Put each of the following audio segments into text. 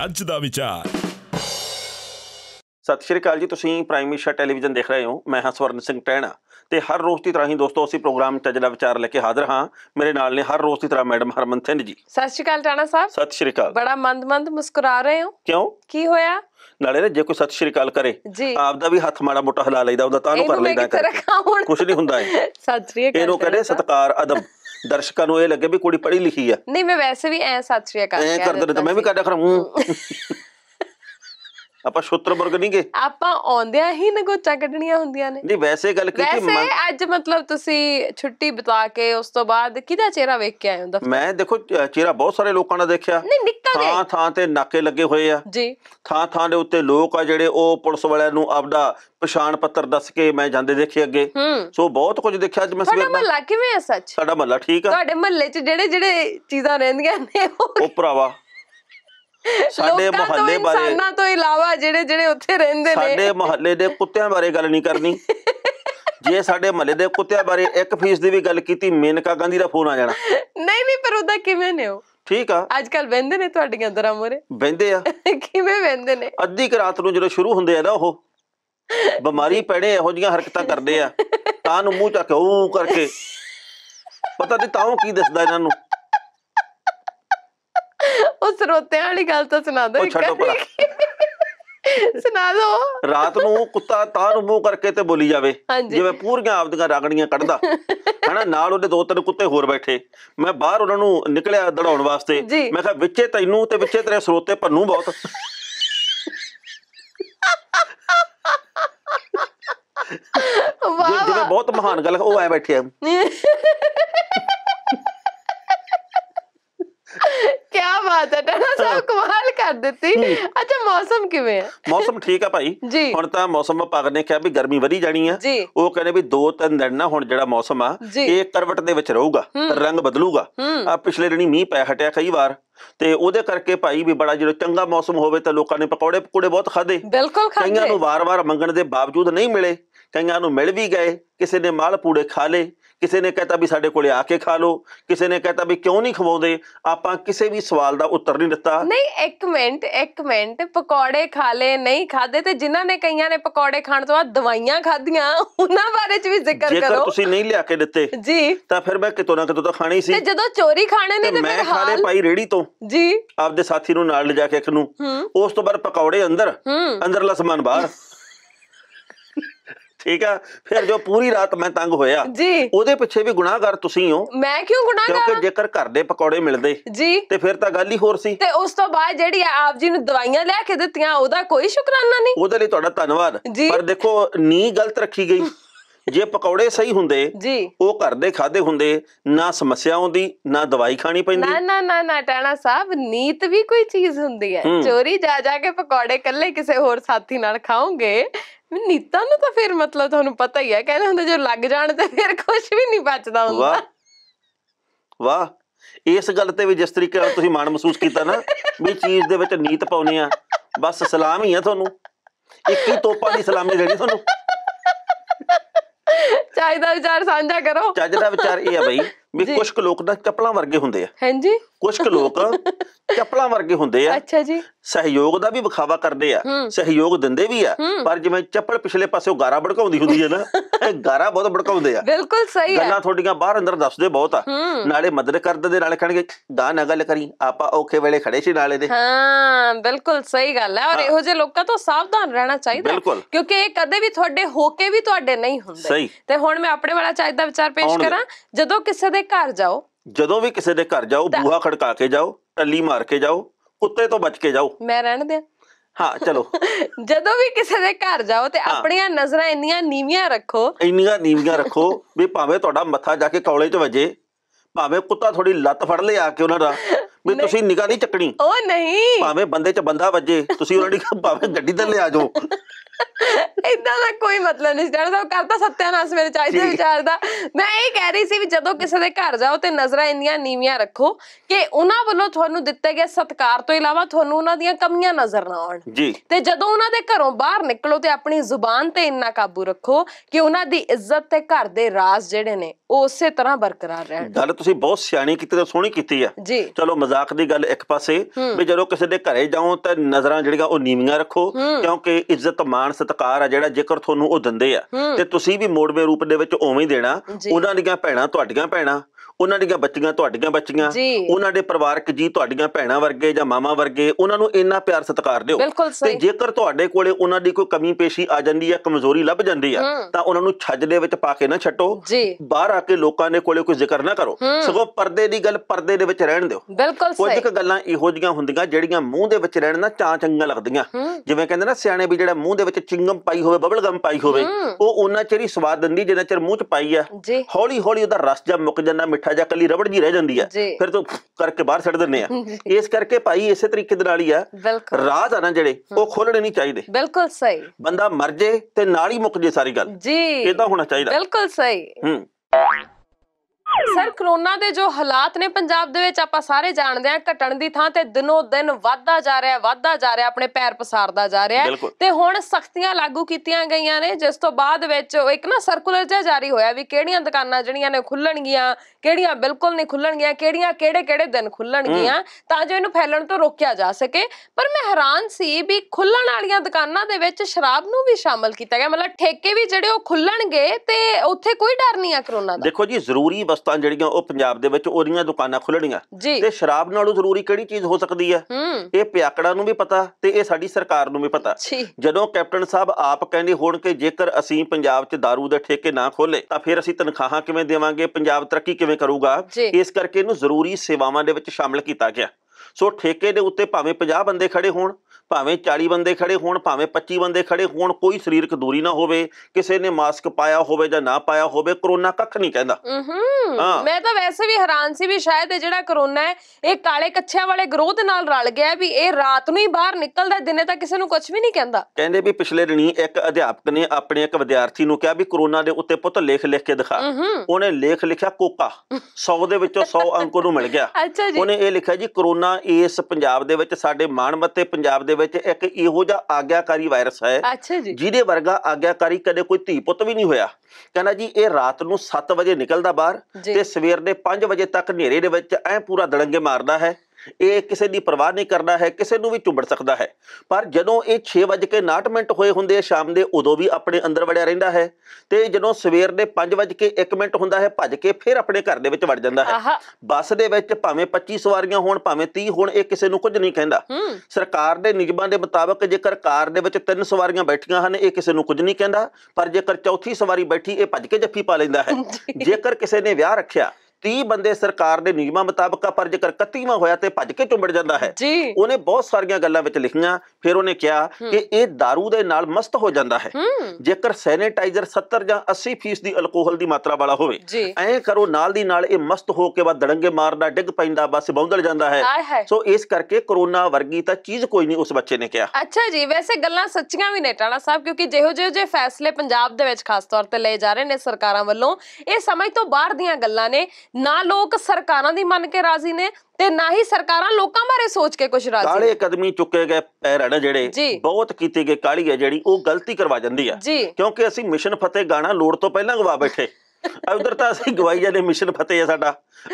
ਜੱਜ ਦਾ ਵਿਚਾਰ ਸਤਿ ਸ਼੍ਰੀ ਅਕਾਲ ਜੀ ਤੁਸੀਂ ਪ੍ਰਾਈਮ ਮਿਸ਼ਾ ਟੈਲੀਵਿਜ਼ਨ ਦੇਖ ਰਹੇ ਹੋ ਮੈਂ ਹਾਂ ਸਵਰਨ ਸਿੰਘ ਟਹਿਣਾ ਤੇ ਹਰ ਰੋਜ਼ ਦੀ ਤਰ੍ਹਾਂ ਹੀ ਦੋਸਤੋ ਅਸੀਂ ਪ੍ਰੋਗਰਾਮ ਤਜਲਾ ਵਿਚਾਰ ਲੈ ਕੇ ਹਾਜ਼ਰ ਹਾਂ ਮੇਰੇ ਨਾਲ ਨੇ ਹਰ ਰੋਜ਼ ਦੀ ਤਰ੍ਹਾਂ ਮੈਡਮ ਹਰਮਨ ਸਿੰਘ ਜੀ ਸਤਿ ਸ਼੍ਰੀ ਅਕਾਲ ਟਾਣਾ ਸਾਹਿਬ ਸਤਿ ਸ਼੍ਰੀ ਅਕਾਲ ਬੜਾ ਮੰਦ-ਮੰਦ ਮੁਸਕਰਾ ਰਹੇ ਹੋ ਕਿਉਂ ਕੀ ਹੋਇਆ ਨਾਲੇ ਜੇ ਕੋਈ ਸਤਿ ਸ਼੍ਰੀ ਅਕਾਲ ਕਰੇ ਆਪ ਦਾ ਵੀ ਹੱਥ ਮਾੜਾ ਮੋਟਾ ਹਿਲਾ ਲਈਦਾ ਉਹਦਾ ਤਾਂ ਨੂੰ ਕਰ ਲੈਂਦਾ ਕੁਝ ਨਹੀਂ ਹੁੰਦਾ ਸਤਿ ਸ਼੍ਰੀ ਅਕਾਲ ਇਹਨੂੰ ਕਹਿੰਦੇ ਸਤਕਾਰ ਅਦਬ ਦਰਸ਼ਕਾਂ ਨੂੰ ਇਹ ਲੱਗੇ ਵੀ ਕੁੜੀ ਪੜ੍ਹੀ ਲਿਖੀ ਆ ਨਹੀਂ ਮੈਂ ਵੈਸੇ ਵੀ ਐ ਸਤਿ ਸ਼੍ਰੀ ਅਕਾਲ ਐ ਕਰ ਦਿੰਦਾ ਮੈਂ ਵੀ ਕਰਦਾ ਖਰਮ ਹੂੰ ਆਪਾਂ ਸ਼ੁਤਰਬਰਗ ਨਹੀਂ ਗਏ ਆਪਾਂ ਆਉਂਦਿਆਂ ਹੀ ਨਗੋਚਾ ਕੱਢਣੀਆਂ ਹੁੰਦੀਆਂ ਨੇ ਨਹੀਂ ਵੈਸੇ ਗੱਲ ਕੀਤੀ ਵੈਸੇ ਅੱਜ ਮਤਲਬ ਤੁਸੀਂ ਛੁੱਟੀ ਬਿਤਾ ਕੇ ਉਸ ਤੋਂ ਬਾਅਦ ਕਿਹਦਾ ਚਿਹਰਾ ਵੇਖ ਕੇ ਆਏ ਹੋ ਦਫਤਰ ਮੈਂ ਦੇਖੋ ਚਿਹਰਾ ਬਹੁਤ ਸਾਰੇ ਲੋਕਾਂ ਦਾ ਦੇਖਿਆ ਨਹੀਂ ਨਿਕਲ ਗਏ ਥਾਂ ਥਾਂ ਤੇ ਨਾਕੇ ਲੱਗੇ ਹੋਏ ਆ ਜੀ ਥਾਂ ਥਾਂ ਦੇ ਉੱਤੇ ਲੋਕ ਆ ਜਿਹੜੇ ਉਹ ਪੁਲਿਸ ਵਾਲਿਆਂ ਨੂੰ ਆਪਦਾ ਪਛਾਣ ਪੱਤਰ ਦੱਸ ਕੇ ਮੈਂ ਜਾਂਦੇ ਦੇਖੇ ਅੱਗੇ ਸੋ ਬਹੁਤ ਕੁਝ ਦੇਖਿਆ ਅੱਜ ਮੈਂ ਸਵੇਰ ਦਾ ਤੁਹਾਡਾ ਮਹੱਲਾ ਕਿਵੇਂ ਆ ਸੱਚ ਤੁਹਾਡਾ ਮਹੱਲਾ ਠੀਕ ਆ ਤੁਹਾਡੇ ਮਹੱਲੇ 'ਚ ਜਿਹੜੇ ਜਿਹੜੇ ਚੀਜ਼ਾਂ ਰਹਿੰਦੀਆਂ ਨੇ ਉਹ ਭਰਾਵਾ ਸਾਡੇ ਮੁਹੱਲੇ ਬਾਰੇ ਇਨਸਾਨਾਂ ਤੋਂ ਇਲਾਵਾ ਜਿਹੜੇ ਜਿਹੜੇ ਉੱਥੇ ਰਹਿੰਦੇ ਨੇ ਸਾਡੇ ਮੁਹੱਲੇ ਦੇ ਕੁੱਤਿਆਂ ਬਾਰੇ ਗੱਲ ਨਹੀਂ ਕਰਨੀ ਜੇ ਸਾਡੇ ਮੁਹੱਲੇ ਦੇ ਕੁੱਤਿਆਂ ਬਾਰੇ 1% ਦੀ ਵੀ ਗੱਲ ਕੀਤੀ ਮੇਨਕਾ ਗਾਂਧੀ ਦਾ ਫੋਨ ਆ ਜਾਣਾ ਨਹੀਂ ਨਹੀਂ ਪਰ ਉਹਦਾ ਕਿਵੇਂ ਨੇ ਉਹ ਠੀਕ ਆ ਅੱਜ ਕੱਲ ਵੈਂਦੇ ਨੇ ਤੁਹਾਡੀਆਂ ਦਰਾਂ ਮੋਰੇ ਵੈਂਦੇ ਆ ਕਿਵੇਂ ਵੈਂਦੇ ਨੇ ਅੱਧੀ ਕ ਰਾਤ ਨੂੰ ਜਦੋਂ ਸ਼ੁਰੂ ਹੁੰਦੇ ਆ ਨਾ ਉਹ ਬਿਮਾਰੀ ਪੈਣੇ ਇਹੋ ਜੀਆਂ ਹਰਕਤਾਂ ਕਰਦੇ ਆ ਤਾਂ ਨੂੰ ਮੂੰਹ ਚੱਕ ਉਹ ਕਰਕੇ ਪਤਾ ਨਹੀਂ ਤਾਂ ਉਹ ਕੀ ਦੱਸਦਾ ਇਹਨਾਂ ਨੂੰ ਉਹ ਸਰੋਤਿਆਂ ਵਾਲੀ ਗੱਲ ਤਾਂ ਸੁਣਾ ਦੋ ਇੱਕ ਛੱਡੋ ਸੁਣਾ ਦੋ ਰਾਤ ਨੂੰ ਕੁੱਤਾ ਤਾਂ ਨੂੰ ਮੂੰਹ ਕਰਕੇ ਤੇ ਬੋਲੀ ਜਾਵੇ ਜਿਵੇਂ ਪੂਰੀਆਂ ਆਪਦੀਆਂ ਰਾਗਣੀਆਂ ਕੱਢਦਾ ਹਨਾ ਨਾਲ ਉਹਦੇ ਦੋ ਤਿੰਨ ਕੁੱਤੇ ਹੋਰ ਬੈਠੇ ਮੈਂ ਬਾਹਰ ਉਹਨਾਂ ਨੂੰ ਨਿਕਲਿਆ ਦੜਾਉਣ ਵਾਸਤੇ ਮੈਂ ਕਿਹਾ ਵਿੱਚੇ ਤੈਨੂੰ ਤੇ ਵਿੱਚੇ ਤੇਰੇ ਸਰੋਤੇ ਭੰਨੂ ਬਹੁਤ ਵਾਹ ਜਿਵੇਂ ਬਹੁਤ ਮਹਾਨ ਗੱਲ ਉਹ ਐ ਬੈਠੇ ਆ ਕੀ ਬਾਤ ਹੈ ਤਾਂ ਸਭ ਕਮਾਲ ਕਰ ਦਿੱਤੀ ਅੱਛਾ ਮੌਸਮ ਕਿਵੇਂ ਹੈ ਮੌਸਮ ਠੀਕ ਹੈ ਭਾਈ ਹੁਣ ਤਾਂ ਮੌਸਮ ਵਿਭਾਗ ਨੇ ਕਿਹਾ ਵੀ ਗਰਮੀ ਵਧੀ ਜਾਣੀ ਹੈ ਉਹ ਕਹਿੰਦੇ ਵੀ 2-3 ਦਿਨ ਨਾ ਹੁਣ ਜਿਹੜਾ ਮੌਸਮ ਆ ਇਹ ਕਰਵਟ ਦੇ ਵਿੱਚ ਰਹੂਗਾ ਰੰਗ ਬਦਲੂਗਾ ਆ ਪਿਛਲੇ ਦਿਨੀ ਮੀਂਹ ਪੈ ਹਟਿਆ ਕਈ ਵਾਰ ਤੇ ਉਹਦੇ ਕਰਕੇ ਭਾਈ ਵੀ ਬੜਾ ਜਿਹੜਾ ਚੰਗਾ ਮੌਸਮ ਹੋਵੇ ਤਾਂ ਲੋਕਾਂ ਨੇ ਪਕੌੜੇ ਪਕੌੜੇ ਬਹੁਤ ਖਾਦੇ ਬਿਲਕੁਲ ਖਾਦੇ ਕਈਆਂ ਨੂੰ ਵਾਰ-ਵਾਰ ਮੰਗਣ ਦੇ ਬਾਵਜੂਦ ਨਹੀਂ ਮਿਲੇ ਕਈਆਂ ਨੂੰ ਮਿਲ ਵੀ ਗਏ ਕਿਸੇ ਨੇ ਮਾਲ ਪੂੜੇ ਖਾ ਲੇ ਕਿਸੇ ਨੇ ਕਹਿਤਾ ਵੀ ਸਾਡੇ ਕੋਲੇ ਆ ਕੇ ਖਾ ਲੋ ਕਿਸੇ ਨੇ ਕਹਿਤਾ ਵੀ ਕਿਉਂ ਨਹੀਂ ਖਵਾਉਂਦੇ ਆਪਾਂ ਕਿਸੇ ਵੀ ਸਵਾਲ ਦਾ ਉੱਤਰ ਨਹੀਂ ਦਿੱਤਾ ਨਹੀਂ ਇੱਕ ਮਿੰਟ ਇੱਕ ਮਿੰਟ ਪਕੌੜੇ ਖਾ ਲੈ ਨਹੀਂ ਖਾਦੇ ਤੇ ਜਿਨ੍ਹਾਂ ਨੇ ਕਈਆਂ ਨੇ ਪਕੌੜੇ ਖਾਣ ਤੋਂ ਬਾਅਦ ਦਵਾਈਆਂ ਖਾਧੀਆਂ ਉਹਨਾਂ ਬਾਰੇ ਚ ਵੀ ਜ਼ਿਕਰ ਕਰੋ ਜੇਕਰ ਤੁਸੀਂ ਨਹੀਂ ਲਿਆ ਕੇ ਦਿੱਤੇ ਜੀ ਤਾਂ ਫਿਰ ਮੈਂ ਕਿਤੋਂ ਨਾ ਕਿਤੋਂ ਤਾਂ ਖਾਣੀ ਸੀ ਤੇ ਜਦੋਂ ਚੋਰੀ ਖਾਣੇ ਨੇ ਤੇ ਮੈਂ ਖਾ ਲੇ ਭਾਈ ਰੇੜੀ ਤੋਂ ਜੀ ਆਪਦੇ ਸਾਥੀ ਨੂੰ ਨਾਲ ਲਿਜਾ ਕੇ ਇੱਕ ਨੂੰ ਉਸ ਤੋਂ ਬਾਅਦ ਪਕੌੜੇ ਅੰਦਰ ਅੰਦਰਲਾ ਸਮਾਨ ਬਾਹਰ ਠੀਕ ਆ ਫਿਰ ਜੋ ਪੂਰੀ ਰਾਤ ਮੈਂ ਤੰਗ ਹੋਇਆ ਜੀ ਉਹਦੇ ਪਿੱਛੇ ਵੀ ਗੁਨਾਹਗਰ ਤੁਸੀਂ ਹੋ ਮੈਂ ਕਿਉਂ ਗੁਨਾਹਗਰ ਕਿਉਂਕਿ ਜੇਕਰ ਘਰ ਦੇ ਪਕੌੜੇ ਮਿਲਦੇ ਜੀ ਤੇ ਫਿਰ ਤਾਂ ਗੱਲ ਹੀ ਹੋਰ ਸੀ ਤੇ ਉਸ ਤੋਂ ਬਾਅਦ ਜਿਹੜੀ ਆਪ ਜੀ ਨੂੰ ਦਵਾਈਆਂ ਲੈ ਕੇ ਦਿੱਤੀਆਂ ਉਹਦਾ ਕੋਈ ਸ਼ੁਕਰਾਨਾ ਨਹੀਂ ਉਹਦੇ ਲਈ ਤੁਹਾਡਾ ਧੰਨਵਾਦ ਪਰ ਦੇਖੋ ਨੀ ਗਲਤ ਰੱਖੀ ਗਈ ਜੇ ਪਕੌੜੇ ਸਹੀ ਹੁੰਦੇ ਜੀ ਉਹ ਘਰ ਦੇ ਖਾਦੇ ਹੁੰਦੇ ਨਾ ਸਮੱਸਿਆ ਆਉਂਦੀ ਨਾ ਦਵਾਈ ਖਾਣੀ ਪੈਂਦੀ ਨਾ ਨਾ ਨਾ ਨਾ ਟਾਣਾ ਸਾਹਿਬ ਨੀਤ ਵੀ ਕੋਈ ਚੀਜ਼ ਹੁੰਦੀ ਹੈ ਚੋਰੀ ਜਾ ਜਾ ਕੇ ਪਕੌੜੇ ਇਕੱਲੇ ਕਿਸੇ ਹੋਰ ਸਾਥੀ ਨਾਲ ਖਾਓਗੇ ਨੀਤਾਂ ਨੂੰ ਤਾਂ ਫਿਰ ਮਤਲਬ ਤੁਹਾਨੂੰ ਪਤਾ ਹੀ ਹੈ ਕਹਿੰਦੇ ਹੁੰਦੇ ਜੇ ਲੱਗ ਜਾਣ ਤੇ ਫਿਰ ਕੁਝ ਵੀ ਨਹੀਂ ਬਚਦਾ ਹੁੰਦਾ ਵਾਹ ਵਾਹ ਇਸ ਗੱਲ ਤੇ ਵੀ ਜਿਸ ਤਰੀਕੇ ਨਾਲ ਤੁਸੀਂ ਮਾਣ ਮਹਿਸੂਸ ਕੀਤਾ ਨਾ ਵੀ ਚੀਜ਼ ਦੇ ਵਿੱਚ ਨੀਤ ਪਾਉਣੀ ਆ ਬਸ ਸਲਾਮ ਹੀ ਆ ਤੁਹਾਨੂੰ ਇੱਕ ਹੀ ਤੋਪਾਂ ਦੀ ਸਲਾਮੀ ਦੇਣੀ ਤੁਹਾਨੂੰ ਚਾਹੀਦਾ ਵਿਚਾਰ ਸਾਂਝਾ ਕਰੋ ਚੱਜ ਦਾ ਵਿਚਾਰ ਇਹ ਆ ਬਈ ਵੀ ਕੁਝ ਕੁ ਲੋਕ ਤਾਂ ਚਪਲਾਂ ਵਰਗੇ ਹੁੰਦੇ ਆ ਹਾਂਜੀ ਕੁਝ ਕੁ ਲੋਕ ਚੱਪਲਾਂ ਵਰਗੇ ਹੁੰਦੇ ਆ ਅੱਛਾ ਜੀ ਸਹਿਯੋਗ ਦਾ ਵੀ ਵਿਖਾਵਾ ਕਰਦੇ ਆ ਸਹਿਯੋਗ ਦਿੰਦੇ ਵੀ ਆ ਪਰ ਜਿਵੇਂ ਚੱਪਲ ਪਿਛਲੇ ਪਾਸੇ ਉਹ ਗਾਰਾ ਭੜਕਾਉਂਦੀ ਹੁੰਦੀ ਹੈ ਨਾ ਇਹ ਗਾਰਾ ਬਹੁਤ ਭੜਕਾਉਂਦੇ ਆ ਬਿਲਕੁਲ ਸਹੀ ਹੈ ਗੱਲਾਂ ਤੁਹਾਡੀਆਂ ਬਾਹਰ ਅੰਦਰ ਦੱਸਦੇ ਬਹੁਤ ਆ ਨਾਲੇ ਮਦਦ ਕਰਦੇ ਦੇ ਨਾਲੇ ਕਹਿਣਗੇ ਦਾ ਨਾ ਗੱਲ ਕਰੀ ਆਪਾਂ ਔਖੇ ਵੇਲੇ ਖੜੇ ਸੀ ਨਾਲੇ ਦੇ ਹਾਂ ਬਿਲਕੁਲ ਸਹੀ ਗੱਲ ਹੈ ਔਰ ਇਹੋ ਜਿਹੇ ਲੋਕਾਂ ਤੋਂ ਸਾਵਧਾਨ ਰਹਿਣਾ ਚਾਹੀਦਾ ਕਿਉਂਕਿ ਇਹ ਕਦੇ ਵੀ ਤੁਹਾਡੇ ਹੋ ਕੇ ਵੀ ਤੁਹਾਡੇ ਨਹੀਂ ਹੁੰਦੇ ਤੇ ਹੁਣ ਮੈਂ ਆਪਣੇ ਵਾਲਾ ਚਾਹੀਦਾ ਵਿਚਾਰ ਪੇਸ਼ ਕਰਾਂ ਜਦੋਂ ਕਿਸੇ ਦੇ ਘਰ ਜਾਓ ਜਦੋਂ ਵੀ ਕਿਸੇ ਦੇ ਘਰ ਜਾਓ ਬੂਹਾ ਖੜਕਾ ਕੇ ਜਾਓ ਟੱਲੀ ਮਾਰ ਕੇ ਜਾਓ ਕੁੱਤੇ ਤੋਂ ਬਚ ਕੇ ਜਾਓ ਮੈਂ ਰਹਿਣ ਦਿਆਂ ਹਾਂ ਚਲੋ ਜਦੋਂ ਵੀ ਕਿਸੇ ਦੇ ਘਰ ਜਾਓ ਤੇ ਆਪਣੀਆਂ ਨਜ਼ਰਾਂ ਇੰਨੀਆਂ ਨੀਵੀਆਂ ਰੱਖੋ ਇੰਨੀਆਂ ਨੀਵੀਆਂ ਰੱਖੋ ਵੀ ਭਾਵੇਂ ਤੁਹਾਡਾ ਮੱਥਾ ਜਾ ਕੇ ਕੌਲੇ 'ਚ ਵੱਜੇ ਭਾਵੇਂ ਕੁੱਤਾ ਥੋੜੀ ਲੱਤ ਫੜ ਲੇ ਆ ਕੇ ਉਹਨਾਂ ਦਾ ਵੀ ਤੁਸੀਂ ਨਿਗਾਹ ਨਹੀਂ ਚੱਕਣੀ ਉਹ ਨਹੀਂ ਭਾਵੇਂ ਬੰਦੇ 'ਚ ਬੰਦਾ ਵੱਜੇ ਤੁਸੀਂ ਉਹਨਾਂ ਦੀ ਭਾਵੇਂ ਗੱਡੀ ਤੇ ਲਿਆ ਜਾਓ ਇਦਾਂ ਦਾ ਕੋਈ ਮਤਲਬ ਨਹੀਂ ਸਟਾਰ ਸਾਹਿਬ ਕਰਦਾ ਸੱਤਿਆਨਾਸ ਮੇਰੇ ਚਾਹੀਦੇ ਵਿਚਾਰ ਦਾ ਮੈਂ ਇਹ ਕਹਿ ਰਹੀ ਸੀ ਵੀ ਜਦੋਂ ਕਿਸੇ ਦੇ ਘਰ ਜਾਓ ਤੇ ਨਜ਼ਰਾਂ ਇੰਨੀਆਂ ਨੀਵੀਆਂ ਰੱਖੋ ਕਿ ਉਹਨਾਂ ਵੱਲੋਂ ਤੁਹਾਨੂੰ ਦਿੱਤੇ ਗਏ ਸਤਕਾਰ ਤੋਂ ਇਲਾਵਾ ਤੁਹਾਨੂੰ ਉਹਨਾਂ ਦੀਆਂ ਕਮੀਆਂ ਨਜ਼ਰ ਨਾ ਆਉਣ ਜੀ ਤੇ ਜਦੋਂ ਉਹਨਾਂ ਦੇ ਘਰੋਂ ਬਾਹਰ ਨਿਕਲੋ ਤੇ ਆਪਣੀ ਜ਼ੁਬਾਨ ਤੇ ਇੰਨਾ ਕਾਬੂ ਰੱਖੋ ਕਿ ਉਹਨਾਂ ਦੀ ਇੱਜ਼ਤ ਤੇ ਘਰ ਦੇ ਰਾਜ਼ ਜਿਹੜੇ ਨੇ ਉਹ ਉਸੇ ਤਰ੍ਹਾਂ ਬਰਕਰਾਰ ਰਹਿਣ ਗੱਲ ਤੁਸੀਂ ਬਹੁਤ ਸਿਆਣੀ ਕੀਤੀ ਤੇ ਸੋਹਣੀ ਕੀਤੀ ਆ ਚਲੋ ਮਜ਼ਾਕ ਦੀ ਗੱਲ ਇੱਕ ਪਾਸੇ ਵੀ ਜਦੋਂ ਕਿਸੇ ਦੇ ਘਰੇ ਜਾਓ ਤਾਂ ਨਜ਼ਰਾਂ ਜਿਹੜੀਆਂ ਉਹ ਨੀਵੀਆਂ ਰੱਖੋ ਕਿਉਂਕਿ ਇੱਜ਼ਤ ਮਾਨ ਮਾਣ ਸਤਕਾਰ ਆ ਜਿਹੜਾ ਜੇਕਰ ਤੁਹਾਨੂੰ ਉਹ ਦਿੰਦੇ ਆ ਤੇ ਤੁਸੀਂ ਵੀ ਮੋੜਵੇਂ ਰੂਪ ਦੇ ਵਿੱਚ ਉਵੇਂ ਹੀ ਦੇਣਾ ਉਹਨਾਂ ਦੀਆਂ ਭੈਣਾਂ ਤੁਹਾਡੀਆਂ ਭੈਣਾਂ ਉਹਨਾਂ ਦੀਆਂ ਬੱਚੀਆਂ ਤੁਹਾਡੀਆਂ ਬੱਚੀਆਂ ਉਹਨਾਂ ਦੇ ਪਰਿਵਾਰਕ ਜੀ ਤੁਹਾਡੀਆਂ ਭੈਣਾਂ ਵਰਗੇ ਜਾਂ ਮਾਮਾ ਵਰਗੇ ਉਹਨਾਂ ਨੂੰ ਇੰਨਾ ਪਿਆਰ ਸਤਿਕਾਰ ਦਿਓ ਤੇ ਜੇਕਰ ਤੁਹਾਡੇ ਕੋਲੇ ਉਹਨਾਂ ਦੀ ਕੋਈ ਕਮੀ ਪੇਸ਼ੀ ਆ ਜਾਂਦੀ ਹੈ ਕਮਜ਼ੋਰੀ ਲੱਭ ਜਾਂਦੀ ਹੈ ਤਾਂ ਉਹਨਾਂ ਨੂੰ ਛੱਜ ਦੇ ਵਿੱਚ ਪਾ ਕੇ ਨਾ ਛੱਟੋ ਬਾਹਰ ਆ ਕੇ ਲੋਕਾਂ ਦੇ ਕੋਲੇ ਕੋਈ ਜ਼ਿਕਰ ਨਾ ਕਰੋ ਸਗੋਂ ਪਰਦੇ ਦੀ ਗੱਲ ਪਰਦੇ ਦੇ ਵਿੱਚ ਰਹਿਣ ਦਿਓ ਕੁਝ ਕੁ ਗੱਲਾਂ ਇਹੋ ਜੀਆਂ ਹੁੰਦੀਆਂ ਜਿਹੜੀਆਂ ਮੂੰਹ ਦੇ ਵਿੱਚ ਰਹਿਣ ਨਾਲ ਚਾਂ ਚੰਗਾ ਲੱਗਦੀਆਂ ਜਿਵੇਂ ਕਹਿੰਦੇ ਨਾ ਸਿਆਣੇ ਵੀ ਜਿਹੜਾ ਮੂੰਹ ਦੇ ਵਿੱਚ ਚਿੰਗਮ ਪਾਈ ਹੋਵੇ ਬਬਲ ਗਮ ਪਾਈ ਹੋਵੇ ਉਹ ਉਹਨਾਂ ਚਿਰ ਹੀ ਸਵਾਦ ਦਿੰਦੀ ਜਿੰਨਾ ਚਿਰ ਮੂੰਹ 'ਚ ਪਾਈ ਆ ਹੌਲੀ ਹੌਲੀ ਉਹਦਾ ਰਸ ਜਾਂ ਮੁੱਕ ਜਾਂਦਾ ਮਿੱਠਾ ਹੱਥਾ ਜਾਂ ਕੱਲੀ ਰਬੜ ਜੀ ਰਹਿ ਜਾਂਦੀ ਆ ਫਿਰ ਤੋਂ ਕਰਕੇ ਬਾਹਰ ਛੱਡ ਦਿੰਨੇ ਆ ਇਸ ਕਰਕੇ ਭਾਈ ਇਸੇ ਤਰੀਕੇ ਦੇ ਨਾਲ ਹੀ ਆ ਰਾਜ਼ ਆ ਨਾ ਜਿਹੜੇ ਉਹ ਖੋਲਣੇ ਨਹੀਂ ਚਾਹੀਦੇ ਬਿਲਕੁਲ ਸਹੀ ਬੰਦਾ ਮਰ ਜੇ ਤੇ ਨਾਲ ਹੀ ਮੁੱਕ ਜੇ ਸਾਰੀ ਗੱਲ ਜੀ ਇਦਾਂ ਹੋਣਾ ਚਾਹੀਦਾ ਬਿਲਕੁਲ ਸਹੀ ਹੂੰ ਸਰ ਕਰੋਨਾ ਦੇ ਜੋ ਹਾਲਾਤ ਨੇ ਪੰਜਾਬ ਦੇ ਵਿੱਚ ਆਪਾਂ ਸਾਰੇ ਜਾਣਦੇ ਆ ਘਟਣ ਦੀ ਥਾਂ ਤੇ ਦਿਨੋ ਦਿਨ ਵਧਦਾ ਜਾ ਰਿਹਾ ਵਧਦਾ ਜਾ ਰਿਹਾ ਆਪਣੇ ਪੈਰ ਪਸਾਰਦਾ ਜਾ ਰਿਹਾ ਤੇ ਹੁਣ ਸਖਤੀਆਂ ਲਾਗੂ ਕੀਤੀਆਂ ਗਈਆਂ ਨੇ ਜਿਸ ਤੋਂ ਬਾਅਦ ਵਿੱਚ ਇੱਕ ਨਾ ਸਰਕੂਲਰ ਜਿਹਾ ਜਾਰੀ ਹੋਇਆ ਵੀ ਕਿਹੜੀਆਂ ਦੁਕਾਨਾਂ ਜਿਹੜੀਆਂ ਨੇ ਖੁੱਲਣਗੀਆਂ ਕਿਹੜੀਆਂ ਬਿਲਕੁਲ ਨਹੀਂ ਖੁੱਲਣਗੀਆਂ ਕਿਹੜੀਆਂ ਕਿਹੜੇ-ਕਿਹੜੇ ਦਿਨ ਖੁੱਲਣਗੀਆਂ ਤਾਂ ਜੋ ਇਹਨੂੰ ਫੈਲਣ ਤੋਂ ਰੋਕਿਆ ਜਾ ਸਕੇ ਪਰ ਮੈਂ ਹੈਰਾਨ ਸੀ ਵੀ ਖੁੱਲਣ ਵਾਲੀਆਂ ਦੁਕਾਨਾਂ ਦੇ ਵਿੱਚ ਸ਼ਰਾਬ ਨੂੰ ਵੀ ਸ਼ਾਮਲ ਕੀਤਾ ਗਿਆ ਮਤਲਬ ਠੇਕੇ ਵੀ ਜਿਹੜੇ ਉਹ ਖੁੱਲਣਗੇ ਤੇ ਉੱਥੇ ਕੋਈ ਡਰ ਨਹੀਂ ਆ ਕਰੋਨਾ ਦਾ ਦੇਖੋ ਜੀ ਜ਼ਰੂਰੀ ਵਸਤਾਂ ਆਪਾਂ ਜਿਹੜੀਆਂ ਉਹ ਪੰਜਾਬ ਦੇ ਵਿੱਚ ਉਹਦੀਆਂ ਦੁਕਾਨਾਂ ਖੁੱਲਣੀਆਂ ਤੇ ਸ਼ਰਾਬ ਨਾਲੋਂ ਜ਼ਰੂਰੀ ਕਿਹੜੀ ਚੀਜ਼ ਹੋ ਸਕਦੀ ਹੈ ਇਹ ਪਿਆਕੜਾ ਨੂੰ ਵੀ ਪਤਾ ਤੇ ਇਹ ਸਾਡੀ ਸਰਕਾਰ ਨੂੰ ਵੀ ਪਤਾ ਜਦੋਂ ਕੈਪਟਨ ਸਾਹਿਬ ਆਪ ਕਹਿੰਦੇ ਹੋਣ ਕਿ ਜੇਕਰ ਅਸੀਂ ਪੰਜਾਬ 'ਚ दारू ਦੇ ਠੇਕੇ ਨਾ ਖੋਲੇ ਤਾਂ ਫਿਰ ਅਸੀਂ ਤਨਖਾਹਾਂ ਕਿਵੇਂ ਦੇਵਾਂਗੇ ਪੰਜਾਬ ਤਰੱਕੀ ਕਿਵੇਂ ਕਰੂਗਾ ਇਸ ਕਰਕੇ ਇਹਨੂੰ ਜ਼ਰੂਰੀ ਸੇਵਾਵਾਂ ਦੇ ਵਿੱਚ ਸ਼ਾਮਲ ਕੀਤਾ ਗਿਆ ਸੋ ਠੇਕੇ ਦੇ ਉੱਤੇ ਭਾਵੇਂ 50 ਬੰਦੇ ਖੜੇ ਹੋਣ ਭਾਵੇਂ 40 ਬੰਦੇ ਖੜੇ ਹੋਣ ਭਾਵੇਂ 25 ਬੰਦੇ ਖੜੇ ਹੋਣ ਕੋਈ ਸਰੀਰਕ ਦੂਰੀ ਨਾ ਹੋਵੇ ਕਿਸੇ ਨੇ ਮਾਸਕ ਪਾਇਆ ਹੋਵੇ ਜਾਂ ਨਾ ਪਾਇਆ ਹੋਵੇ ਕਰੋਨਾ ਕੱਖ ਨਹੀਂ ਕਹਿੰਦਾ ਹਾਂ ਮੈਂ ਤਾਂ ਵੈਸੇ ਵੀ ਹੈਰਾਨ ਸੀ ਵੀ ਸ਼ਾਇਦ ਇਹ ਜਿਹੜਾ ਕਰੋਨਾ ਹੈ ਇਹ ਕਾਲੇ ਕੱਛਿਆਂ ਵਾਲੇ ਗਰੋਹ ਦੇ ਨਾਲ ਰਲ ਗਿਆ ਵੀ ਇਹ ਰਾਤ ਨੂੰ ਹੀ ਬਾਹਰ ਨਿਕਲਦਾ ਦਿਨੇ ਤਾਂ ਕਿਸੇ ਨੂੰ ਕੁਝ ਵੀ ਨਹੀਂ ਕਹਿੰਦਾ ਕਹਿੰਦੇ ਵੀ ਪਿਛਲੇ ਦਿਨੀ ਇੱਕ ਅਧਿਆਪਕ ਨੇ ਆਪਣੇ ਇੱਕ ਵਿਦਿਆਰਥੀ ਨੂੰ ਕਿਹਾ ਵੀ ਕਰੋਨਾ ਦੇ ਉੱਤੇ ਪੁੱਤ ਲੇਖ ਲਿਖ ਕੇ ਦਿਖਾ ਉਹਨੇ ਲੇਖ ਲਿਖਿਆ ਕੋਕਾ 100 ਦੇ ਵਿੱਚੋਂ 100 ਅੰਕ ਨੂੰ ਮਿਲ ਗਿਆ ਉਹਨੇ ਇਹ ਲਿਖਿਆ ਜੀ ਕਰੋਨਾ ਇਸ ਪੰਜਾਬ ਦੇ ਵਿੱਚ ਸਾਡੇ ਮੱਤੇ ਪੰਜਾਬ ਦੇ ਵਿੱਚ ਇੱਕ ਇਹੋ ਜਿਹਾ ਆਗਿਆਕਾਰੀ ਵਾਇਰਸ ਹੈ ਜਿਹਦੇ ਵਰਗਾ ਆਗਿਆਕਾਰੀ ਕਦੇ ਕੋਈ ਧੀ ਪੁੱਤ ਵੀ ਨਹੀਂ ਹੋਇਆ ਕਹਿੰਦਾ ਜੀ ਇਹ ਰਾਤ ਨੂੰ 7 ਵਜੇ ਨਿਕਲਦਾ ਬਾਹਰ ਤੇ ਸਵੇਰ ਦੇ 5 ਵਜੇ ਤੱਕ ਹਨੇਰੇ ਦੇ ਵਿੱਚ ਐ ਪੂਰਾ ਦੜੰਗੇ ਮਾਰਦਾ ਹੈ ਇਹ ਕਿਸੇ ਦੀ ਪਰਵਾਹ ਨਹੀਂ ਕਰਦਾ ਹੈ ਕਿਸੇ ਨੂੰ ਵੀ ਚੁੰਬੜ ਸਕਦਾ ਹੈ ਪਰ ਜਦੋਂ ਇਹ 6 ਵਜੇ ਕੇ 59 ਮਿੰਟ ਹੋਏ ਹੁੰਦੇ ਆ ਸ਼ਾਮ ਦੇ ਉਦੋਂ ਵੀ ਆਪਣੇ ਅੰਦਰ ਵੜਿਆ ਰਹਿੰਦਾ ਹੈ ਤੇ ਜਦੋਂ ਸਵੇਰ ਦੇ 5 ਵਜੇ ਕੇ 1 ਮਿੰਟ ਹੁੰਦਾ ਹੈ ਭੱਜ ਕੇ ਫਿਰ ਆਪਣੇ ਘਰ ਦੇ ਵਿੱਚ ਵੜ ਜਾਂਦਾ ਹੈ ਬੱਸ ਦੇ ਵਿੱਚ ਭਾਵੇਂ 25 ਸਵਾਰੀਆਂ ਹੋਣ ਭਾਵੇਂ 30 ਹੋਣ ਇਹ ਕਿਸੇ ਨੂੰ ਕੁਝ ਨਹੀਂ ਕਹਿੰਦਾ ਸਰਕਾਰ ਦੇ ਨਿਯਮਾਂ ਦੇ ਮੁਤਾਬਕ ਜੇਕਰ ਕਾਰ ਦੇ ਵਿੱਚ ਤਿੰਨ ਸਵਾਰੀਆਂ ਬੈਠੀਆਂ ਹਨ ਇਹ ਕਿਸੇ ਨੂੰ ਕੁਝ ਨਹੀਂ ਕਹਿੰਦਾ ਪਰ ਜੇਕਰ ਚੌਥੀ ਸਵਾਰੀ ਬੈਠੀ ਇਹ ਭੱਜ ਕੇ ਜੱਫੀ ਪਾ ਲੈਂਦਾ ਹੈ ਜੇਕਰ ਕਿਸੇ ਨੇ ਵਿਆਹ ਰੱਖਿਆ 30 ਬੰਦੇ ਸਰਕਾਰ ਦੇ ਨਿਯਮਾਂ ਮੁਤਾਬਕ ਪਰ ਜੇਕਰ 31ਵਾਂ ਹੋਇਆ ਤੇ ਭੱਜ ਕੇ ਚੁੰਬੜ ਜਾਂਦਾ ਹੈ ਉਹਨੇ ਬਹੁਤ ਸਾਰੀਆਂ ਗੱਲਾਂ ਵਿੱਚ ਲਿਖੀਆਂ ਫਿਰ ਉਹਨੇ ਕਿਹਾ ਕਿ ਇਹ दारू ਦੇ ਨਾਲ ਮਸਤ ਹੋ ਜਾਂਦਾ ਹੈ ਜੇਕਰ ਸੈਨੀਟਾਈਜ਼ਰ 70 ਜਾਂ 80% ਦੀ ਅਲਕੋਹਲ ਦੀ ਮਾਤਰਾ ਵਾਲਾ ਹੋਵੇ ਐਂ ਕਰੋ ਨਾਲ ਦੀ ਨਾਲ ਇਹ ਮਸਤ ਹੋ ਕੇ ਬਾਅਦ ਦੜੰਗੇ ਮਾਰਦਾ ਡਿੱਗ ਪੈਂਦਾ ਬਸ ਬੌਂਦਲ ਜਾਂਦਾ ਹੈ ਸੋ ਇਸ ਕਰਕੇ ਕਰੋਨਾ ਵਰਗੀ ਤਾਂ ਚੀਜ਼ ਕੋਈ ਨਹੀਂ ਉਸ ਬੱਚੇ ਨੇ ਕਿਹਾ ਅੱਛਾ ਜੀ ਵੈਸੇ ਗੱਲਾਂ ਸੱਚੀਆਂ ਵੀ ਨੇ ਟਾਣਾ ਸਾਹਿਬ ਕਿਉਂਕਿ ਜਿਹੋ ਜਿਹੋ ਜੇ ਫੈਸਲੇ ਪੰਜਾਬ ਦੇ ਵਿੱਚ ਖਾਸ ਤੌਰ ਤੇ ਲਏ ਜਾ ਰਹੇ ਨੇ ਸਰਕਾਰਾਂ ਵੱਲੋਂ ਇਹ ਸਮਝ ਤੋਂ ਬਾਹਰ ਦੀਆਂ ਗੱਲਾਂ ਨੇ ਨਾ ਲੋਕ ਸਰਕਾਰਾਂ ਦੀ ਮੰਨ ਕੇ ਰਾਜ਼ੀ ਨੇ ਤੇ ਨਾ ਹੀ ਸਰਕਾਰਾਂ ਲੋਕਾਂ ਬਾਰੇ ਸੋਚ ਕੇ ਕੁਝ ਰਾਜ਼ੀ ਕਾਲੇ ਕਦਮੀ ਚੁੱਕੇ ਗਏ ਪੈਰ ਹਨ ਜਿਹੜੇ ਬਹੁਤ ਕੀਤੇ ਗਏ ਕਾਲੀ ਹੈ ਜਿਹੜੀ ਉਹ ਗਲਤੀ ਕਰਵਾ ਜਾਂਦੀ ਹੈ ਕਿਉਂਕਿ ਅਸੀਂ ਮਿਸ਼ਨ ਫਤਿਹ ਗਾਣਾ ਲੋੜ ਤੋਂ ਪਹਿਲਾਂ ਗਵਾ ਬੈਠੇ ਉਧਰ ਤਾਂ ਅਸੀਂ ਗਵਾਈ ਜਾਂਦੇ ਮਿਸ਼ਨ ਫਤਿਹ ਆ ਸਾਡਾ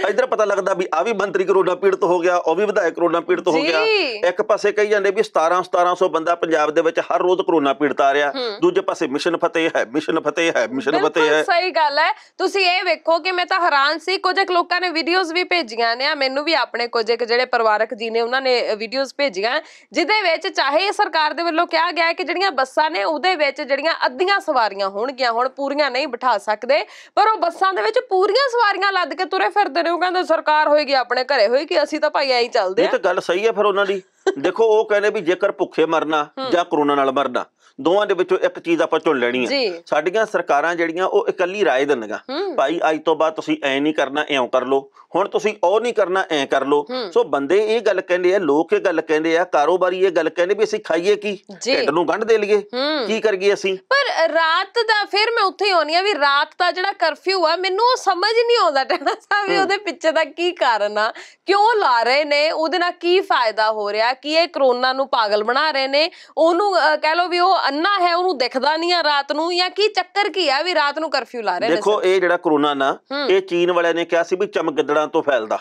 ਇਧਰ ਪਤਾ ਲੱਗਦਾ ਵੀ ਆ ਵੀ ਮੰਤਰੀ ਕਰੋਨਾ ਪੀੜਤ ਹੋ ਗਿਆ ਉਹ ਵੀ ਵਿਧਾਇਕ ਕਰੋਨਾ ਪੀੜਤ ਹੋ ਗਿਆ ਇੱਕ ਪਾਸੇ ਕਹੀ ਜਾਂਦੇ ਵੀ 17 1700 ਬੰਦਾ ਪੰਜਾਬ ਦੇ ਵਿੱਚ ਹਰ ਰੋਜ਼ ਕਰੋਨਾ ਪੀੜਤ ਆ ਰਿਹਾ ਦੂਜੇ ਪਾਸੇ ਮਿਸ਼ਨ ਫਤਿਹ ਹੈ ਮਿਸ਼ਨ ਫਤਿਹ ਹੈ ਮਿਸ਼ਨ ਫਤਿਹ ਹੈ ਸਹੀ ਗੱਲ ਹੈ ਤੁਸੀਂ ਇਹ ਵੇਖੋ ਕਿ ਮੈਂ ਤਾਂ ਹੈਰਾਨ ਸੀ ਕੁਝ ਲੋਕਾਂ ਨੇ ਵੀਡੀਓਜ਼ ਵੀ ਭੇਜੀਆਂ ਨੇ ਆ ਮੈਨੂੰ ਵੀ ਆਪਣੇ ਕੁਝ ਇੱਕ ਜਿਹੜੇ ਪਰਿਵਾਰਕ ਜੀ ਨੇ ਉਹਨਾਂ ਨੇ ਵੀਡੀਓਜ਼ ਭੇਜੀਆਂ ਜਿਦੇ ਵਿੱਚ ਚਾਹੇ ਸਰਕਾਰ ਦੇ ਵੱਲੋਂ ਕਿਹਾ ਗਿਆ ਕਿ ਜਿਹੜੀਆਂ ਬੱਸਾਂ ਨੇ ਉਹਦੇ ਵਿੱਚ ਜਿਹੜੀਆਂ ਅੱਧੀਆਂ ਸਵਾਰੀਆਂ ਹੋਣਗੀਆਂ ਹੁਣ ਪੂਰੀਆਂ ਨਹੀਂ ਬਿਠਾ ਸਕਦੇ ਪਰ ਉਹ ਬੱਸਾਂ ਦੇ ਵਿੱਚ ਪੂਰੀਆਂ ਸਵਾਰੀਆਂ ਲੱਦ ਕੇ ਤੁਰੇ ਫਿਰਦੇ ਨੇ ਉਹ ਕਹਿੰਦੇ ਸਰਕਾਰ ਹੋਏਗੀ ਆਪਣੇ ਘਰੇ ਹੋਏਗੀ ਅਸੀਂ ਤਾਂ ਭਾਈ ਐਂ ਹੀ ਚੱਲਦੇ ਇਹ ਤਾਂ ਗੱਲ ਸਹੀ ਹੈ ਫਿਰ ਉਹਨਾਂ ਦੀ ਦੇਖੋ ਉਹ ਕਹਿੰਦੇ ਵੀ ਜੇਕਰ ਭੁੱਖੇ ਮਰਨਾ ਜਾਂ ਕਰੋਨਾ ਨਾਲ ਮਰਨਾ ਦੋਵਾਂ ਦੇ ਵਿੱਚੋਂ ਇੱਕ ਚੀਜ਼ ਆਪਾਂ ਚੁਣ ਲੈਣੀ ਹੈ ਸਾਡੀਆਂ ਸਰਕਾਰਾਂ ਜਿਹੜੀਆਂ ਉਹ ਇਕੱਲੀ ਰਾਏ ਦਿੰਦੀਆਂ ਭਾਈ ਅੱਜ ਤੋਂ ਬਾਅਦ ਤੁਸੀਂ ਐ ਨਹੀਂ ਕਰਨਾ ਐਂ ਕਰ ਲਓ ਹੁਣ ਤੁਸੀਂ ਉਹ ਨਹੀਂ ਕਰਨਾ ਐ ਕਰ ਲਓ ਸੋ ਬੰਦੇ ਇਹ ਗੱਲ ਕਹਿੰਦੇ ਆ ਲੋਕ ਇਹ ਗੱਲ ਕਹਿੰਦੇ ਆ ਕਾਰੋਬਾਰੀ ਇਹ ਗੱਲ ਕਹਿੰਦੇ ਵੀ ਅਸੀਂ ਖਾਈਏ ਕੀ ਢਿੱਡ ਨੂੰ ਗੰਢ ਦੇ ਲਈਏ ਕੀ ਗਏ ਅਸੀਂ ਪਰ ਰਾਤ ਦਾ ਫਿਰ ਮੈਂ ਉੱਥੇ ਆਉਣੀ ਆ ਵੀ ਰਾਤ ਦਾ ਜਿਹੜਾ ਕਰਫਿਊ ਆ ਮੈਨੂੰ ਉਹ ਸਮਝ ਨਹੀਂ ਆਉਂਦਾ ਟੈਣਾ ਸਾਹਿਬ ਵੀ ਉਹਦੇ ਪਿੱਛੇ ਦਾ ਕੀ ਕਾਰਨ ਆ ਕਿਉਂ ਲਾ ਰਹੇ ਨੇ ਉਹਦੇ ਨਾਲ ਕੀ ਫਾਇਦਾ ਹੋ ਰਿਹਾ ਕਿ ਇਹ ਕਰੋਨਾ ਨੂੰ ਪਾਗਲ ਬਣਾ ਰਹੇ ਨੇ ਉਹਨੂੰ ਕਹਿ ਲਓ ਵੀ ਉਹ ਅੰਨਾ ਹੈ ਉਹਨੂੰ ਦਿਖਦਾ ਨਹੀਂ ਆ ਰਾਤ ਨੂੰ ਜਾਂ ਕੀ ਚੱਕਰ ਕੀ ਆ ਵੀ ਰਾਤ ਨੂੰ ਕਰਫਿਊ ਲਾ ਰਹੇ ਨੇ ਦੇਖੋ ਇਹ ਜਿਹੜਾ ਕਰੋਨਾ ਨਾ ਇਹ ਚੀਨ ਵਾਲਿਆਂ ਨੇ ਕਿਹਾ ਸੀ ਵੀ ਚਮਗਿੱਦੜਾਂ ਤੋਂ ਫੈਲਦਾ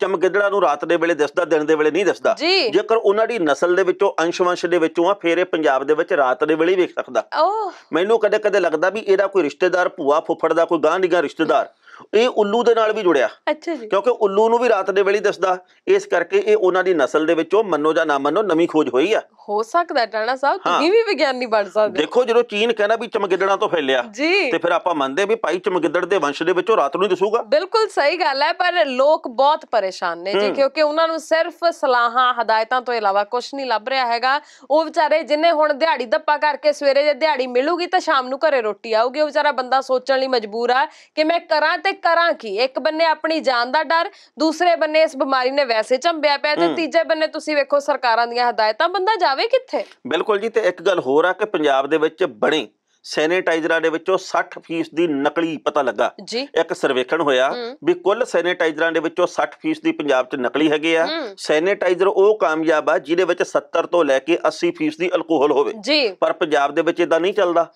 ਚਮਗਿੱਦੜਾਂ ਨੂੰ ਰਾਤ ਦੇ ਵੇਲੇ ਦਿਸਦਾ ਦਿਨ ਦੇ ਵੇਲੇ ਨਹੀਂ ਦਿਸਦਾ ਜੇਕਰ ਉਹਨਾਂ ਦੀ ਨਸਲ ਦੇ ਵਿੱਚੋਂ ਅੰਸ਼ਵੰਸ਼ ਦੇ ਵਿੱਚੋਂ ਆ ਫੇਰ ਇਹ ਪੰਜਾਬ ਦੇ ਵਿੱਚ ਰਾਤ ਦੇ ਵੇਲੇ ਵੇਖ ਸਕਦਾ ਮੈਨੂੰ ਕਦੇ ਕਦੇ ਲੱਗਦਾ ਵੀ ਇਹਦਾ ਕੋਈ ਰਿਸ਼ਤੇਦਾਰ ਭੂਆ ਫੁੱਫੜ ਦਾ ਕੋਈ ਗਾਂ ਨਿਗਾ ਰਿਸ਼ਤੇਦਾਰ ਇਹ ਉੱਲੂ ਦੇ ਨਾਲ ਵੀ ਜੁੜਿਆ ਅੱਛਾ ਜੀ ਕਿਉਂਕਿ ਉੱਲੂ ਨੂੰ ਵੀ ਰਾਤ ਦੇ ਵੇਲੇ ਦਿਸਦਾ ਇਸ ਕਰਕੇ ਇਹ ਉਹਨਾਂ ਦੀ ਨਸਲ ਦੇ ਵਿੱਚੋਂ ਮੰਨੋ ਜਾਂ ਨਾ ਮੰਨੋ ਨਵੀਂ ਖੋਜ ਹੋਈ ਆ ਹੋ ਸਕਦਾ ਟਾਣਾ ਸਾਹਿਬ ਤੁਸੀਂ ਵੀ ਵਿਗਿਆਨੀ ਬਣ ਸਕਦੇ ਦੇਖੋ ਜਦੋਂ ਚੀਨ ਕਹਿੰਦਾ ਵੀ ਚਮਗਿੱਦੜਾਂ ਤੋਂ ਫੈਲਿਆ ਤੇ ਫਿਰ ਆਪਾਂ ਮੰਨਦੇ ਵੀ ਭਾਈ ਚਮਗਿੱਦੜ ਦੇ ਵੰਸ਼ ਦੇ ਵਿੱਚੋਂ ਰਾਤ ਨੂੰ ਹੀ ਦਿਸੂਗਾ ਬਿਲਕੁਲ ਸਹੀ ਗੱਲ ਹੈ ਪਰ ਲੋਕ ਬਹੁਤ ਪਰੇਸ਼ਾਨ ਨੇ ਜੀ ਕਿਉਂਕਿ ਉਹਨਾਂ ਨੂੰ ਸਿਰਫ ਸਲਾਹਾਂ ਹਦਾਇਤਾਂ ਤੋਂ ਇਲਾਵਾ ਕੁਝ ਨਹੀਂ ਲੱਭ ਰਿਹਾ ਹੈਗਾ ਉਹ ਵਿਚਾਰੇ ਜਿਨੇ ਹੁਣ ਦਿਹਾੜੀ ਦੱਪਾ ਕਰਕੇ ਸਵੇਰੇ ਜੇ ਦਿਹਾੜੀ ਮਿਲੂਗੀ ਤਾਂ ਸ਼ਾਮ ਨੂੰ ਘਰੇ ਰੋਟੀ ਆਊਗੀ ਉਹ ਵਿਚਾਰਾ ਬੰਦਾ ਸੋਚਣ ਲਈ ਮਜਬੂਰ ਆ ਕਿ ਮੈਂ ਕਰਾਂ ਤੇ ਕਰਾਂ ਕੀ ਇੱਕ ਬੰਨੇ ਆਪਣੀ ਜਾਨ ਦਾ ਡਰ ਦੂਸਰੇ ਬੰਨੇ ਇਸ ਬਿਮਾਰੀ ਨੇ ਵੈਸੇ ਚੰਬਿਆ ਪਿਆ ਤੇ ਤੀਜੇ ਬੰਨੇ ਤੁਸੀਂ ਵੇਖੋ ਸਰਕਾਰਾਂ ਦੀਆਂ ਹਦਾਇਤਾਂ ਬੰਦਾ ਜਾਵੇ ਕਿੱਥੇ ਬਿਲਕੁਲ ਜੀ ਤੇ ਇੱਕ ਗੱਲ ਹੋਰ ਆ ਕਿ ਪੰਜਾਬ ਦੇ ਵਿੱਚ ਬਣੀ ਸੈਨੇਟਾਈਜ਼ਰਾਂ ਦੇ ਵਿੱਚੋਂ 60% ਦੀ ਨਕਲੀ ਪਤਾ ਲੱਗਾ ਇੱਕ ਸਰਵੇਖਣ ਹੋਇਆ ਵੀ ਕੁੱਲ ਸੈਨੇਟਾਈਜ਼ਰਾਂ ਦੇ ਵਿੱਚੋਂ 60% ਦੀ ਪੰਜਾਬ 'ਚ ਨਕਲੀ ਹੈਗੇ ਆ ਸੈਨੇਟਾਈਜ਼ਰ ਉਹ ਕਾਮਯਾਬ ਆ ਜਿਹਦੇ ਵਿੱਚ 70 ਤੋਂ ਲੈ ਕੇ 80% ਦੀ ਅਲਕੋਹਲ ਹੋਵੇ ਪਰ ਪੰਜਾਬ ਦੇ ਵਿੱਚ ਇਦਾਂ ਨਹੀਂ ਚੱਲਦਾ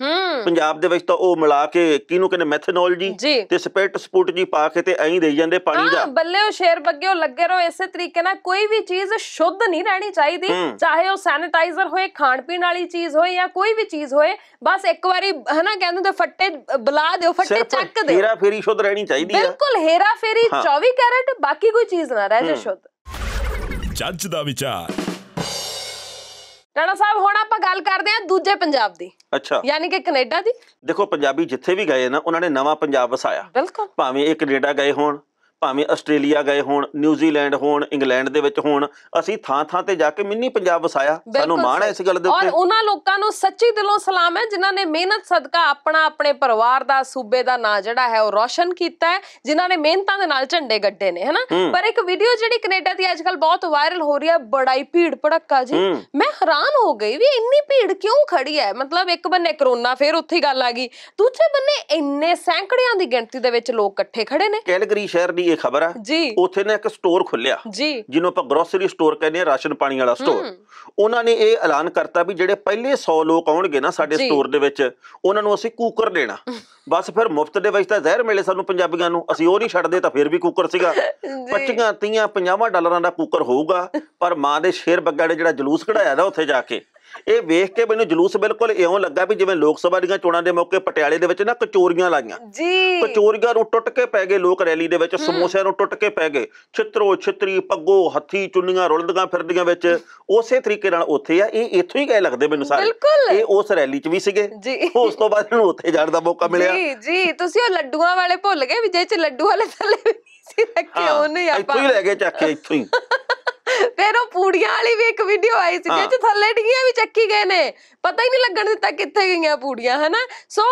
ਪੰਜਾਬ ਦੇ ਵਿੱਚ ਤਾਂ ਉਹ ਮਿਲਾ ਕੇ ਕਿਹਨੂੰ ਕਹਿੰਦੇ ਮੈਥਨੋਲ ਜੀ ਤੇ ਸਪਿਰਟ ਸਪੂਟ ਜੀ ਪਾ ਕੇ ਤੇ ਐਂ ਦੇਈ ਜਾਂਦੇ ਪਾਣੀ ਦਾ ਬੱਲੇ ਉਹ ਸ਼ੇਰ ਉਹ ਲੱਗੇ ਰੋ ਇਸੇ ਤਰੀਕੇ ਨਾਲ ਕੋਈ ਵੀ ਚੀਜ਼ ਸ਼ੁੱਧ ਨਹੀਂ ਰਹਿਣੀ ਚਾਹੀਦੀ ਚਾਹੇ ਉਹ ਸੈਨੇਟਾਈਜ਼ਰ ਹੋਏ ਖਾਣ ਪੀਣ ਵਾਲੀ ਚੀਜ਼ ਹੋਏ ਜਾਂ ਕੋਈ ਵੀ ਚੀਜ਼ ਹੋਏ ਬਸ ਇੱਕ ਵਾਰੀ ਹਨਾ ਕਹਿੰਦੇ ਤੇ ਫੱਟੇ ਬਲਾ ਦਿਓ ਫੱਟੇ ਚੱਕ ਦਿਓ ਹੀਰਾ ਫੇਰੀ ਸ਼ੁੱਧ ਰਹਿਣੀ ਚਾਹੀਦੀ ਹੈ ਬਿਲਕੁਲ ਹੀਰਾ ਫੇਰੀ 24 ਕੈਰਟ ਬਾਕੀ ਕੋਈ ਚੀਜ਼ ਨਾ ਰਹਿ ਜੇ ਸ਼ੁੱਧ ਜੱਜ ਦਾ ਵਿਚਾਰ ਰਾਣਾ ਸਾਹਿਬ ਹੁਣ ਆਪਾਂ ਗੱਲ ਕਰਦੇ ਆਂ ਦੂਜੇ ਪੰਜਾਬ ਦੀ ਅੱਛਾ ਯਾਨੀ ਕਿ ਕੈਨੇਡਾ ਦੀ ਦੇਖੋ ਪੰਜਾਬੀ ਜਿੱਥੇ ਵੀ ਗਏ ਨਾ ਉਹਨਾਂ ਨੇ ਨਵਾਂ ਪੰਜਾਬ ਵਸਾਇਆ ਬਿਲਕੁਲ ਭਾਵੇਂ ਇਹ ਕੈਨੇਡਾ ਗਏ ਹੋਣ ਭਾਵੇਂ ਆਸਟ੍ਰੇਲੀਆ ਗਏ ਹੋਣ ਨਿਊਜ਼ੀਲੈਂਡ ਹੋਣ ਇੰਗਲੈਂਡ ਦੇ ਵਿੱਚ ਹੋਣ ਅਸੀਂ ਥਾਂ-ਥਾਂ ਤੇ ਜਾ ਕੇ ਮਿੰਨੀ ਪੰਜਾਬ ਵਸਾਇਆ ਸਾਨੂੰ ਮਾਣ ਹੈ ਇਸ ਗੱਲ ਦੇ ਉੱਤੇ ਔਰ ਉਹਨਾਂ ਲੋਕਾਂ ਨੂੰ ਸੱਚੀ ਦਿਲੋਂ ਸਲਾਮ ਹੈ ਜਿਨ੍ਹਾਂ ਨੇ ਮਿਹਨਤ ਸਦਕਾ ਆਪਣਾ ਆਪਣੇ ਪਰਿਵਾਰ ਦਾ ਸੂਬੇ ਦਾ ਨਾਂ ਜਿਹੜਾ ਹੈ ਉਹ ਰੌਸ਼ਨ ਕੀਤਾ ਹੈ ਜਿਨ੍ਹਾਂ ਨੇ ਮਿਹਨਤਾਂ ਦੇ ਨਾਲ ਝੰਡੇ ਗੱਡੇ ਨੇ ਹਨਾ ਪਰ ਇੱਕ ਵੀਡੀਓ ਜਿਹੜੀ ਕੈਨੇਡਾ ਦੀ ਅੱਜਕੱਲ ਬਹੁਤ ਵਾਇਰਲ ਹੋ ਰਹੀ ਹੈ ਬੜਾ ਹੀ ਭੀੜ ਭੜੱਕਾ ਜੀ ਮੈਂ ਹੈਰਾਨ ਹੋ ਗਈ ਵੀ ਇੰਨੀ ਭੀੜ ਕਿਉਂ ਖੜੀ ਹੈ ਮਤਲਬ ਇੱਕ ਬੰਨੇ ਕਰੋਨਾ ਫੇਰ ਉੱਥੇ ਹੀ ਗੱਲ ਆ ਗਈ ਦੂਜੇ ਬੰਨੇ ਇੰਨੇ ਸੈਂਕੜਿਆਂ ਦੀ ਗਿਣਤੀ ਦੇ ਵਿੱਚ ਲੋਕ ਇਕੱਠੇ ਖੜੇ ਨੇ ਕੈਲਗਰੀ ਸ਼ਹਿਰ ਦੀ ਇਹ ਖਬਰ ਆ ਜੀ ਉੱਥੇ ਨਾ ਇੱਕ ਸਟੋਰ ਖੁੱਲਿਆ ਜੀ ਜਿਹਨੂੰ ਆਪਾਂ ਗਰੋਸਰੀ ਸਟੋਰ ਕਹਿੰਦੇ ਆ ਰਾਸ਼ਨ ਪਾਣੀ ਵਾਲਾ ਸਟੋਰ ਉਹਨਾਂ ਨੇ ਇਹ ਐਲਾਨ ਕਰਤਾ ਵੀ ਜਿਹੜੇ ਪਹਿਲੇ 100 ਲੋਕ ਆਉਣਗੇ ਨਾ ਸਾਡੇ ਸਟੋਰ ਦੇ ਵਿੱਚ ਉਹਨਾਂ ਨੂੰ ਅਸੀਂ ਕੂਕਰ ਦੇਣਾ ਬਸ ਫਿਰ ਮੁਫਤ ਦੇ ਵਿੱਚ ਤਾਂ ਜ਼ਹਿਰ ਮਿਲੇ ਸਾਨੂੰ ਪੰਜਾਬੀਆਂ ਨੂੰ ਅਸੀਂ ਉਹ ਨਹੀਂ ਛੱਡਦੇ ਤਾਂ ਫਿਰ ਵੀ ਕੂਕਰ ਸੀਗਾ ਪੱਚੀਆਂ 30 50 ਡਾਲਰਾਂ ਦਾ ਕੂਕਰ ਹੋਊਗਾ ਪਰ ਮਾਂ ਦੇ ਸ਼ੇਰ ਬੱਗਾੜੇ ਜਿਹੜਾ ਜਲੂਸ ਕਢਾਇਆ ਦਾ ਉੱਥੇ ਜਾ ਕੇ ਇਹ ਵੇਖ ਕੇ ਮੈਨੂੰ ਜਲੂਸ ਬਿਲਕੁਲ ਇਉਂ ਲੱਗਾ ਵੀ ਜਿਵੇਂ ਲੋਕ ਸਭਾ ਦੀਆਂ ਚੋਣਾਂ ਦੇ ਮੌਕੇ ਪਟਿਆਲੇ ਦੇ ਵਿੱਚ ਨਾ ਕਚੋਰੀਆਂ ਲਾਈਆਂ ਜੀ ਕਚੋਰੀਆਂ ਨੂੰ ਟੁੱਟ ਕੇ ਪੈ ਗਏ ਲੋਕ ਰੈਲੀ ਦੇ ਵਿੱਚ ਸਮੋਸਿਆਂ ਨੂੰ ਟੁੱਟ ਕੇ ਪੈ ਗਏ ਛਿੱਤਰੋ ਛਿੱਤਰੀ ਪੱਗੋ ਹੱਥੀ ਚੁੰਨੀਆਂ ਰੁਲਦੀਆਂ ਫਿਰਦੀਆਂ ਵਿੱਚ ਉਸੇ ਤਰੀਕੇ ਨਾਲ ਉੱਥੇ ਆ ਇਹ ਇੱਥੋਂ ਹੀ ਗਏ ਲੱਗਦੇ ਮੈਨੂੰ ਸਾਰੇ ਇਹ ਉਸ ਰੈਲੀ 'ਚ ਵੀ ਸੀਗੇ ਉਸ ਤੋਂ ਬਾਅਦ ਇਹਨੂੰ ਉੱਥੇ ਜਾਣ ਦਾ ਮੌਕਾ ਮਿਲਿਆ ਜੀ ਜੀ ਤੁਸੀਂ ਉਹ ਲੱਡੂਆਂ ਵਾਲੇ ਭੁੱਲ ਗਏ ਵੀ ਜੇ 'ਚ ਲੱਡੂ ਵਾਲੇ ਥੱਲੇ ਵੀ ਸੀ ਰੱਖੇ ਉਹਨੇ ਆਪਾਂ ਇੱਥੋਂ ਹੀ ਲੈ ਕੇ ਚੱਕੇ ਇੱਥੋਂ ਹੀ ਫਿਰ ਉਹ ਪੂੜੀਆਂ ਵਾਲੀ ਵੀ ਇੱਕ ਵੀਡੀਓ ਆਈ ਸੀ ਜਿਹਦੇ ਚ ਥੱਲੇ ਡਿੱਗੀਆਂ ਵੀ ਚੱਕੀ ਗਏ ਨੇ ਪਤਾ ਹੀ ਨਹੀਂ ਲੱਗਣ ਦਿੱਤਾ ਕਿੱਥੇ ਗਈਆਂ ਪੂੜੀਆਂ ਹਨਾ ਸੋ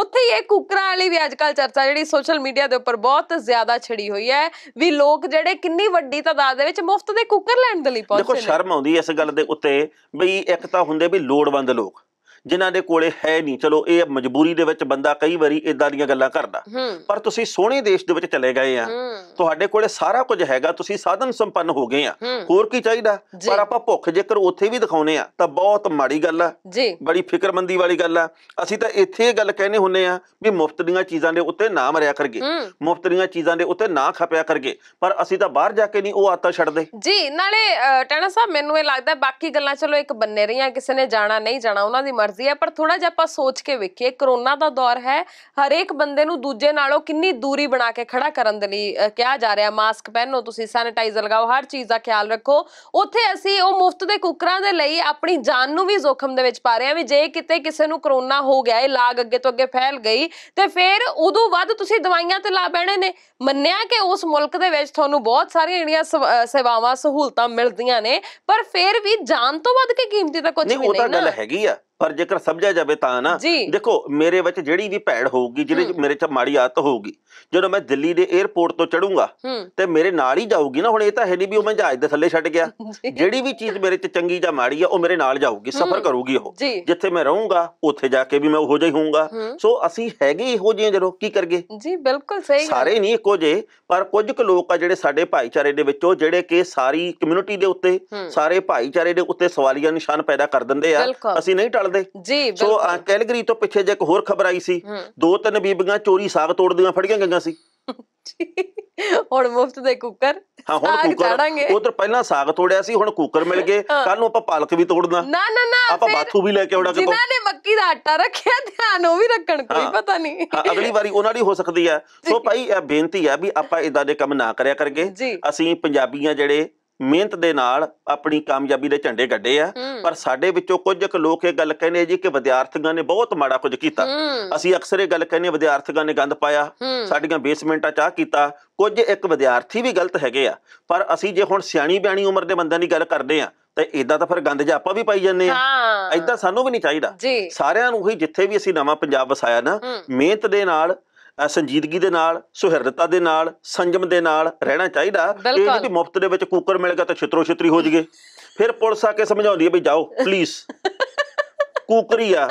ਉੱਥੇ ਹੀ ਇਹ ਕੁਕਰਾਂ ਵਾਲੀ ਵੀ ਅੱਜਕੱਲ ਚਰਚਾ ਜਿਹੜੀ ਸੋਸ਼ਲ ਮੀਡੀਆ ਦੇ ਉੱਪਰ ਬਹੁਤ ਜ਼ਿਆਦਾ ਛੜੀ ਹੋਈ ਹੈ ਵੀ ਲੋਕ ਜਿਹੜੇ ਕਿੰਨੀ ਵੱਡੀ ਤਾਦਾਦ ਦੇ ਵਿੱਚ ਮੁਫਤ ਦੇ ਕੁੱਕਰ ਲੈਣ ਦੇ ਲਈ ਪਹੁੰਚੇ ਨੇ ਦੇਖੋ ਸ਼ਰਮ ਆਉਂਦੀ ਇਸ ਗੱਲ ਦੇ ਉੱਤੇ ਬਈ ਇੱਕ ਤਾਂ ਹੁੰਦੇ ਵੀ ਲੋੜਵੰਦ ਲੋਕ ਜਿਨ੍ਹਾਂ ਦੇ ਕੋਲੇ ਹੈ ਨਹੀਂ ਚਲੋ ਇਹ ਮਜਬੂਰੀ ਦੇ ਵਿੱਚ ਬੰਦਾ ਕਈ ਵਾਰੀ ਇਦਾਂ ਦੀਆਂ ਗੱਲਾਂ ਕਰਦਾ ਪਰ ਤੁਸੀਂ ਸੋਹਣੇ ਦੇਸ਼ ਦੇ ਵਿੱਚ ਚਲੇ ਗਏ ਆ ਤੁਹਾਡੇ ਕੋਲੇ ਸਾਰਾ ਕੁਝ ਹੈਗਾ ਤੁਸੀਂ ਸਾਧਨ ਸੰਪੰਨ ਹੋ ਗਏ ਆ ਹੋਰ ਕੀ ਚਾਹੀਦਾ ਪਰ ਆਪਾਂ ਭੁੱਖ ਜੇਕਰ ਉੱਥੇ ਵੀ ਦਿਖਾਉਨੇ ਆ ਤਾਂ ਬਹੁਤ ਮਾੜੀ ਗੱਲ ਆ ਬੜੀ ਫਿਕਰਮੰਦੀ ਵਾਲੀ ਗੱਲ ਆ ਅਸੀਂ ਤਾਂ ਇੱਥੇ ਇਹ ਗੱਲ ਕਹਿੰਦੇ ਹੁੰਨੇ ਆ ਵੀ ਮੁਫਤ ਦੀਆਂ ਚੀਜ਼ਾਂ ਦੇ ਉੱਤੇ ਨਾ ਮਰਿਆ ਕਰਗੇ ਮੁਫਤ ਦੀਆਂ ਚੀਜ਼ਾਂ ਦੇ ਉੱਤੇ ਨਾ ਖਪਿਆ ਕਰਗੇ ਪਰ ਅਸੀਂ ਤਾਂ ਬਾਹਰ ਜਾ ਕੇ ਨਹੀਂ ਉਹ ਆਤਾ ਛੱਡਦੇ ਜੀ ਨਾਲੇ ਟੈਣਾ ਸਾਹਿਬ ਮੈਨੂੰ ਇਹ ਲੱਗਦਾ ਬਾਕੀ ਗੱਲਾਂ ਚਲੋ ਇੱਕ ਬੰਨੇ ਰਹੀਆਂ ਕਿਸੇ ਨੇ ਜਾਣਾ ਨਹੀਂ ਜਾਣਾ ਉਹਨਾਂ ਦੀ ਮਰਜ਼ੀ ਮਰਜ਼ੀ ਹੈ ਪਰ ਥੋੜਾ ਜਿਹਾ ਆਪਾਂ ਸੋਚ ਕੇ ਵੇਖੀਏ ਕਰੋਨਾ ਦਾ ਦੌਰ ਹੈ ਹਰੇਕ ਬੰਦੇ ਨੂੰ ਦੂਜੇ ਨਾਲੋਂ ਕਿੰਨੀ ਦੂਰੀ ਬਣਾ ਕੇ ਖੜਾ ਕਰਨ ਦੇ ਲਈ ਕਿਹਾ ਜਾ ਰਿਹਾ ਮਾਸਕ ਪਹਿਨੋ ਤੁਸੀਂ ਸੈਨੀਟਾਈਜ਼ਰ ਲਗਾਓ ਹਰ ਚੀਜ਼ ਦਾ ਖਿਆਲ ਰੱਖੋ ਉੱਥੇ ਅਸੀਂ ਉਹ ਮੁਫਤ ਦੇ ਕੁੱਕਰਾਂ ਦੇ ਲਈ ਆਪਣੀ ਜਾਨ ਨੂੰ ਵੀ ਜ਼ੋਖਮ ਦੇ ਵਿੱਚ ਪਾ ਰਹੇ ਹਾਂ ਵੀ ਜੇ ਕਿਤੇ ਕਿਸੇ ਨੂੰ ਕਰੋਨਾ ਹੋ ਗਿਆ ਇਹ ਲਾਗ ਅੱਗੇ ਤੋਂ ਅੱਗੇ ਫੈਲ ਗਈ ਤੇ ਫਿਰ ਉਦੋਂ ਵੱਧ ਤੁਸੀਂ ਦਵਾਈਆਂ ਤੇ ਲਾ ਪੈਣੇ ਨੇ ਮੰਨਿਆ ਕਿ ਉਸ ਮੁਲਕ ਦੇ ਵਿੱਚ ਤੁਹਾਨੂੰ ਬਹੁਤ ਸਾਰੀਆਂ ਜਿਹੜੀਆਂ ਸੇਵਾਵਾਂ ਸਹੂਲਤਾਂ ਮਿਲਦੀਆਂ ਨੇ ਪਰ ਫਿਰ ਵੀ ਜਾਨ ਤੋਂ ਵੱਧ ਕੇ ਕੀਮਤੀ ਤਾਂ ਕੁਝ ਵੀ ਨਹੀਂ ਨਾ ਉਹ ਤਾਂ ਗੱਲ ਹੈਗੀ ਆ ਪਰ ਜੇਕਰ ਸਮਝਿਆ ਜਾਵੇ ਤਾਂ ਨਾ ਦੇਖੋ ਮੇਰੇ ਵਿੱਚ ਜਿਹੜੀ ਵੀ ਭੈੜ ਹੋਊਗੀ ਜਿਹਦੇ ਮੇਰੇ ਚ ਮਾੜੀ ਆਦਤ ਹੋਊਗੀ ਜਦੋਂ ਮੈਂ ਦਿੱਲੀ ਦੇ 에어ਪੋਰਟ ਤੋਂ ਚੜੂੰਗਾ ਤੇ ਮੇਰੇ ਨਾਲ ਹੀ ਜਾਊਗੀ ਨਾ ਹੁਣ ਇਹ ਤਾਂ ਹੈ ਨਹੀਂ ਵੀ ਉਹ ਮੈਂ ਜਹਾਜ਼ ਦੇ ਥੱਲੇ ਛੱਡ ਗਿਆ ਜਿਹੜੀ ਵੀ ਚੀਜ਼ ਮੇਰੇ ਚ ਚੰਗੀ ਜਾਂ ਮਾੜੀ ਆ ਉਹ ਮੇਰੇ ਨਾਲ ਜਾਊਗੀ ਸਫ਼ਰ ਕਰੂਗੀ ਉਹ ਜਿੱਥੇ ਮੈਂ ਰਹੂੰਗਾ ਉੱਥੇ ਜਾ ਕੇ ਵੀ ਮੈਂ ਉਹੋ ਜਿਹਾ ਹੀ ਹੋਊਂਗਾ ਸੋ ਅਸੀਂ ਹੈਗੇ ਇਹੋ ਜਿਹੇ ਜਦੋਂ ਕੀ ਕਰਗੇ ਜੀ ਬਿਲਕੁਲ ਸਹੀ ਸਾਰੇ ਨਹੀਂ ਇੱਕੋ ਜੇ ਪਰ ਕੁਝ ਕੁ ਲੋਕ ਆ ਜਿਹੜੇ ਸਾਡੇ ਭਾਈਚਾਰੇ ਦੇ ਵਿੱਚੋਂ ਜਿਹੜੇ ਕਿ ਸਾਰੀ ਕਮਿਊਨਿਟੀ ਦੇ ਉੱਤੇ ਸਾਰੇ ਭਾਈਚਾਰੇ ਦੇ ਉੱਤੇ ਸਵਾਲੀਆ ਨਿਸ਼ਾਨ ਪੈਦਾ ਕਰ ਦਿੰਦੇ ਆ ਅਸੀਂ ਨਹੀਂ ਟਲ ਕਰਦੇ ਜੀ ਸੋ ਕੈਲਗਰੀ ਤੋਂ ਪਿੱਛੇ ਜੇ ਇੱਕ ਹੋਰ ਖਬਰ ਆਈ ਸੀ ਦੋ ਤਿੰਨ ਬੀਬੀਆਂ ਚੋਰੀ ਸਾਗ ਤੋੜਦੀਆਂ ਫੜੀਆਂ ਗਈਆਂ ਸੀ ਹੁਣ ਮੁਫਤ ਦੇ ਕੁੱਕਰ ਹਾਂ ਹੁਣ ਕੁੱਕਰ ਉਧਰ ਪਹਿਲਾਂ ਸਾਗ ਤੋੜਿਆ ਸੀ ਹੁਣ ਕੁੱਕਰ ਮਿਲ ਗਏ ਕੱਲ ਨੂੰ ਆਪਾਂ ਪਾਲਕ ਵੀ ਤੋੜਨਾ ਨਾ ਨਾ ਨਾ ਆਪਾਂ ਬਾਥੂ ਵੀ ਲੈ ਕੇ ਆਉਣਾ ਜਿਨ੍ਹਾਂ ਨੇ ਮੱਕੀ ਦਾ ਆਟਾ ਰੱਖਿਆ ਧਿਆਨ ਉਹ ਵੀ ਰੱਖਣ ਕੋਈ ਪਤਾ ਨਹੀਂ ਅਗਲੀ ਵਾਰੀ ਉਹਨਾਂ ਦੀ ਹੋ ਸਕਦੀ ਹੈ ਸੋ ਭਾਈ ਇਹ ਬੇਨਤੀ ਹੈ ਵੀ ਆਪਾਂ ਇਦਾਂ ਦੇ ਕੰਮ ਨਾ ਕਰਿਆ ਕਰਗੇ ਅਸੀਂ ਪੰਜਾਬੀਆਂ ਜਿਹੜੇ ਮਿਹਨਤ ਦੇ ਨਾਲ ਆਪਣੀ ਕਾਮਯਾਬੀ ਦੇ ਝੰਡੇ ਗੱਡੇ ਆ ਪਰ ਸਾਡੇ ਵਿੱਚੋਂ ਕੁਝ ਇੱਕ ਲੋਕ ਇਹ ਗੱਲ ਕਹਿੰਦੇ ਜੀ ਕਿ ਵਿਦਿਆਰਥੀਆਂ ਨੇ ਬਹੁਤ ਮਾੜਾ ਕੁਝ ਕੀਤਾ ਅਸੀਂ ਅਕਸਰ ਇਹ ਗੱਲ ਕਹਿੰਦੇ ਵਿਦਿਆਰਥੀਆਂ ਨੇ ਗੰਦ ਪਾਇਆ ਸਾਡੀਆਂ ਬੇਸਮੈਂਟਾਂ ਚਾਹ ਕੀਤਾ ਕੁਝ ਇੱਕ ਵਿਦਿਆਰਥੀ ਵੀ ਗਲਤ ਹੈਗੇ ਆ ਪਰ ਅਸੀਂ ਜੇ ਹੁਣ ਸਿਆਣੀ ਬਿਆਣੀ ਉਮਰ ਦੇ ਬੰਦਿਆਂ ਦੀ ਗੱਲ ਕਰਦੇ ਆ ਤੇ ਇਦਾਂ ਤਾਂ ਫਿਰ ਗੰਦ ਜਾ ਆਪਾਂ ਵੀ ਪਾਈ ਜਾਂਦੇ ਆ ਇਦਾਂ ਸਾਨੂੰ ਵੀ ਨਹੀਂ ਚਾਹੀਦਾ ਸਾਰਿਆਂ ਨੂੰ ਹੀ ਜਿੱਥੇ ਵੀ ਅਸੀਂ ਨਵਾਂ ਪੰਜਾਬ ਵਸਾਇਆ ਨਾ ਮਿਹਨਤ ਦੇ ਨਾਲ ਸੰਜੀਦਗੀ ਦੇ ਨਾਲ ਸੁਹਿਰਦਤਾ ਦੇ ਨਾਲ ਸੰਜਮ ਦੇ ਨਾਲ ਰਹਿਣਾ ਚਾਹੀਦਾ ਇਹ ਜਿਹੜੀ ਮੁਫਤ ਦੇ ਵਿੱਚ ਕੁੱਕਰ ਮਿਲ ਗਿਆ ਤਾਂ ਛਿਤਰੋ ਛਿਤਰੀ ਹੋ ਜਗੇ ਫਿਰ ਪੁਲਿਸ ਆ ਕੇ ਸਮਝਾਉਂਦੀ ਹੈ ਵੀ ਜਾਓ ਪਲੀਜ਼ ਕੁੱਕਰੀ ਆ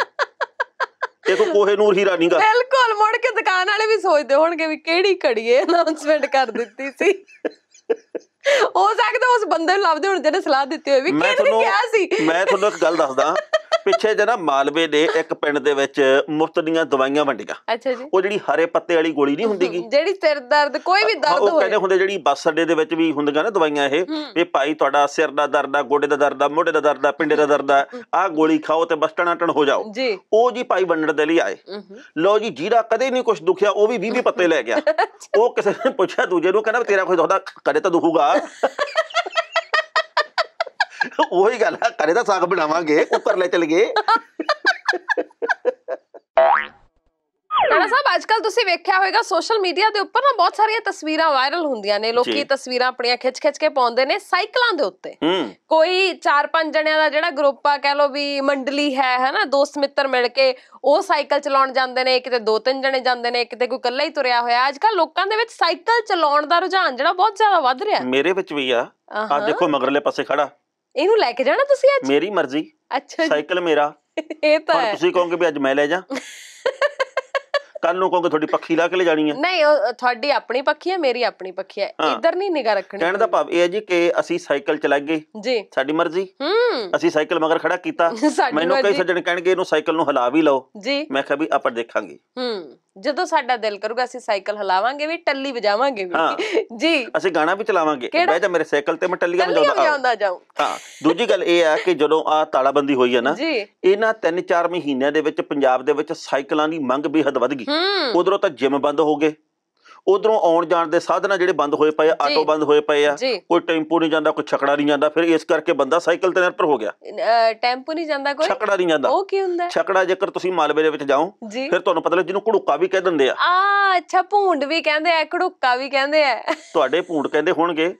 ਦੇਖੋ ਕੋਹੇ ਨੂਰ ਹੀਰਾ ਨਹੀਂਗਾ ਬਿਲਕੁਲ ਮੁੜ ਕੇ ਦੁਕਾਨ ਵਾਲੇ ਵੀ ਸੋਚਦੇ ਹੋਣਗੇ ਵੀ ਕਿਹੜੀ ਘੜੀਏ ਅਨਾਉਂਸਮੈਂਟ ਕਰ ਦਿੱਤੀ ਸੀ ਹੋ ਸਕਦਾ ਉਸ ਬੰਦੇ ਨੂੰ ਲੱਭਦੇ ਹੋਣ ਜਿਹਨੇ ਸਲਾਹ ਦਿੱਤੀ ਹੋਵੇ ਵੀ ਕਿਹਨੇ ਕਿਹਾ ਸੀ ਮੈਂ ਤੁਹਾਨੂੰ ਇੱਕ ਗੱਲ ਦੱਸਦਾ ਪਿੱਛੇ ਜੇ ਨਾ ਮਾਲਵੇ ਦੇ ਇੱਕ ਪਿੰਡ ਦੇ ਵਿੱਚ ਮੁਫਤ ਦੀਆਂ ਦਵਾਈਆਂ ਵੰਡੀਆਂ ਅੱਛਾ ਜੀ ਉਹ ਜਿਹੜੀ ਹਰੇ ਪੱਤੇ ਵਾਲੀ ਗੋਲੀ ਨਹੀਂ ਹੁੰਦੀਗੀ ਜਿਹੜੀ ਸਿਰ ਦਰਦ ਕੋਈ ਵੀ ਦਰਦ ਹੋਵੇ ਉਹ ਕਹਿੰਦੇ ਹੁੰਦੇ ਜਿਹੜੀ ਬੱਸ ਅੱਡੇ ਦੇ ਵਿੱਚ ਵੀ ਹੁੰਦੀਆਂ ਨਾ ਦਵਾਈਆਂ ਇਹ ਵੀ ਭਾਈ ਤੁਹਾਡਾ ਸਿਰ ਦਾ ਦਰਦ ਆ ਗੋਡੇ ਦਾ ਦਰਦ ਆ ਮੋਢੇ ਦਾ ਦਰਦ ਆ ਪਿੰਡੇ ਦਾ ਦਰਦ ਆ ਆ ਗੋਲੀ ਖਾਓ ਤੇ ਬਸ ਟਣ ਹੋ ਜਾਓ ਜੀ ਉਹ ਜੀ ਭਾਈ ਵੰਡਣ ਦੇ ਲਈ ਆਏ ਲਓ ਜੀ ਜੀਰਾ ਕਦੇ ਨਹੀਂ ਕੁਝ ਦੁਖਿਆ ਉਹ ਵੀ 20 20 ਪੱਤੇ ਲੈ ਗਿਆ ਉਹ ਕਿਸੇ ਨੇ ਪੁੱਛਿਆ ਦੂਜੇ ਨੂੰ ਕਹਿੰਦਾ ਤੇਰਾ ਕੋਈ ਦੁਖਦਾ ਕਦੇ ਤਾਂ ਦੁਖੂਗਾ ਉਹੀ ਗੱਲ ਹੈ ਕਰੇ ਤਾਂ ਸਾਗ ਬਣਾਵਾਂਗੇ ਉੱਪਰ ਲੈ ਚਲ ਗਏ ਤਾਰਾ ਸਾਹਿਬ ਅੱਜਕੱਲ ਤੁਸੀਂ ਵੇਖਿਆ ਹੋਵੇਗਾ ਸੋਸ਼ਲ ਮੀਡੀਆ ਦੇ ਉੱਪਰ ਨਾ ਬਹੁਤ ਸਾਰੀਆਂ ਤਸਵੀਰਾਂ ਵਾਇਰਲ ਹੁੰਦੀਆਂ ਨੇ ਲੋਕੀ ਤਸਵੀਰਾਂ ਆਪਣੀਆਂ ਖਿੱਚ-ਖਿੱਚ ਕੇ ਪਾਉਂਦੇ ਨੇ ਸਾਈਕਲਾਂ ਦੇ ਉੱਤੇ ਕੋਈ 4-5 ਜਣਿਆਂ ਦਾ ਜਿਹੜਾ ਗਰੁੱਪ ਆ ਕਹਿ ਲੋ ਵੀ ਮੰਡਲੀ ਹੈ ਹਨਾ ਦੋਸਤ ਮਿੱਤਰ ਮਿਲ ਕੇ ਉਹ ਸਾਈਕਲ ਚਲਾਉਣ ਜਾਂਦੇ ਨੇ ਕਿਤੇ 2-3 ਜਣੇ ਜਾਂਦੇ ਨੇ ਕਿਤੇ ਕੋਈ ਇਕੱਲਾ ਹੀ ਤੁਰਿਆ ਹੋਇਆ ਅੱਜਕੱਲ ਲੋਕਾਂ ਦੇ ਵਿੱਚ ਸਾਈਕਲ ਚਲਾਉਣ ਦਾ ਰੁਝਾਨ ਜਿਹੜਾ ਬਹੁਤ ਜ਼ਿਆਦਾ ਵੱਧ ਰਿਹਾ ਮੇਰੇ ਵਿੱਚ ਵੀ ਆ ਆ ਦੇਖੋ ਮਗਰਲੇ ਪਾਸੇ ਖੜਾ ਇਹਨੂੰ ਲੈ ਕੇ ਜਾਣਾ ਤੁਸੀਂ ਅੱਜ ਮੇਰੀ ਮਰਜ਼ੀ ਅੱਛਾ ਸਾਈਕਲ ਮੇਰਾ ਇਹ ਤਾਂ ਪਰ ਤੁਸੀਂ ਕਹੋਗੇ ਵੀ ਅੱਜ ਮੈਂ ਲੈ ਜਾ ਕੱਲ ਨੂੰ ਕਹੋਗੇ ਤੁਹਾਡੀ ਪੱਖੀ ਲਾ ਕੇ ਲੈ ਜਾਣੀ ਹੈ ਨਹੀਂ ਉਹ ਤੁਹਾਡੀ ਆਪਣੀ ਪੱਖੀ ਹੈ ਮੇਰੀ ਆਪਣੀ ਪੱਖੀ ਹੈ ਇੱਧਰ ਨਹੀਂ ਨਿਗਾ ਰੱਖਣੀ ਕਹਿਣ ਦਾ ਭਾਵ ਇਹ ਹੈ ਜੀ ਕਿ ਅਸੀਂ ਸਾਈਕਲ ਗਏ ਜੀ ਸਾਡੀ ਮਰਜ਼ੀ ਹੂੰ ਅਸੀਂ ਸਾਈਕਲ ਮਗਰ ਖੜਾ ਕੀਤਾ ਮੈਨੂੰ ਕਈ ਸੱਜਣ ਕਹਿਣਗੇ ਇਹਨੂੰ ਸਾਈਕਲ ਨੂੰ ਹਿਲਾ ਵੀ ਲਓ ਜੀ ਮੈਂ ਕਿਹਾ ਵੀ ਆਪਾਂ ਦੇਖਾਂਗੇ ਹੂੰ ਜਦੋਂ ਸਾਡਾ ਦਿਲ ਕਰੂਗਾ ਅਸੀਂ ਸਾਈਕਲ ਹਲਾਵਾਂਗੇ ਵੀ ਟੱਲੀ ਵਜਾਵਾਂਗੇ ਵੀ ਜੀ ਅਸੀਂ ਗਾਣਾ ਵੀ ਚਲਾਵਾਂਗੇ ਬਹਿ ਜਾ ਮੇਰੇ ਸਾਈਕਲ ਤੇ ਮੈਂ ਟੱਲੀਆਂ ਵਜਾਉਂਦਾ ਹਾਂ ਹਾਂ ਦੂਜੀ ਗੱਲ ਇਹ ਆ ਕਿ ਜਦੋਂ ਆ ਤਾਲਾਬੰਦੀ ਹੋਈ ਹੈ ਨਾ ਇਹਨਾਂ 3-4 ਮਹੀਨਿਆਂ ਦੇ ਵਿੱਚ ਪੰਜਾਬ ਦੇ ਵਿੱਚ ਸਾਈਕਲਾਂ ਦੀ ਮੰਗ ਬੇਹੱਦ ਵਧ ਗਈ ਉਧਰੋਂ ਤਾਂ ਜਿਮ ਬੰਦ ਹੋ ਗਏ ਉਧਰੋਂ ਆਉਣ ਜਾਣ ਦੇ ਸਾਧਨ ਜਿਹੜੇ ਬੰਦ ਹੋਏ ਪਏ ਆ ਆਟੋ ਬੰਦ ਹੋਏ ਪਏ ਆ ਕੋਈ ਟੈਂਪੂ ਨਹੀਂ ਜਾਂਦਾ ਕੋਈ ਛਕੜਾ ਨਹੀਂ ਜਾਂਦਾ ਫਿਰ ਇਸ ਕਰਕੇ ਬੰਦਾ ਸਾਈਕਲ ਤੇ ਨਿਰਭਰ ਹੋ ਗਿਆ ਟੈਂਪੂ ਨਹੀਂ ਜਾਂਦਾ ਕੋਈ ਛਕੜਾ ਨਹੀਂ ਜਾਂਦਾ ਉਹ ਕੀ ਹੁੰਦਾ ਛਕੜਾ ਜੇਕਰ ਤੁਸੀਂ ਮਾਲਵੇ ਦੇ ਵਿੱਚ ਜਾਓ ਫਿਰ ਤੁਹਾਨੂੰ ਪਤਾ ਲੱਗ ਜਿਹਨੂੰ ਕੜੁੱਕਾ ਵੀ ਕਹਿ ਦਿੰਦੇ ਆ ਆ ਅੱਛਾ ਭੂੰਡ ਵੀ ਕਹਿੰਦੇ ਆ ਕੜੁੱਕਾ ਵੀ ਕਹਿੰਦੇ ਆ ਤੁਹਾਡੇ ਭੂੰਡ ਕਹਿੰਦੇ ਹੋਣਗੇ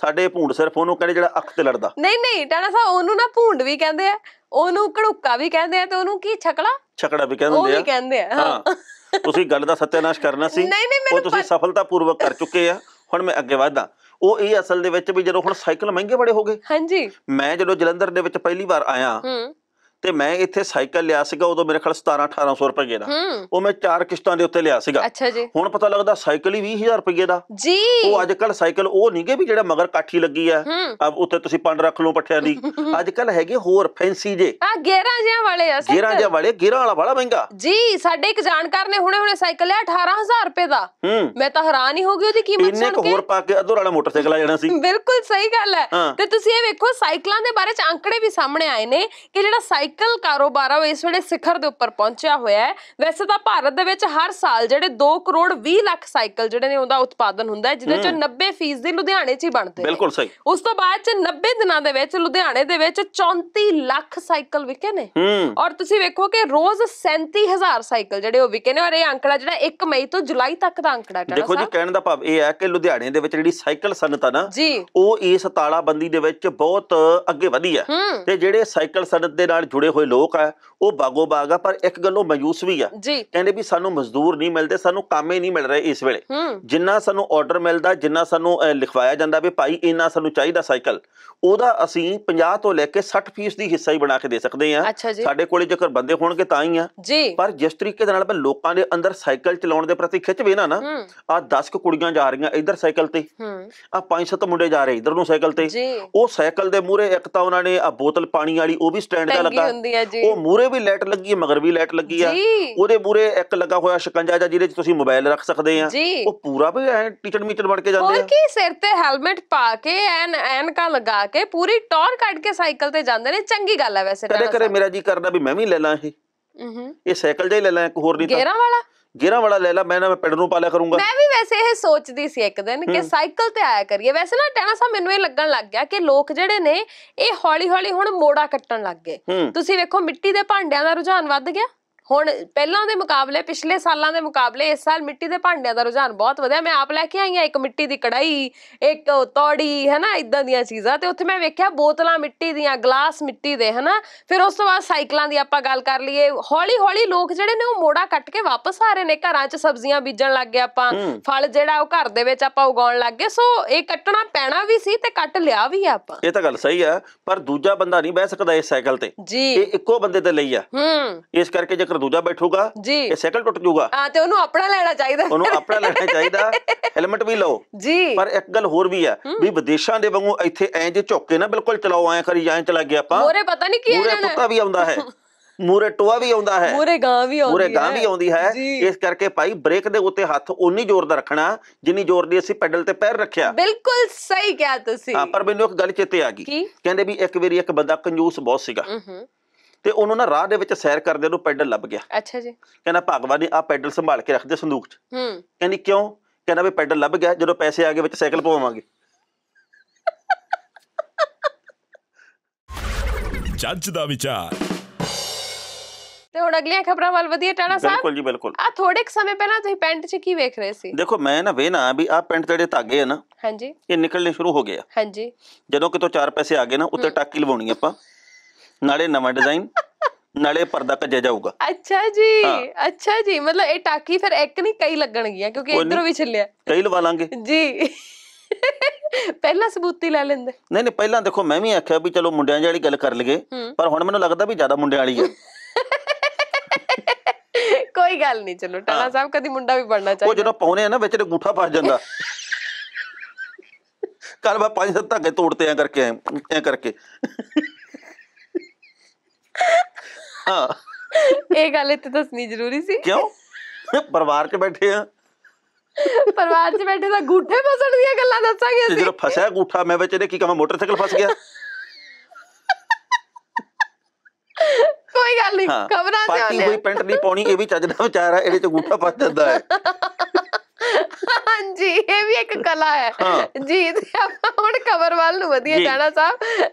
ਸਾਡੇ ਭੂੰਡ ਸਿਰਫ ਉਹਨੂੰ ਕਹਿੰਦੇ ਜਿਹੜਾ ਅੱਖ ਤੇ ਲੜਦਾ ਨਹੀਂ ਨਹੀਂ ਟਾਣਾ ਸਾਹਿਬ ਉਹਨੂੰ ਨਾ ਭੂੰਡ ਵੀ ਕਹਿੰਦੇ ਆ ਉਹਨੂੰ ਕੜੁੱਕਾ ਵੀ ਕਹਿੰਦੇ ਆ ਤੇ ਉਹਨੂੰ ਕੀ ਛਕੜਾ ਛਕੜਾ ਵੀ ਕਹਿੰਦੇ ਆ ਉਹ ਵੀ ਕਹਿੰਦੇ ਆ ਹਾਂ ਤੁਸੀਂ ਗੱਲ ਦਾ ਸਤਿਆਨਾਸ਼ ਕਰਨਾ ਸੀ ਉਹ ਤੁਸੀਂ ਸਫਲਤਾਪੂਰਵਕ ਕਰ ਚੁੱਕੇ ਆ ਹੁਣ ਮੈਂ ਅੱਗੇ ਵਧਦਾ ਉਹ ਇਹ ਅਸਲ ਦੇ ਵਿੱਚ ਵੀ ਜਦੋਂ ਹੁਣ ਸਾਈਕਲ ਮਹਿੰਗੇ ਬੜੇ ਹੋ ਗਏ ਹਾਂਜੀ ਮੈਂ ਜਦੋਂ ਜਲੰਧਰ ਦੇ ਵਿੱਚ ਪਹਿਲੀ ਵਾਰ ਆਇਆ ਹੂੰ ਤੇ ਮੈਂ ਇੱਥੇ ਸਾਈਕਲ ਲਿਆ ਸੀਗਾ ਉਦੋਂ ਮੇਰੇ ਖਾਲ 17 1800 ਰੁਪਏ ਦਾ ਉਹ ਮੈਂ ਚਾਰ ਕਿਸ਼ਤਾਂ ਦੇ ਉੱਤੇ ਲਿਆ ਸੀਗਾ ਹੁਣ ਪਤਾ ਲੱਗਦਾ ਸਾਈਕਲ ਹੀ 20000 ਰੁਪਏ ਦਾ ਜੀ ਉਹ ਅੱਜ ਕੱਲ ਸਾਈਕਲ ਉਹ ਨਹੀਂਗੇ ਵੀ ਜਿਹੜਾ ਮਗਰ ਕਾਠੀ ਲੱਗੀ ਆ ਅਬ ਉੱਥੇ ਤੁਸੀਂ ਪੰਡ ਰੱਖ ਲਓ ਪੱਠਿਆਂ ਦੀ ਅੱਜ ਕੱਲ ਹੈਗੇ ਹੋਰ ਫੈਂਸੀ ਜੇ ਆ ਗੇਰਾਂ ਜਿਹਾ ਵਾਲੇ ਆ ਗੇਰਾਂ ਜਿਹਾ ਵਾਲੇ ਗੇਰਾਂ ਵਾਲਾ ਬੜਾ ਮਹਿੰਗਾ ਜੀ ਸਾਡੇ ਇੱਕ ਜਾਣਕਾਰ ਨੇ ਹੁਣੇ ਹੁਣੇ ਸਾਈਕਲ ਲਿਆ 18000 ਰੁਪਏ ਦਾ ਮੈਂ ਤਾਂ ਹੈਰਾਨ ਹੀ ਹੋ ਗਈ ਉਹਦੀ ਕੀਮਤ ਸੁਣ ਕੇ ਹੋਰ ਪਾ ਕੇ ਅਧੂਰ ਵਾਲਾ ਮੋਟਰਸਾਈਕਲ ਆ ਜਾਣਾ ਸੀ ਬਿਲਕੁਲ ਸਹੀ ਗੱਲ ਹੈ ਤੇ ਤੁਸੀਂ ਇਹ ਵੇਖੋ ਸਾਈਕਲਾਂ ਦੇ ਬਾਰੇ ਚ ਅੰਕੜੇ ਵੀ ਸਾਹਮਣੇ ਆਏ ਨੇ ਕਿ ਜਿਹੜਾ ਸਾਈਕਲ ਕਾਰੋਬਾਰ ਆ ਇਸ ਵੇਲੇ ਸਿਖਰ ਦੇ ਉੱਪਰ ਪਹੁੰਚਿਆ ਹੋਇਆ ਹੈ ਵੈਸੇ ਤਾਂ ਭਾਰਤ ਦੇ ਵਿੱਚ ਹਰ ਸਾਲ ਜਿਹੜੇ 2 ਕਰੋੜ 20 ਲੱਖ ਸਾਈਕਲ ਜਿਹੜੇ ਨੇ ਉਹਦਾ ਉਤਪਾਦਨ ਹੁੰਦਾ ਹੈ ਜਿਹਦੇ ਚ 90% ਦੀ ਲੁਧਿਆਣੇ 'ਚ ਹੀ ਬਣਦੇ ਨੇ ਬਿਲਕੁਲ ਸਹੀ ਉਸ ਤੋਂ ਬਾਅਦ ਚ 90 ਦਿਨਾਂ ਦੇ ਵਿੱਚ ਲੁਧਿਆਣੇ ਦੇ ਵਿੱਚ 34 ਲੱਖ ਸਾਈਕਲ ਵਿਕੇ ਨੇ ਔਰ ਤੁਸੀਂ ਵੇਖੋ ਕਿ ਰੋਜ਼ 37000 ਸਾਈਕਲ ਜਿਹੜੇ ਉਹ ਵਿਕੇ ਨੇ ਔਰ ਇਹ ਅੰਕੜਾ ਜਿਹੜਾ 1 ਮਈ ਤੋਂ ਜੁਲਾਈ ਤੱਕ ਦਾ ਅੰਕੜਾ ਹੈ ਦੇਖੋ ਜੀ ਕਹਿਣ ਦਾ ਭਾਵ ਇਹ ਹੈ ਕਿ ਲੁਧਿਆਣੇ ਦੇ ਵਿੱਚ ਜਿਹੜੀ ਸਾਈਕਲ ਸਨਤ ਆ ਨਾ ਉਹ ਇਸ ਤਾਲਾਬੰਦੀ ਦੇ ਵਿੱਚ ਬਹੁਤ ਅੱਗੇ ਵਧੀ ਹੈ ਤੇ ਜਿਹੜੇ ਸਾਈਕਲ ਸਨਤ ਦੇ ਨਾਲ ਜੁੜੇ ਹੋਏ ਲੋਕ ਆ ਉਹ ਬਾਗੋ ਬਾਗ ਆ ਪਰ ਇੱਕ ਗੱਲੋਂ ਮਾਯੂਸ ਵੀ ਆ ਕਹਿੰਦੇ ਵੀ ਸਾਨੂੰ ਮਜ਼ਦੂਰ ਨਹੀਂ ਮਿਲਦੇ ਸਾਨੂੰ ਕੰਮੇ ਨਹੀਂ ਮਿਲ ਰਹੇ ਇਸ ਵੇਲੇ ਜਿੰਨਾ ਸਾਨੂੰ ਆਰਡਰ ਮਿਲਦਾ ਜਿੰਨਾ ਸਾਨੂੰ ਲਿਖਵਾਇਆ ਜਾਂਦਾ ਵੀ ਭਾਈ ਇੰਨਾ ਸਾਨੂੰ ਚਾਹੀਦਾ ਸਾਈਕਲ ਉਹਦਾ ਅਸੀਂ 50 ਤੋਂ ਲੈ ਕੇ 60% ਦੀ ਹਿੱਸਾ ਹੀ ਬਣਾ ਕੇ ਦੇ ਸਕਦੇ ਆ ਸਾਡੇ ਕੋਲੇ ਜੇਕਰ ਬੰਦੇ ਹੋਣਗੇ ਤਾਂ ਹੀ ਆ ਪਰ ਜਿਸ ਤਰੀਕੇ ਦੇ ਨਾਲ ਆਪਾਂ ਲੋਕਾਂ ਦੇ ਅੰਦਰ ਸਾਈਕਲ ਚਲਾਉਣ ਦੇ ਪ੍ਰਤੀ ਖਿੱਚ ਵੀ ਨਾ ਨਾ ਆ 10 ਕੁ ਕੁੜੀਆਂ ਜਾ ਰਹੀਆਂ ਇੱਧਰ ਸਾਈਕਲ ਤੇ ਆ 5-7 ਮੁੰਡੇ ਜਾ ਰਹੇ ਇੱਧਰ ਨੂੰ ਸਾਈਕਲ ਤੇ ਉਹ ਸਾਈਕਲ ਦੇ ਮੂਹਰੇ ਇੱਕ ਤਾਂ ਉਹਨਾਂ ਨੇ ਆ ਬੋਤਲ ਪਾਣੀ ਵਾਲੀ ਉਹ ਵੀ ਸਟੈਂਡ ਦਾ ਲੱਗਾ ਹੁੰਦੀ ਹੈ ਜੀ ਉਹ ਮੂਰੇ ਵੀ ਲਾਈਟ ਲੱਗੀ ਹੈ ਮਗਰ ਵੀ ਲਾਈਟ ਲੱਗੀ ਆ ਉਹਦੇ ਮੂਰੇ ਇੱਕ ਲੱਗਾ ਹੋਇਆ ਸ਼ਕੰਜਾ ਜਾਂ ਜਿਹਦੇ 'ਚ ਤੁਸੀਂ ਮੋਬਾਈਲ ਰੱਖ ਸਕਦੇ ਆ ਉਹ ਪੂਰਾ ਵੀ ਐ ਟੀਚਰ ਮੀਟਰ ਬਣ ਕੇ ਜਾਂਦੇ ਆ ਹੋਰ ਕੀ ਸਿਰ ਤੇ ਹੈਲਮਟ ਪਾ ਕੇ ਐਨ ਐਨ ਕਾ ਲਗਾ ਕੇ ਪੂਰੀ ਟੌਰ ਕੱਢ ਕੇ ਸਾਈਕਲ ਤੇ ਜਾਂਦੇ ਨੇ ਚੰਗੀ ਗੱਲ ਹੈ ਵੈਸੇ ਕਦੇ ਕਦੇ ਮੇਰਾ ਜੀ ਕਰਦਾ ਵੀ ਮੈਂ ਵੀ ਲੈ ਲਾਂ ਇਹ ਇਹ ਸਾਈਕਲ ਜੇ ਲੈ ਲਾਂ ਇੱਕ ਹੋਰ ਨਹੀਂ ਤਾਂ 11 ਵਾਲਾ ਗੇਰਾ ਵਾਲਾ ਲੈ ਲੈ ਮੈਂ ਨਾ ਮੈਂ ਪਿੰਡ ਨੂੰ ਪਾਲਿਆ ਕਰੂੰਗਾ ਮੈਂ ਵੀ ਵੈਸੇ ਇਹ ਸੋਚਦੀ ਸੀ ਇੱਕ ਦਿਨ ਕਿ ਸਾਈਕਲ ਤੇ ਆਇਆ ਕਰੀਏ ਵੈਸੇ ਨਾ ਟੈਣਾ ਸਾਹਿਬ ਮੈਨੂੰ ਇਹ ਲੱਗਣ ਲੱਗ ਗਿਆ ਕਿ ਲੋਕ ਜਿਹੜੇ ਨੇ ਇਹ ਹੌਲੀ ਹੌਲੀ ਹੁਣ ਮੋੜਾ ਕੱਟਣ ਲੱਗ ਗਏ ਤੁਸੀਂ ਵੇਖੋ ਮਿੱਟੀ ਦੇ ਭਾਂਡਿਆਂ ਦਾ ਰੁਝਾਨ ਵੱਧ ਗਿਆ ਹੁਣ ਪਹਿਲਾਂ ਦੇ ਮੁਕਾਬਲੇ ਪਿਛਲੇ ਸਾਲਾਂ ਦੇ ਮੁਕਾਬਲੇ ਇਸ ਸਾਲ ਮਿੱਟੀ ਦੇ ਭਾਂਡਿਆਂ ਦਾ ਰੁਝਾਨ ਬਹੁਤ ਵਧਿਆ ਮੈਂ ਆਪ ਲੈ ਕੇ ਆਈ ਆ ਇੱਕ ਮਿੱਟੀ ਦੀ ਕੜਾਈ ਇੱਕ ਤੌੜੀ ਹੈਨਾ ਇਦਾਂ ਦੀਆਂ ਚੀਜ਼ਾਂ ਤੇ ਉੱਥੇ ਮੈਂ ਵੇਖਿਆ ਬੋਤਲਾਂ ਮਿੱਟੀ ਦੀਆਂ ਗਲਾਸ ਮਿੱਟੀ ਦੇ ਹੈਨਾ ਫਿਰ ਉਸ ਤੋਂ ਬਾਅਦ ਸਾਈਕਲਾਂ ਦੀ ਆਪਾਂ ਗੱਲ ਕਰ ਲਈਏ ਹੌਲੀ ਹੌਲੀ ਲੋਕ ਜਿਹੜੇ ਨੇ ਉਹ ਮੋੜਾ ਕੱਟ ਕੇ ਵਾਪਸ ਆ ਰਹੇ ਨੇ ਘਰਾਂ 'ਚ ਸਬਜ਼ੀਆਂ ਬੀਜਣ ਲੱਗ ਗਏ ਆਪਾਂ ਫਲ ਜਿਹੜਾ ਉਹ ਘਰ ਦੇ ਵਿੱਚ ਆਪਾਂ ਉਗਾਉਣ ਲੱਗ ਗਏ ਸੋ ਇਹ ਕੱਟਣਾ ਪੈਣਾ ਵੀ ਸੀ ਤੇ ਕੱਟ ਲਿਆ ਵੀ ਆ ਆਪਾਂ ਇਹ ਤਾਂ ਗੱਲ ਸਹੀ ਆ ਪਰ ਦੂਜਾ ਬੰਦਾ ਨਹੀਂ ਬਹਿ ਸਕਦਾ ਇਸ ਸਾਈਕਲ ਤੇ ਇਹ ਇੱਕੋ ਬੰਦੇ ਦੇ ਲਈ ਆ ਇਸ ਕਰਕੇ ਜੇਕਰ ਦੂਜਾ ਬੈਠੂਗਾ ਇਹ ਸਾਈਕਲ ਟੁੱਟ ਜਾਊਗਾ ਹਾਂ ਤੇ ਉਹਨੂੰ ਆਪਣਾ ਲੈਣਾ ਚਾਹੀਦਾ ਉਹਨੂੰ ਆਪਣਾ ਲੈਣਾ ਚਾਹੀਦਾ ਹੈਲਮਟ ਵੀ ਲਓ ਜੀ ਪਰ ਇੱਕ ਗੱਲ ਹੋਰ ਵੀ ਆ ਵੀ ਵਿਦੇਸ਼ਾਂ ਦੇ ਵਾਂਗੂ ਇੱਥੇ ਐਂ ਜੇ ਝੋਕੇ ਨਾ ਬਿਲਕੁਲ ਚਲਾਓ ਐਂ ਕਰੀ ਐਂ ਚਲਾ ਗਿਆ ਆਪਾਂ ਮੋਰੇ ਪਤਾ ਨਹੀਂ ਕੀ ਹੈ ਮੋਰੇ ਕੁੱਤਾ ਵੀ ਆਉਂਦਾ ਹੈ ਮੂਰੇ ਟੋਆ ਵੀ ਆਉਂਦਾ ਹੈ ਮੂਰੇ ਗਾਂ ਵੀ ਆਉਂਦੀ ਹੈ ਮੂਰੇ ਗਾਂ ਵੀ ਆਉਂਦੀ ਹੈ ਇਸ ਕਰਕੇ ਭਾਈ ਬ੍ਰੇਕ ਦੇ ਉੱਤੇ ਹੱਥ ਓਨੀ ਜ਼ੋਰ ਦਾ ਰੱਖਣਾ ਜਿੰਨੀ ਜ਼ੋਰ ਦੀ ਅਸੀਂ ਪੈਡਲ ਤੇ ਪੈਰ ਰੱਖਿਆ ਬਿਲਕੁਲ ਸਹੀ ਕਿਹਾ ਤੁਸੀਂ ਹਾਂ ਪਰ ਮੈਨੂੰ ਇੱਕ ਗੱਲ ਚੇਤੇ ਆ ਗਈ ਕਹਿੰਦੇ ਵੀ ਇੱਕ ਵਾਰੀ ਇੱਕ ਬੰਦਾ ਕੰਜੂਸ ਬਹੁਤ ਸੀਗਾ ਤੇ ਉਹਨੂੰ ਨਾ ਰਾਹ ਦੇ ਵਿੱਚ ਸੈਰ ਕਰਦੇ ਨੂੰ ਪੈਡਲ ਲੱਭ ਗਿਆ ਅੱਛਾ ਜੀ ਕਹਿੰਦਾ ਭਗਵਾਨ ਨੇ ਆ ਪੈਡਲ ਸੰਭਾਲ ਕੇ ਰੱਖਦੇ ਸੰਦੂਕ 'ਚ ਹੂੰ ਕਹਿੰਦੀ ਕਿਉਂ ਕਹਿੰਦਾ ਵੀ ਪੈਡਲ ਲੱਭ ਗਿਆ ਜਦੋਂ ਪੈਸੇ ਆ ਗਏ ਵਿੱਚ ਸਾਈਕਲ ਪਵਾਵਾਂਗੇ ਜੱਜ ਦਾ ਵਿਚਾਰ ਤੇ ਹੁਣ ਅਗਲੀਆਂ ਖਬਰਾਂ ਵੱਲ ਵਧੀਆ ਟਾਣਾ ਸਾਹਿਬ ਬਿਲਕੁਲ ਜੀ ਬਿਲਕੁਲ ਆ ਥੋੜੇ ਕੁ ਸਮੇਂ ਪਹਿਲਾਂ ਤੁਸੀਂ ਪੈਂਟ 'ਚ ਕੀ ਵੇਖ ਰਹੇ ਸੀ ਦੇਖੋ ਮੈਂ ਨਾ ਵੇ ਨਾ ਵੀ ਆ ਪੈਂਟ ਦੇ ਜਿਹੜੇ ਧਾਗੇ ਆ ਨਾ ਹਾਂਜੀ ਇਹ ਨਿਕਲਣੇ ਸ਼ੁਰੂ ਹੋ ਗਏ ਆ ਹਾਂਜੀ ਜਦੋਂ ਕਿਤੋਂ ਚਾਰ ਪੈਸੇ ਆ ਗਏ ਨਾ ਉੱਤੇ ਟਾਕੀ ਲਵਾਉਣੀ ਆਪਾਂ ਨਾਲੇ ਨਵਾਂ ਡਿਜ਼ਾਈਨ ਨਾਲੇ ਪਰਦਾ ਕੱਜਿਆ ਜਾਊਗਾ ਅੱਛਾ ਜੀ ਅੱਛਾ ਜੀ ਮਤਲਬ ਇਹ ਟਾਕੀ ਫਿਰ ਇੱਕ ਨਹੀਂ ਕਈ ਲੱਗਣਗੀਆਂ ਕਿਉਂਕਿ ਇਧਰੋਂ ਵੀ ਛੱਲਿਆ ਕਈ ਲਵਾ ਲਾਂਗੇ ਜੀ ਪਹਿਲਾਂ ਸਬੂਤੀ ਲੈ ਲੈਂਦੇ ਨਹੀਂ ਨਹੀਂ ਪਹਿਲਾਂ ਦੇਖੋ ਮੈਂ ਵੀ ਆਖਿਆ ਵੀ ਚਲੋ ਮੁੰਡਿਆਂ ਵਾਲੀ ਗੱਲ ਕਰ ਲਈਏ ਪਰ ਹੁਣ ਮੈਨੂੰ ਲੱਗਦਾ ਵੀ ਜ਼ਿਆਦਾ ਮੁੰਡਿਆਂ ਵਾਲੀ ਹੈ ਕੋਈ ਗੱਲ ਨਹੀਂ ਚਲੋ ਟਾਣਾ ਸਾਹਿਬ ਕਦੀ ਮੁੰਡਾ ਵੀ ਬਣਨਾ ਚਾਹੀਦਾ ਉਹ ਜਦੋਂ ਪਾਉਨੇ ਆ ਨਾ ਵਿੱਚ ਦੇ ਗੂਠਾ ਫਸ ਜਾਂਦਾ ਕੱਲ ਮੈਂ ਪੰਜ ਸੱਤ ਧਾਗੇ ਤੋੜਤੇ ਆ ਕਰਕੇ ਐ ਕਰਕੇ हाँ एक आ लेते तो नहीं जरूरी सी क्यों परिवार के बैठे हैं ਪਰਿਵਾਰ 'ਚ ਬੈਠੇ ਤਾਂ ਗੂਠੇ ਫਸਣ ਦੀਆਂ ਗੱਲਾਂ ਦੱਸਾਂਗੇ ਤੇ ਅਸੀਂ ਜਦੋਂ ਫਸਿਆ ਗੂਠਾ ਮੈਂ ਵਿੱਚ ਇਹਨੇ ਕੀ ਕਹਾਂ ਮੋਟਰਸਾਈਕਲ ਫਸ ਗਿਆ ਕੋਈ ਗੱਲ ਨਹੀਂ ਹਾਂ, ਖਬਰਾਂ ਤੇ ਪਾਟੀ ਹੋਈ ਆਉਂਦੇ ਪੈਂਟ ਨਹੀਂ ਪਾਉਣੀ ਇਹ ਵੀ ਚੱਜ ਦਾ ਵਿਚਾਰ ਹੈ ਇਹਦੇ 'ਚ ਗੂਠਾ ਫਸ ਜਾਂਦਾ ਹੈ ਹਾਂਜੀ ਇਹ ਵੀ ਇੱਕ ਕਲਾ ਹੈ ਹਾਂ। ਜੀ ਤੇ ਆਪਾਂ ਹੁਣ ਖਬਰ ਵੱਲ ਨੂੰ ਵਧੀਆ ਜੀ। ਜਾਣਾ ਸਾਹਿਬ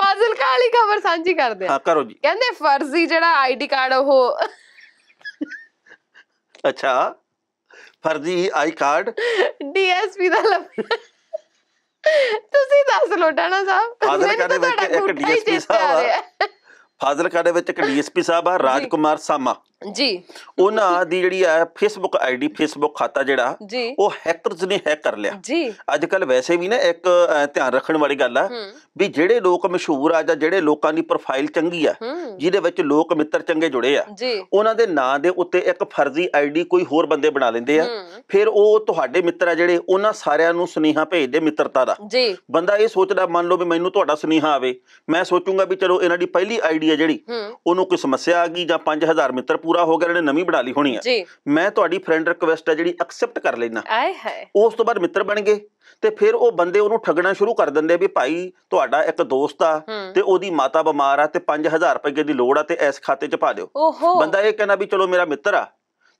ਫਾਜ਼ਲ ਖਾਲੀ ਖਬਰ ਸਾਂਝੀ ਕਰਦੇ ਹਾਂ ਕਰੋ ਜੀ ਕਹਿੰਦੇ ਫਰਜ਼ੀ ਜਿਹੜਾ ਆਈਡੀ ਕਾਰਡ ਉਹ ਅੱਛਾ ਫਰਜ਼ੀ ਆਈ ਕਾਰਡ ਡੀਐਸਪੀ ਦਾ ਲੱਭ ਤੁਸੀਂ ਦੱਸ ਲੋਟਾਣਾ ਸਾਹਿਬ ਫਾਜ਼ਲ ਤਾਂ ਇੱਕ ਡੀਐਸਪੀ ਸਾਹਿਬ ਫਾਜ਼ਿਲਕਾ ਦੇ ਵਿੱਚ ਇੱਕ ਡੀਐਸਪੀ ਸਾਹਿਬ ਆ ਰਾਜਕੁਮਾਰ ਸਾਮਾ ਜੀ ਉਹਨਾਂ ਦੀ ਜਿਹੜੀ ਆ ਫੇਸਬੁੱਕ ਆਈਡੀ ਫੇਸਬੁੱਕ ਖਾਤਾ ਜਿਹੜਾ ਉਹ ਹੈਕਰਸ ਨੇ ਹੈਕ ਕਰ ਲਿਆ ਜੀ ਅੱਜ ਕੱਲ ਵੈਸੇ ਵੀ ਨਾ ਇੱਕ ਧਿਆਨ ਰੱਖਣ ਵਾਲੀ ਗੱਲ ਆ ਵੀ ਜਿਹੜੇ ਲੋਕ ਮਸ਼ਹੂਰ ਆ ਜਾਂ ਜਿਹੜੇ ਲੋਕਾਂ ਦੀ ਪ੍ਰੋਫਾਈਲ ਚੰਗੀ ਆ ਜਿਹਦੇ ਵਿੱਚ ਲੋਕ ਮਿੱਤਰ ਚੰਗੇ ਜੁੜੇ ਆ ਉਹਨਾਂ ਦੇ ਨਾਂ ਦੇ ਉੱਤੇ ਇੱਕ ਫਰਜ਼ੀ ਆਈਡੀ ਕੋਈ ਹੋਰ ਬੰਦੇ ਬਣਾ ਲੈਂਦੇ ਆ ਫਿਰ ਉਹ ਤੁਹਾਡੇ ਮਿੱਤਰ ਆ ਜਿਹੜੇ ਉਹਨਾਂ ਸਾਰਿਆਂ ਨੂੰ ਸੁਨੇਹਾ ਭੇਜਦੇ ਮਿੱਤਰਤਾ ਦਾ ਬੰਦਾ ਇਹ ਸੋਚਦਾ ਮੰਨ ਲਓ ਵੀ ਮੈਨੂੰ ਤੁਹਾਡਾ ਸੁਨੇਹਾ ਆਵੇ ਮੈਂ ਸੋਚੂਗਾ ਵੀ ਚਲੋ ਇਹਨਾਂ ਦੀ ਪਹਿਲੀ ਆਈਡੀ ਹੈ ਜਿਹੜੀ ਉਹਨੂੰ ਕੋਈ ਸਮੱਸਿਆ ਆ ਗਈ ਜਾਂ 5000 ਮਿੱਤਰ ਪੂਰਾ ਹੋ ਗਿਆ ਇਹਨੇ ਨਵੀਂ ਬਣਾ ਲਈ ਹੋਣੀ ਹੈ ਮੈਂ ਤੁਹਾਡੀ ਫਰੈਂਡ ਰਿਕੁਐਸਟ ਹੈ ਜਿਹੜੀ ਐਕਸੈਪਟ ਕਰ ਲੈਣਾ ਆਏ ਹਾਏ ਉਸ ਤੋਂ ਬਾਅਦ ਮਿੱਤਰ ਬਣ ਗਏ ਤੇ ਫਿਰ ਉਹ ਬੰਦੇ ਉਹਨੂੰ ਠੱਗਣਾ ਸ਼ੁਰੂ ਕਰ ਦਿੰਦੇ ਵੀ ਭਾਈ ਤੁਹਾਡਾ ਇੱਕ ਦੋਸਤ ਆ ਤੇ ਉਹਦੀ ਮਾਤਾ ਬਿਮਾਰ ਆ ਤੇ 5000 ਰੁਪਏ ਦੀ ਲੋੜ ਆ ਤੇ ਇਸ ਖਾਤੇ 'ਚ ਪਾ ਦਿਓ ਬੰਦਾ ਇਹ ਕਹਿੰਦਾ ਵੀ ਚਲੋ ਮੇਰਾ ਮਿੱਤਰ ਆ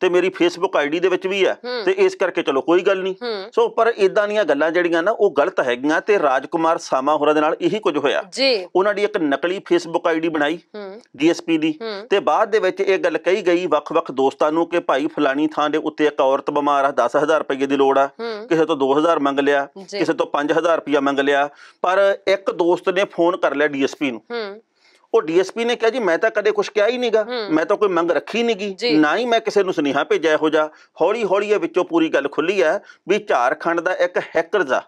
ਤੇ ਮੇਰੀ ਫੇਸਬੁੱਕ ਆਈਡੀ ਦੇ ਵਿੱਚ ਵੀ ਹੈ ਤੇ ਇਸ ਕਰਕੇ ਚਲੋ ਕੋਈ ਗੱਲ ਨਹੀਂ ਸੋ ਪਰ ਇਦਾਂ ਦੀਆਂ ਗੱਲਾਂ ਜਿਹੜੀਆਂ ਨਾ ਉਹ ਗਲਤ ਹੈਗੀਆਂ ਤੇ ਰਾਜਕੁਮਾਰ ਸਾਮਾ ਹੋਰਾਂ ਦੇ ਨਾਲ ਇਹੀ ਕੁਝ ਹੋਇਆ ਉਹਨਾਂ ਦੀ ਇੱਕ ਨਕਲੀ ਫੇਸਬੁੱਕ ਆਈਡੀ ਬਣਾਈ ਡੀਐਸਪੀ ਦੀ ਤੇ ਬਾਅਦ ਦੇ ਵਿੱਚ ਇਹ ਗੱਲ ਕਹੀ ਗਈ ਵੱਖ-ਵੱਖ ਦੋਸਤਾਂ ਨੂੰ ਕਿ ਭਾਈ ਫਲਾਣੀ ਥਾਂ ਦੇ ਉੱਤੇ ਇੱਕ ਔਰਤ ਬਿਮਾਰ ਆ 10000 ਰੁਪਏ ਦੀ ਲੋੜ ਆ ਕਿਸੇ ਤੋਂ 2000 ਮੰਗ ਲਿਆ ਕਿਸੇ ਤੋਂ 5000 ਰੁਪਏ ਮੰਗ ਲਿਆ ਪਰ ਇੱਕ ਦੋਸਤ ਨੇ ਫੋਨ ਕਰ ਲਿਆ ਡੀਐਸਪੀ ਨੂੰ ਉਹ ਡੀਐਸਪੀ ਨੇ ਕਿਹਾ ਜੀ ਮੈਂ ਤਾਂ ਕਦੇ ਕੁਝ ਕਿਹਾ ਹੀ ਨਹੀਂਗਾ ਮੈਂ ਤਾਂ ਕੋਈ ਮੰਗ ਰੱਖੀ ਨਹੀਂਗੀ ਨਾ ਹੀ ਮੈਂ ਕਿਸੇ ਨੂੰ ਸੁਨੇਹਾ ਭੇਜਿਆ ਇਹੋ ਜਿਹਾ ਹੌਲੀ ਹੌਲੀ ਇਹ ਵਿੱਚੋਂ ਪੂਰੀ ਗੱਲ ਖੁੱਲੀ ਹੈ ਵੀ ਝਾਰਖੰਡ ਦਾ ਇੱਕ ਹੈਕਰਜ਼ ਆ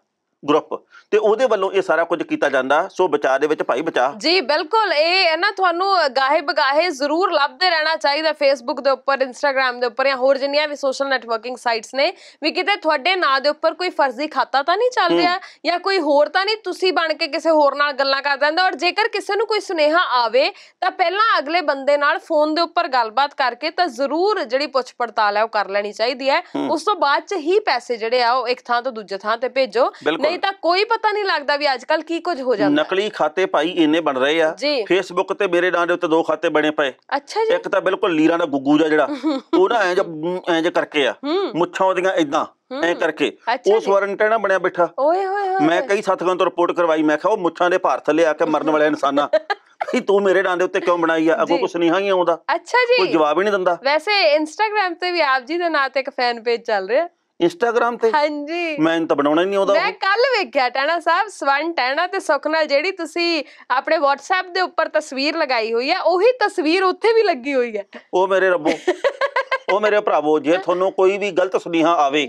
ਗਰੁੱਪ ਤੇ ਉਹਦੇ ਵੱਲੋਂ ਇਹ ਸਾਰਾ ਕੁਝ ਕੀਤਾ ਜਾਂਦਾ ਸੋ ਬਚਾ ਦੇ ਵਿੱਚ ਭਾਈ ਬਚਾ ਜੀ ਬਿਲਕੁਲ ਇਹ ਹੈ ਨਾ ਤੁਹਾਨੂੰ ਗਾਹੇ ਬਗਾਹੇ ਜ਼ਰੂਰ ਲੱਭਦੇ ਰਹਿਣਾ ਚਾਹੀਦਾ ਫੇਸਬੁੱਕ ਦੇ ਉੱਪਰ ਇੰਸਟਾਗ੍ਰam ਦੇ ਉੱਪਰ ਜਾਂ ਹੋਰ ਜਿੰਨੀਆਂ ਵੀ ਸੋਸ਼ਲ ਨੈਟਵਰਕਿੰਗ ਸਾਈਟਸ ਨੇ ਵੀ ਕਿਤੇ ਤੁਹਾਡੇ ਨਾਂ ਦੇ ਉੱਪਰ ਕੋਈ ਫਰਜ਼ੀ ਖਾਤਾ ਤਾਂ ਨਹੀਂ ਚੱਲ ਰਿਹਾ ਜਾਂ ਕੋਈ ਹੋਰ ਤਾਂ ਨਹੀਂ ਤੁਸੀਂ ਬਣ ਕੇ ਕਿਸੇ ਹੋਰ ਨਾਲ ਗੱਲਾਂ ਕਰ ਜਾਂਦਾ ਔਰ ਜੇਕਰ ਕਿਸੇ ਨੂੰ ਕੋਈ ਸੁਨੇਹਾ ਆਵੇ ਤਾਂ ਪਹਿਲਾਂ ਅਗਲੇ ਬੰਦੇ ਨਾਲ ਫੋਨ ਦੇ ਉੱਪਰ ਗੱਲਬਾਤ ਕਰਕੇ ਤਾਂ ਜ਼ਰੂਰ ਜਿਹੜੀ ਪੁੱਛ ਪੜਤਾਲ ਹੈ ਉਹ ਕਰ ਲੈਣੀ ਚਾਹੀਦੀ ਹੈ ਉਸ ਤੋਂ ਬਾਅਦ ਚ ਹੀ ਪੈਸੇ ਜਿਹੜੇ ਆ ਉਹ ਇੱਕ ਥਾਂ ਤੋਂ ਦੂਜੇ ਥਾਂ ਤੇ ਭੇਜੋ ਨਹੀਂ ਨਹੀਂ ਤਾਂ ਕੋਈ ਪਤਾ ਨਹੀਂ ਲੱਗਦਾ ਵੀ ਅੱਜ ਕੱਲ ਕੀ ਕੁਝ ਹੋ ਜਾਂਦਾ ਨਕਲੀ ਖਾਤੇ ਭਾਈ ਇੰਨੇ ਬਣ ਰਹੇ ਆ ਫੇਸਬੁੱਕ ਤੇ ਮੇਰੇ ਨਾਂ ਦੇ ਉੱਤੇ ਦੋ ਖਾਤੇ ਬਣੇ ਪਏ ਅੱਛਾ ਜੀ ਇੱਕ ਤਾਂ ਬਿਲਕੁਲ ਲੀਰਾ ਦਾ ਗੁੱਗੂ ਜਿਹਾ ਜਿਹੜਾ ਉਹ ਨਾ ਐਂ ਜਿਹਾ ਐਂ ਜਿਹਾ ਕਰਕੇ ਆ ਮੁੱਛਾਂ ਉਹਦੀਆਂ ਇਦਾਂ ਐਂ ਕਰਕੇ ਉਸ ਵਾਰੰਟੇ ਨਾ ਬਣਿਆ ਬੈਠਾ ਓਏ ਹੋਏ ਹੋਏ ਮੈਂ ਕਈ ਸਾਥੀਆਂ ਤੋਂ ਰਿਪੋਰਟ ਕਰਵਾਈ ਮੈਂ ਕਿਹਾ ਉਹ ਮੁੱਛਾਂ ਦੇ ਭਾਰ ਥੱਲੇ ਆ ਕੇ ਮਰਨ ਵਾਲੇ ਇਨਸਾਨਾਂ ਕੀ ਤੂੰ ਮੇਰੇ ਨਾਂ ਦੇ ਉੱਤੇ ਕਿਉਂ ਬਣਾਈ ਆ ਅੱਗੋਂ ਕੁਛ ਨਹੀਂ ਹੀ ਆਉਂਦਾ ਅੱਛਾ ਜੀ ਕੋਈ ਜਵਾਬ ਹੀ ਨਹੀਂ ਦਿੰਦਾ ਵੈਸੇ ਇੰਸਟਾਗ੍ਰam ਤੇ ਵੀ ਆਪ ਜੀ ਦੇ ਨਾਂ ਤੇ ਇੱਕ ਫੈਨ ਪੇਜ ਚੱਲ ਰਿਹਾ ਇੰਸਟਾਗ੍ਰam ਤੇ ਹਾਂਜੀ ਮੈਨੂੰ ਤਾਂ ਬਣਾਉਣਾ ਹੀ ਨਹੀਂ ਆਉਂਦਾ ਮੈਂ ਕੱਲ ਵੇਖਿਆ ਟੈਣਾ ਸਾਹਿਬ ਸਵਨ ਟੈਣਾ ਤੇ ਸੁਖ ਨਾਲ ਜਿਹੜੀ ਤੁਸੀਂ ਆਪਣੇ WhatsApp ਦੇ ਉੱਪਰ ਤਸਵੀਰ ਲਗਾਈ ਹੋਈ ਹੈ ਉਹੀ ਤਸਵੀਰ ਉੱਥੇ ਵੀ ਲੱਗੀ ਹੋਈ ਹੈ ਉਹ ਮੇਰੇ ਰੱਬੋ ਉਹ ਮੇਰੇ ਭਰਾਵੋ ਜੇ ਤੁਹਾਨੂੰ ਕੋਈ ਵੀ ਗਲਤ ਸੁਨੇਹਾ ਆਵੇ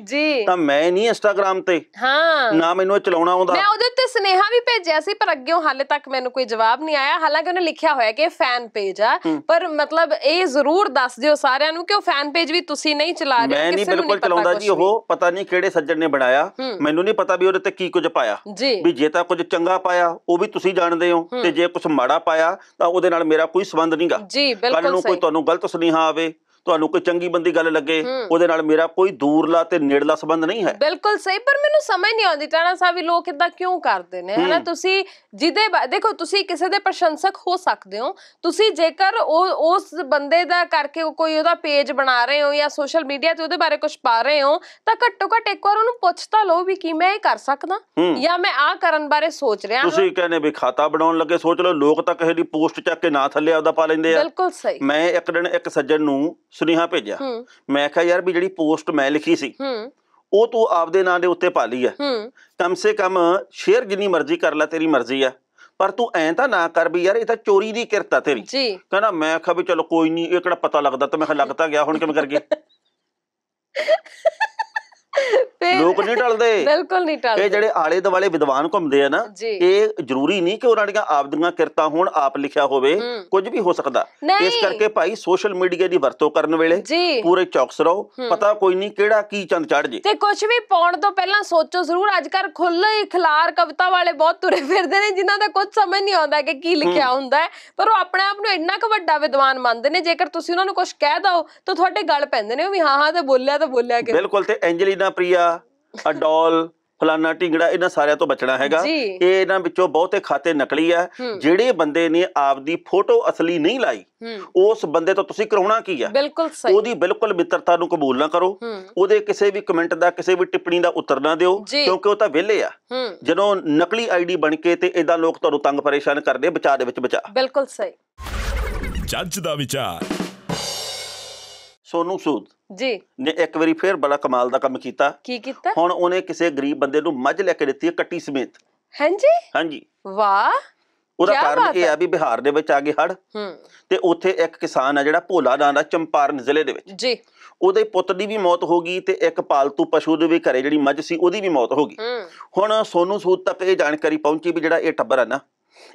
ਤਾਂ ਮੈਂ ਨਹੀਂ ਇੰਸਟਾਗ੍ਰam ਤੇ ਹਾਂ ਨਾ ਮੈਨੂੰ ਇਹ ਚਲਾਉਣਾ ਆਉਂਦਾ ਮੈਂ ਉਹਦੇ ਉੱਤੇ ਸੁਨੇਹਾ ਵੀ ਭੇਜਿਆ ਸੀ ਪਰ ਅੱਗੇ ਹਾਲੇ ਤੱਕ ਮੈਨੂੰ ਕੋਈ ਜਵਾਬ ਨਹੀਂ ਆਇਆ ਹਾਲਾਂਕਿ ਉਹਨੇ ਲਿਖਿਆ ਹੋਇਆ ਕਿ ਫੈਨ ਪੇਜ ਆ ਪਰ ਮਤਲਬ ਇਹ ਜ਼ਰੂਰ ਦੱਸ ਦਿਓ ਸਾਰਿਆਂ ਨੂੰ ਕਿ ਉਹ ਫੈਨ ਪੇਜ ਵੀ ਤੁਸੀਂ ਨਹੀਂ ਚਲਾ ਰਹੇ ਕਿਸੇ ਨੂੰ ਨਹੀਂ ਬਿਲਕੁਲ ਚਲਾਉਂਦਾ ਜੀ ਉਹ ਪਤਾ ਨਹੀਂ ਕਿਹੜੇ ਸੱਜਣ ਨੇ ਬਣਾਇਆ ਮੈਨੂੰ ਨਹੀਂ ਪਤਾ ਵੀ ਉਹਦੇ ਤੇ ਕੀ ਕੁਝ ਪਾਇਆ ਵੀ ਜੇ ਤਾਂ ਕੁਝ ਚੰਗਾ ਪਾਇਆ ਉਹ ਵੀ ਤੁਸੀਂ ਜਾਣਦੇ ਹੋ ਤੇ ਜੇ ਕੁਝ ਮਾੜਾ ਪਾਇਆ ਤਾਂ ਉਹਦੇ ਨਾਲ ਮੇਰਾ ਕੋਈ ਸਬੰਧ ਨਹੀਂਗਾ ਜੀ ਕੱਲ ਨੂੰ ਕੋਈ ਤੁਹਾਨੂੰ ਗਲਤ ਸੁਨੇਹਾ ਆਵੇ ਤੁਹਾਨੂੰ ਕੋਈ ਚੰਗੀ ਬੰਦੀ ਗੱਲ ਲੱਗੇ ਉਹਦੇ ਨਾਲ ਮੇਰਾ ਕੋਈ ਦੂਰਲਾ ਤੇ ਨੇੜਲਾ ਸਬੰਧ ਨਹੀਂ ਹੈ ਬਿਲਕੁਲ ਸਹੀ ਪਰ ਮੈਨੂੰ ਸਮਝ ਨਹੀਂ ਆਉਂਦੀ ਟਾਣਾ ਸਾਹਿਬ ਵੀ ਲੋਕ ਇਦਾਂ ਕਿਉਂ ਕਰਦੇ ਨੇ ਹਨਾ ਤੁਸੀਂ ਜਿਹਦੇ ਦੇਖੋ ਤੁਸੀਂ ਕਿਸੇ ਦੇ ਪ੍ਰਸ਼ੰਸਕ ਹੋ ਸਕਦੇ ਹੋ ਤੁਸੀਂ ਜੇਕਰ ਉਹ ਉਸ ਬੰਦੇ ਦਾ ਕਰਕੇ ਕੋਈ ਉਹਦਾ ਪੇਜ ਬਣਾ ਰਹੇ ਹੋ ਜਾਂ ਸੋਸ਼ਲ ਮੀਡੀਆ ਤੇ ਉਹਦੇ ਬਾਰੇ ਕੁਝ ਪਾ ਰਹੇ ਹੋ ਤਾਂ ਘੱਟੋ ਘੱਟ ਇੱਕ ਵਾਰ ਉਹਨੂੰ ਪੁੱਛ ਤਾਂ ਲਓ ਵੀ ਕੀ ਮੈਂ ਇਹ ਕਰ ਸਕਦਾ ਜਾਂ ਮੈਂ ਆ ਕਰਨ ਬਾਰੇ ਸੋਚ ਰਿਹਾ ਹਾਂ ਤੁਸੀਂ ਕਹਿੰਦੇ ਵੀ ਖਾਤਾ ਬਣਾਉਣ ਲੱਗੇ ਸੋਚ ਲਓ ਲੋਕ ਤਾਂ ਕਹੇ ਦੀ ਪੋਸਟ ਚੱਕ ਕੇ ਨਾ ਥੱਲੇ ਆਪਦਾ ਪਾ ਲੈਂਦੇ ਆ ਬਿਲਕੁਲ ਸਹੀ ਮੈਂ ਇੱਕ ਦਿਨ ਇੱਕ ਸੱਜਣ ਨੂੰ ਸੁਨੇਹਾ ਭੇਜਿਆ ਮੈਂ ਕਿਹਾ ਯਾਰ ਵੀ ਜਿਹੜੀ ਪੋਸਟ ਮੈਂ ਲਿਖੀ ਸੀ ਉਹ ਤੂੰ ਆਪਦੇ ਨਾਂ ਦੇ ਉੱਤੇ ਪਾ ਲਈ ਹੈ ਕਮ ਸੇ ਕਮ ਸ਼ੇਅਰ ਜਿੰਨੀ ਮਰਜ਼ੀ ਕਰ ਲੈ ਤੇਰੀ ਮਰਜ਼ੀ ਆ ਪਰ ਤੂੰ ਐਂ ਤਾਂ ਨਾ ਕਰ ਵੀ ਯਾਰ ਇਹ ਤਾਂ ਚੋਰੀ ਦੀ ਕਿਰਤ ਆ ਤੇਰੀ ਕਹਿੰਦਾ ਮੈਂ ਕਿਹਾ ਵੀ ਚਲੋ ਕੋਈ ਨਹੀਂ ਇਹ ਕਿਹੜਾ ਪਤਾ ਲੱਗਦਾ ਤਾਂ ਮੈਂ ਕਿਹਾ ਲੱਗਦਾ ਗਿਆ ਹੁਣ ਕਿਵੇਂ ਕਰ ਗਈ ਲੋਕ ਨਹੀਂ ਟਲਦੇ ਬਿਲਕੁਲ ਨਹੀਂ ਟਲਦੇ ਇਹ ਜਿਹੜੇ ਆਲੇ ਦੁਆਲੇ ਵਿਦਵਾਨ ਘੁੰਮਦੇ ਆ ਨਾ ਇਹ ਜ਼ਰੂਰੀ ਨਹੀਂ ਕਿ ਉਹਨਾਂ ਦੀਆਂ ਆਪਦੀਆਂ ਕਿਰਤਾਂ ਹੋਣ ਆਪ ਲਿਖਿਆ ਹੋਵੇ ਕੁਝ ਵੀ ਹੋ ਸਕਦਾ ਇਸ ਕਰਕੇ ਭਾਈ ਸੋਸ਼ਲ ਮੀਡੀਆ ਦੀ ਵਰਤੋਂ ਕਰਨ ਵੇਲੇ ਪੂਰੇ ਚੌਕਸ ਰਹੋ ਪਤਾ ਕੋਈ ਨਹੀਂ ਕਿਹੜਾ ਕੀ ਚੰਦ ਚੜ ਜੇ ਤੇ ਕੁਝ ਵੀ ਪਾਉਣ ਤੋਂ ਪਹਿਲਾਂ ਸੋਚੋ ਜ਼ਰੂਰ ਅੱਜ ਕੱਲ ਖੁੱਲ੍ਹੇ ਖਿਲਾਰ ਕਵਿਤਾ ਵਾਲੇ ਬਹੁਤ ਤੁਰੇ ਫਿਰਦੇ ਨੇ ਜਿਨ੍ਹਾਂ ਦਾ ਕੁਝ ਸਮਝ ਨਹੀਂ ਆਉਂਦਾ ਕਿ ਕੀ ਲਿਖਿਆ ਹੁੰਦਾ ਪਰ ਉਹ ਆਪਣੇ ਆਪ ਨੂੰ ਇੰਨਾ ਕੁ ਵੱਡਾ ਵਿਦਵਾਨ ਮੰਨਦੇ ਨੇ ਜੇਕਰ ਤੁਸੀਂ ਉਹਨਾਂ ਨੂੰ ਕੁਝ ਕਹਿ ਦੋ ਤਾਂ ਤੁਹਾਡੇ ਗੱਲ ਪੈਂਦੇ ਨੇ ਉਹ ਵੀ ਹਾਂ ਹਾਂ ਤੇ ਬੋਲਿਆ ਤਾਂ ਬੋਲਿਆ ਕਿ ਬਿਲਕੁਲ ਤੇ ਐਂਜਲੀਨਾ ਕਰੀਨਾ ਪ੍ਰਿਆ ਅਡੋਲ ਫਲਾਨਾ ਢਿੰਗੜਾ ਇਹਨਾਂ ਸਾਰਿਆਂ ਤੋਂ ਬਚਣਾ ਹੈਗਾ ਇਹ ਇਹਨਾਂ ਵਿੱਚੋਂ ਬਹੁਤੇ ਖਾਤੇ ਨਕਲੀ ਆ ਜਿਹੜੇ ਬੰਦੇ ਨੇ ਆਪਦੀ ਫੋਟੋ ਅਸਲੀ ਨਹੀਂ ਲਾਈ ਉਸ ਬੰਦੇ ਤੋਂ ਤੁਸੀਂ ਕਰਾਉਣਾ ਕੀ ਆ ਬਿਲਕੁਲ ਸਹੀ ਉਹਦੀ ਬਿਲਕੁਲ ਮਿੱਤਰਤਾ ਨੂੰ ਕਬੂਲ ਨਾ ਕਰੋ ਉਹਦੇ ਕਿਸੇ ਵੀ ਕਮੈਂਟ ਦਾ ਕਿਸੇ ਵੀ ਟਿੱਪਣੀ ਦਾ ਉੱਤਰ ਨਾ ਦਿਓ ਕਿਉਂਕਿ ਉਹ ਤਾਂ ਵਿਹਲੇ ਆ ਜਦੋਂ ਨਕਲੀ ਆਈਡੀ ਬਣ ਕੇ ਤੇ ਇਦਾਂ ਲੋਕ ਤੁਹਾਨੂੰ ਤੰਗ ਪਰੇਸ਼ਾਨ ਕਰਦੇ ਬਚਾ ਦੇ ਵਿੱਚ ਬਚਾ ਬਿਲਕੁਲ ਸਹੀ ਜੱਜ ਦਾ ਵਿਚਾਰ ਸੋਨੂ ਸੂਦ ਜੀ ਨੇ ਇੱਕ ਵਾਰੀ ਫੇਰ ਬੜਾ ਕਮਾਲ ਦਾ ਕੰਮ ਕੀਤਾ ਕੀ ਕੀਤਾ ਹੁਣ ਉਹਨੇ ਕਿਸੇ ਗਰੀਬ ਬੰਦੇ ਨੂੰ ਮੱਝ ਲੈ ਕੇ ਦਿੱਤੀ ਹੈ ਕੱਟੀ ਸਮੇਤ ਹਾਂਜੀ ਹਾਂਜੀ ਵਾਹ ਉਹਦਾ ਕਾਰਨ ਇਹ ਆ ਵੀ ਬਿਹਾਰ ਦੇ ਵਿੱਚ ਆ ਗਏ ਹੜ ਤੇ ਉੱਥੇ ਇੱਕ ਕਿਸਾਨ ਆ ਜਿਹੜਾ ਭੋਲਾ ਦਾ ਦਾ ਚੰਪਾਰਨ ਜ਼ਿਲ੍ਹੇ ਦੇ ਵਿੱਚ ਜੀ ਉਹਦੇ ਪੁੱਤ ਦੀ ਵੀ ਮੌਤ ਹੋ ਗਈ ਤੇ ਇੱਕ ਪਾਲਤੂ ਪਸ਼ੂ ਦੇ ਵੀ ਘਰੇ ਜਿਹੜੀ ਮੱਝ ਸੀ ਉਹਦੀ ਵੀ ਮੌਤ ਹੋ ਗਈ ਹੁਣ ਸੋਨੂ ਸੂਤ ਤੱਕ ਇਹ ਜਾਣਕਾਰੀ ਪਹੁੰਚੀ ਵੀ ਜਿਹੜਾ ਇਹ ਟੱਬਰ ਆ ਨਾ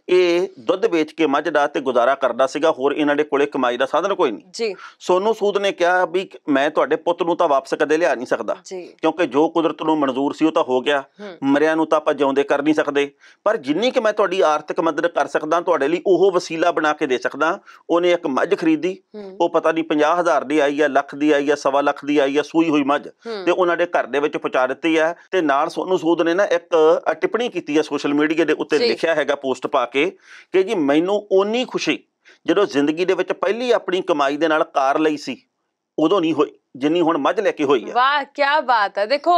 ਇਹ ਦੁੱਧ ਵੇਚ ਕੇ ਮੱਝ ਦਾ ਤੇ ਗੁਜ਼ਾਰਾ ਕਰਦਾ ਸੀਗਾ ਹੋਰ ਇਹਨਾਂ ਦੇ ਕੋਲੇ ਕਮਾਈ ਦਾ ਸਾਧਨ ਕੋਈ ਨਹੀਂ ਜੀ ਸੋਨੂ ਸੂਦ ਨੇ ਕਿਹਾ ਵੀ ਮੈਂ ਤੁਹਾਡੇ ਪੁੱਤ ਨੂੰ ਤਾਂ ਵਾਪਸ ਕਦੇ ਲਿਆ ਨਹੀਂ ਸਕਦਾ ਕਿਉਂਕਿ ਜੋ ਕੁਦਰਤ ਨੂੰ ਮਨਜ਼ੂਰ ਸੀ ਉਹ ਤਾਂ ਹੋ ਗਿਆ ਮਰਿਆ ਨੂੰ ਤਾਂ ਆਪਾਂ ਜਿਉਂਦੇ ਕਰ ਨਹੀਂ ਸਕਦੇ ਪਰ ਜਿੰਨੀ ਕਿ ਮੈਂ ਤੁਹਾਡੀ ਆਰਥਿਕ ਮਦਦ ਕਰ ਸਕਦਾ ਤੁਹਾਡੇ ਲਈ ਉਹ ਵਸੀਲਾ ਬਣਾ ਕੇ ਦੇ ਸਕਦਾ ਉਹਨੇ ਇੱਕ ਮੱਝ ਖਰੀਦੀ ਉਹ ਪਤਾ ਨਹੀਂ 50000 ਦੀ ਆਈ ਹੈ ਲੱਖ ਦੀ ਆਈ ਹੈ ਸਵਾ ਲੱਖ ਦੀ ਆਈ ਹੈ ਸੂਈ ਹੋਈ ਮੱਝ ਤੇ ਉਹਨਾਂ ਦੇ ਘਰ ਦੇ ਵਿੱਚ ਪਹੁੰਚਾ ਦਿੱਤੀ ਹੈ ਤੇ ਨਾਲ ਸੋਨੂ ਸੂਦ ਨੇ ਨਾ ਇੱਕ ਟਿੱਪਣੀ ਕੀਤੀ ਹੈ ਸੋਸ਼ਲ ਮੀਡੀਆ ਦੇ ਉੱਤੇ ਲਿਖਿਆ ਹੈਗਾ ਪੋਸਟ ਪਾ ਕੇ ਕਿ ਜੀ ਮੈਨੂੰ ਓਨੀ ਖੁਸ਼ੀ ਜਦੋਂ ਜ਼ਿੰਦਗੀ ਦੇ ਵਿੱਚ ਪਹਿਲੀ ਆਪਣੀ ਕਮਾਈ ਦੇ ਨਾਲ ਕਾਰ ਲਈ ਸੀ ਉਦੋਂ ਨਹੀਂ ਹੋਈ ਜਿੰਨੀ ਹੁਣ ਮੱਝ ਲੈ ਕੇ ਹੋਈ ਹੈ ਵਾਹ ਕੀ ਬਾਤ ਹੈ ਦੇਖੋ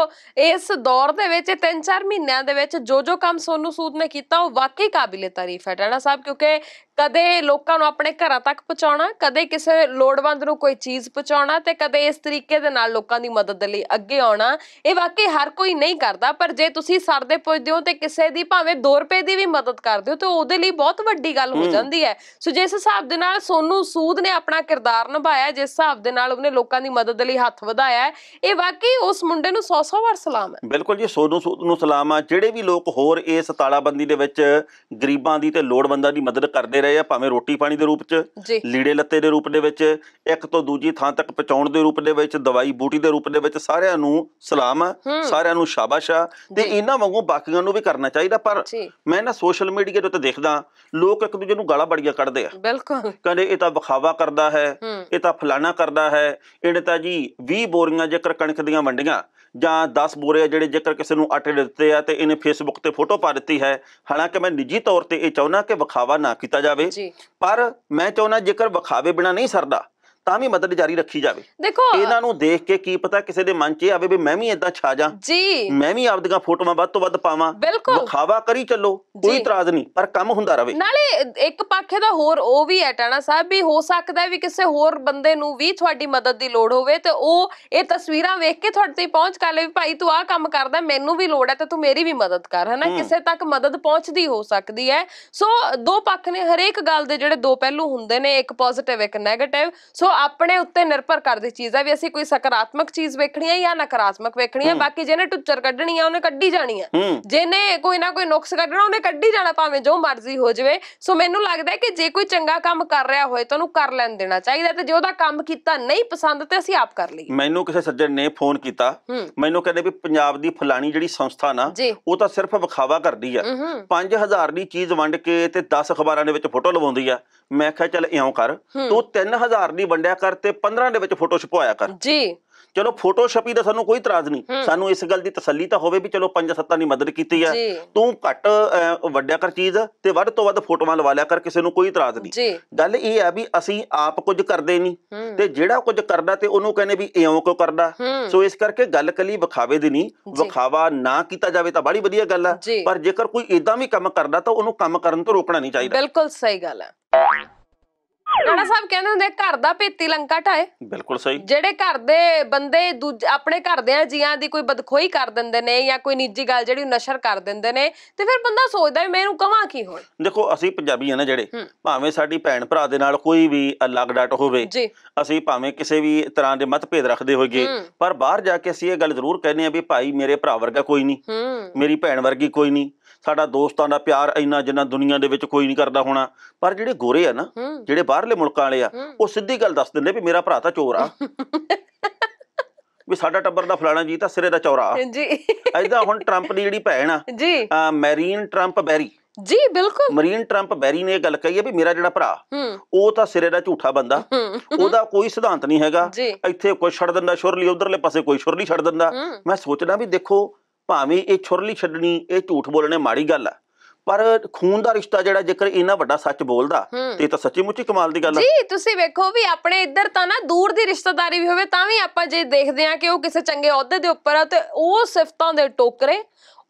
ਇਸ ਦੌਰ ਦੇ ਵਿੱਚ 3-4 ਮਹੀਨਿਆਂ ਦੇ ਵਿੱਚ ਜੋ ਜੋ ਕੰਮ ਸੋਨੂ ਸੂਦ ਨੇ ਕੀਤਾ ਉਹ ਵਾਕਈ ਕਾਬਿਲੇ ਤਾਰੀਫ ਹੈ ਟਾਣਾ ਸਾਹਿਬ ਕਿਉਂਕਿ ਕਦੇ ਲੋਕਾਂ ਨੂੰ ਆਪਣੇ ਘਰਾਂ ਤੱਕ ਪਹੁੰਚਾਉਣਾ ਕਦੇ ਕਿਸੇ ਲੋੜਵੰਦ ਨੂੰ ਕੋਈ ਚੀਜ਼ ਪਹੁੰਚਾਉਣਾ ਤੇ ਕਦੇ ਇਸ ਤਰੀਕੇ ਦੇ ਨਾਲ ਲੋਕਾਂ ਦੀ ਮਦਦ ਲਈ ਅੱਗੇ ਆਉਣਾ ਇਹ ਵਾਕਈ ਹਰ ਕੋਈ ਨਹੀਂ ਕਰਦਾ ਪਰ ਜੇ ਤੁਸੀਂ ਸਰ ਦੇ ਪੁੱਜਦੇ ਹੋ ਤੇ ਕਿਸੇ ਦੀ ਭਾਵੇਂ 2 ਰੁਪਏ ਦੀ ਵੀ ਮਦਦ ਕਰਦੇ ਹੋ ਤੇ ਉਹਦੇ ਲਈ ਬਹੁਤ ਵੱਡੀ ਗੱਲ ਹੋ ਜਾਂਦੀ ਹੈ ਸੋ ਜਿਸ ਹਿਸਾਬ ਦੇ ਨਾਲ ਸੋਨੂ ਸੂਦ ਨੇ ਆਪਣਾ ਕਿਰਦਾਰ ਨਿਭਾਇਆ ਜਿਸ ਹਿਸਾਬ ਦੇ ਨਾਲ ਉਹਨੇ ਲੋਕਾਂ ਦੀ ਮਦਦ ਲਈ ਹੱਥ ਵਧਾਇਆ ਇਹ ਵਾਕਈ ਉਸ ਮੁੰਡੇ ਨੂੰ 100-100 ਵਾਰ ਸਲਾਮ ਹੈ ਬਿਲਕੁਲ ਜੀ ਸੋਨੂ ਸੂਦ ਨੂੰ ਸਲਾਮ ਆ ਜਿਹੜੇ ਵੀ ਲੋਕ ਹੋਰ ਇਸ ਤਾਲਾਬੰਦੀ ਦੇ ਵਿੱਚ ਗਰੀਬਾਂ ਦੀ ਤੇ ਲੋੜਵੰਦਾਂ ਦੀ ਮਦਦ ਕਰਦੇ ਰਹੇ ਰਹੇ ਆ ਭਾਵੇਂ ਰੋਟੀ ਪਾਣੀ ਦੇ ਰੂਪ 'ਚ ਲੀੜੇ ਲੱਤੇ ਦੇ ਰੂਪ ਦੇ ਵਿੱਚ ਇੱਕ ਤੋਂ ਦੂਜੀ ਥਾਂ ਤੱਕ ਪਹੁੰਚਾਉਣ ਦੇ ਰੂਪ ਦੇ ਵਿੱਚ ਦਵਾਈ ਬੂਟੀ ਦੇ ਰੂਪ ਦੇ ਵਿੱਚ ਸਾਰਿਆਂ ਨੂੰ ਸਲਾਮ ਸਾਰਿਆਂ ਨੂੰ ਸ਼ਾਬਾਸ਼ ਆ ਤੇ ਇਹਨਾਂ ਵਾਂਗੂ ਬਾਕੀਆਂ ਨੂੰ ਵੀ ਕਰਨਾ ਚਾਹੀਦਾ ਪਰ ਮੈਂ ਨਾ ਸੋਸ਼ਲ ਮੀਡੀਆ ਦੇ ਉੱਤੇ ਦੇਖਦਾ ਲੋਕ ਇੱਕ ਦੂਜੇ ਨੂੰ ਗਾਲਾਂ ਬੜੀਆਂ ਕੱਢਦੇ ਆ ਬਿਲਕੁਲ ਕਹਿੰਦੇ ਇਹ ਤਾਂ ਵਿਖਾਵਾ ਕਰਦਾ ਹੈ ਇਹ ਤਾਂ ਫਲਾਣਾ ਕਰਦਾ ਹੈ ਇਹਨੇ ਤਾਂ ਜੀ 20 ਬੋਰੀਆਂ ਜੇਕਰ ਕਣਕ ਦੀਆਂ ਵੰਡੀਆਂ ਜਾਂ 10 ਬੋਰੇ ਜਿਹੜੇ ਜੇਕਰ ਕਿਸੇ ਨੂੰ ਆਟੇ ਦਿੱਤੇ ਆ ਤੇ ਇਹਨੇ ਫੇਸਬੁੱਕ ਤੇ ਫੋਟੋ ਪਾ ਦਿੱਤੀ ਹੈ ਹਾਲਾਂਕਿ ਮੈਂ ਨਿੱਜੀ ਤੌਰ ਤੇ ਇਹ ਚਾਹੁੰਦਾ ਕਿ ਵਿਖਾਵਾ ਨਾ ਕੀਤਾ ਜਾਵੇ ਪਰ ਮੈਂ ਚਾਹੁੰਦਾ ਜੇਕਰ ਵਿਖਾਵੇ ਬਿਨਾ ਨਹੀਂ ਸਰਦਾ ਤਾਂ ਵੀ ਮਦਦ ਜਾਰੀ ਰੱਖੀ ਜਾਵੇ ਦੇਖੋ ਇਹਨਾਂ ਨੂੰ ਦੇਖ ਕੇ ਕੀ ਪਤਾ ਕਿਸੇ ਦੇ ਮਨ 'ਚ ਇਹ ਆਵੇ ਵੀ ਮੈਂ ਵੀ ਇਦਾਂ ਛਾ ਜਾ ਜੀ ਮੈਂ ਵੀ ਆਪਦੀਆਂ ਫੋਟੋਆਂ ਵੱਧ ਤੋਂ ਵੱਧ ਪਾਵਾਂ ਵਿਖਾਵਾ ਕਰੀ ਚੱਲੋ ਕੋਈ ਇਤਰਾਜ਼ ਨਹੀਂ ਪਰ ਕੰਮ ਹੁੰਦਾ ਰਹੇ ਨਾਲੇ ਇੱਕ ਪੱਖੇ ਦਾ ਹੋਰ ਉਹ ਵੀ ਹੈ ਟਾਣਾ ਸਾਹਿਬ ਵੀ ਹੋ ਸਕਦਾ ਵੀ ਕਿਸੇ ਹੋਰ ਬੰਦੇ ਨੂੰ ਵੀ ਤੁਹਾਡੀ ਮਦਦ ਦੀ ਲੋੜ ਹੋਵੇ ਤੇ ਉਹ ਇਹ ਤਸਵੀਰਾਂ ਵੇਖ ਕੇ ਤੁਹਾਡੇ ਤੇ ਪਹੁੰਚ ਕਰ ਲੈ ਵੀ ਭਾਈ ਤੂੰ ਆਹ ਕੰਮ ਕਰਦਾ ਮੈਨੂੰ ਵੀ ਲੋੜ ਹੈ ਤੇ ਤੂੰ ਮੇਰੀ ਵੀ ਮਦਦ ਕਰ ਹਨਾ ਕਿਸੇ ਤੱਕ ਮਦਦ ਪਹੁੰਚਦੀ ਹੋ ਸਕਦੀ ਹੈ ਸੋ ਦੋ ਪੱਖ ਨੇ ਹਰੇਕ ਗੱਲ ਦੇ ਜਿਹੜੇ ਦੋ ਪਹਿਲੂ ਹੁੰਦੇ ਨੇ ਇੱਕ ਪੋਜ਼ਿਟਿਵ ਇੱਕ ਨੈਗੇਟਿਵ ਸੋ ਆਪਣੇ ਉੱਤੇ ਨਿਰਭਰ ਕਰਦੀ ਚੀਜ਼ ਹੈ ਵੀ ਅਸੀਂ ਕੋਈ ਸਕਾਰਾਤਮਕ ਚੀਜ਼ ਵੇਖਣੀ ਹੈ ਜਾਂ ਨਕਾਰਾਤਮਕ ਵੇਖਣੀ ਹੈ ਬਾਕੀ ਜਿਹਨੇ ਟੁੱਚਰ ਕੱਢਣੀ ਆ ਉਹਨੇ ਕੱਢੀ ਜਾਣੀ ਆ ਜਿਹਨੇ ਕੋਈ ਨਾ ਕੋਈ ਨੁਕਸ ਕੱਢਣਾ ਉਹਨੇ ਕੱਢੀ ਜਾਣਾ ਭਾਵੇਂ ਜੋ ਮਰਜ਼ੀ ਹੋ ਜਾਵੇ ਸੋ ਮੈਨੂੰ ਲੱਗਦਾ ਹੈ ਕਿ ਜੇ ਕੋਈ ਚੰਗਾ ਕੰਮ ਕਰ ਰਿਹਾ ਹੋਏ ਤਾਂ ਉਹਨੂੰ ਕਰ ਲੈਣ ਦੇਣਾ ਚਾਹੀਦਾ ਤੇ ਜੇ ਉਹਦਾ ਕੰਮ ਕੀਤਾ ਨਹੀਂ ਪਸੰਦ ਤੇ ਅਸੀਂ ਆਪ ਕਰ ਲਈ ਮੈਨੂੰ ਕਿਸੇ ਸੱਜਣ ਨੇ ਫੋਨ ਕੀਤਾ ਮੈਨੂੰ ਕਹਿੰਦੇ ਵੀ ਪੰਜਾਬ ਦੀ ਫਲਾਣੀ ਜਿਹੜੀ ਸੰਸਥਾ ਨਾ ਉਹ ਤਾਂ ਸਿਰਫ ਵਿਖਾਵਾ ਕਰਦੀ ਆ 5000 ਦੀ ਚੀਜ਼ ਵੰਡ ਕੇ ਤੇ 10 ਅਖਬਾਰਾਂ ਦੇ ਵਿੱਚ ਫੋਟੋ ਲਵਾਉਂਦੀ ਆ ਮੈਂ ਕਿਹਾ ਚੱਲ ਇਉਂ ਕਰ ਤੂੰ 3000 ਦੀ ਵੰਡਿਆ ਕਰ ਤੇ 15 ਦੇ ਵਿੱਚ ਫੋਟੋ ਛਪਵਾਇਆ ਕਰ ਜੀ ਚਲੋ ਫੋਟੋਸ਼ਾਪੀ ਦਾ ਸਾਨੂੰ ਕੋਈ ਇਤਰਾਜ਼ ਨਹੀਂ ਸਾਨੂੰ ਇਸ ਗੱਲ ਦੀ ਤਸੱਲੀ ਤਾਂ ਹੋਵੇ ਵੀ ਚਲੋ ਪੰਜ ਸੱਤਾਂ ਦੀ ਮਦਦ ਕੀਤੀ ਆ ਤੂੰ ਘੱਟ ਵੱਡਿਆ ਕਰ ਚੀਜ਼ ਤੇ ਵੱਧ ਤੋਂ ਵੱਧ ਫੋਟੋਆਂ ਲਵਾ ਲਿਆ ਕਰ ਕਿਸੇ ਨੂੰ ਕੋਈ ਇਤਰਾਜ਼ ਨਹੀਂ ਗੱਲ ਇਹ ਆ ਵੀ ਅਸੀਂ ਆਪ ਕੁਝ ਕਰਦੇ ਨਹੀਂ ਤੇ ਜਿਹੜਾ ਕੁਝ ਕਰਦਾ ਤੇ ਉਹਨੂੰ ਕਹਿੰਦੇ ਵੀ ਇਉਂ ਕਿਉਂ ਕਰਦਾ ਸੋ ਇਸ ਕਰਕੇ ਗੱਲ ਕਲੀ ਵਿਖਾਵੇ ਦੀ ਨਹੀਂ ਵਿਖਾਵਾ ਨਾ ਕੀਤਾ ਜਾਵੇ ਤਾਂ ਬੜੀ ਵਧੀਆ ਗੱਲ ਆ ਪਰ ਜੇਕਰ ਕੋਈ ਇਦਾਂ ਵੀ ਕੰਮ ਕਰਦਾ ਤਾਂ ਉਹਨੂੰ ਕੰਮ ਕਰਨ ਤੋਂ ਰੋਕਣਾ ਨਹੀਂ ਚਾਹੀਦਾ ਬਿਲਕੁਲ ਸਹੀ ਗੱਲ ਆ ਰਾਣਾ ਸਾਹਿਬ ਕਹਿੰਦੇ ਹੁੰਦੇ ਘਰ ਦਾ ਭੇਤੀ ਲੰਕਾ ਢਾਏ ਬਿਲਕੁਲ ਸਹੀ ਜਿਹੜੇ ਘਰ ਦੇ ਬੰਦੇ ਦੂਜੇ ਆਪਣੇ ਘਰਦਿਆਂ ਜੀਆਂ ਦੀ ਕੋਈ ਬਦਖੋਈ ਕਰ ਦਿੰਦੇ ਨੇ ਜਾਂ ਕੋਈ ਨਿੱਜੀ ਗੱਲ ਜਿਹੜੀ ਨਸ਼ਰ ਕਰ ਦਿੰਦੇ ਨੇ ਤੇ ਫਿਰ ਬੰਦਾ ਸੋਚਦਾ ਵੀ ਮੈਨੂੰ ਕਵਾਂ ਕੀ ਹੋਣ ਦੇਖੋ ਅਸੀਂ ਪੰਜਾਬੀ ਆ ਨਾ ਜਿਹੜੇ ਭਾਵੇਂ ਸਾਡੀ ਭੈਣ ਭਰਾ ਦੇ ਨਾਲ ਕੋਈ ਵੀ ਅਲੱਗ ਡਟ ਹੋਵੇ ਅਸੀਂ ਭਾਵੇਂ ਕਿਸੇ ਵੀ ਤਰ੍ਹਾਂ ਦੇ ਮਤਭੇਦ ਰੱਖਦੇ ਹੋਈਏ ਪਰ ਬਾਹਰ ਜਾ ਕੇ ਅਸੀਂ ਇਹ ਗੱਲ ਜ਼ਰੂਰ ਕਹਿੰਦੇ ਆ ਵੀ ਭਾਈ ਮੇਰੇ ਭਰਾ ਵਰਗਾ ਕੋਈ ਨਹੀਂ ਮੇਰੀ ਭੈਣ ਵਰਗੀ ਕੋਈ ਨਹੀਂ ਸਾਡਾ ਦੋਸਤਾਂ ਦਾ ਪਿਆਰ ਇੰਨਾ ਜਿੰਨਾ ਦੁਨੀਆ ਦੇ ਵਿੱਚ ਕੋਈ ਨਹੀਂ ਕਰਦਾ ਹੋਣਾ ਪਰ ਜਿਹੜੇ ਗੋਰੇ ਆ ਨਾ ਜਿਹੜੇ ਬਾਹਰਲੇ ਮੁਲਕਾਂ ਵਾਲੇ ਆ ਉਹ ਸਿੱਧੀ ਗੱਲ ਦੱਸ ਦਿੰਦੇ ਵੀ ਮੇਰਾ ਭਰਾ ਤਾਂ ਚੋਰ ਆ ਵੀ ਸਾਡਾ ਟੱਬਰ ਦਾ ਫਲਾਣਾ ਜੀ ਤਾਂ ਸਿਰੇ ਦਾ ਚੋਰਾ ਆ ਜੀ ਐਦਾਂ ਹੁਣ ਟਰੰਪ ਦੀ ਜਿਹੜੀ ਭੈਣ ਆ ਜੀ ਮੈਰੀਨ ਟਰੰਪ ਬੈਰੀ ਜੀ ਬਿਲਕੁਲ ਮਰੀਨ ਟਰੰਪ ਬੈਰੀ ਨੇ ਇਹ ਗੱਲ ਕਹੀ ਹੈ ਵੀ ਮੇਰਾ ਜਿਹੜਾ ਭਰਾ ਉਹ ਤਾਂ ਸਿਰੇ ਦਾ ਝੂਠਾ ਬੰਦਾ ਉਹਦਾ ਕੋਈ ਸਿਧਾਂਤ ਨਹੀਂ ਹੈਗਾ ਇੱਥੇ ਕੋਈ ਛੱਡ ਦਿੰਦਾ ਸ਼ੁਰਲੀ ਉਧਰਲੇ ਪਾਸੇ ਕੋਈ ਸ਼ੁਰਲੀ ਛੱਡ ਦਿੰਦਾ ਮੈਂ ਸੋਚਦਾ ਵੀ ਦੇਖੋ ਭਾਵੇਂ ਇਹ ਛੁਰਲੀ ਛੱਡਣੀ ਇਹ ਝੂਠ ਬੋਲਣੇ ਮਾੜੀ ਗੱਲ ਆ ਪਰ ਖੂਨ ਦਾ ਰਿਸ਼ਤਾ ਜਿਹੜਾ ਜੇਕਰ ਇੰਨਾ ਵੱਡਾ ਸੱਚ ਬੋਲਦਾ ਤੇ ਤਾਂ ਸੱਚੀ ਮੁੱਚੀ ਕਮਾਲ ਦੀ ਗੱਲ ਆ ਜੀ ਤੁਸੀਂ ਵੇਖੋ ਵੀ ਆਪਣੇ ਇੱਧਰ ਤਾਂ ਨਾ ਦੂਰ ਦੀ ਰਿਸ਼ਤੇਦਾਰੀ ਵੀ ਹੋਵੇ ਤਾਂ ਵੀ ਆਪਾਂ ਜੇ ਦੇਖਦੇ ਆ ਕਿ ਉਹ ਕਿਸੇ ਚੰਗੇ ਅਹੁਦੇ ਦੇ ਉੱਪਰ ਆ ਤੇ ਉਹ ਸਿਫਤਾਂ ਦੇ ਟੋਕਰੇ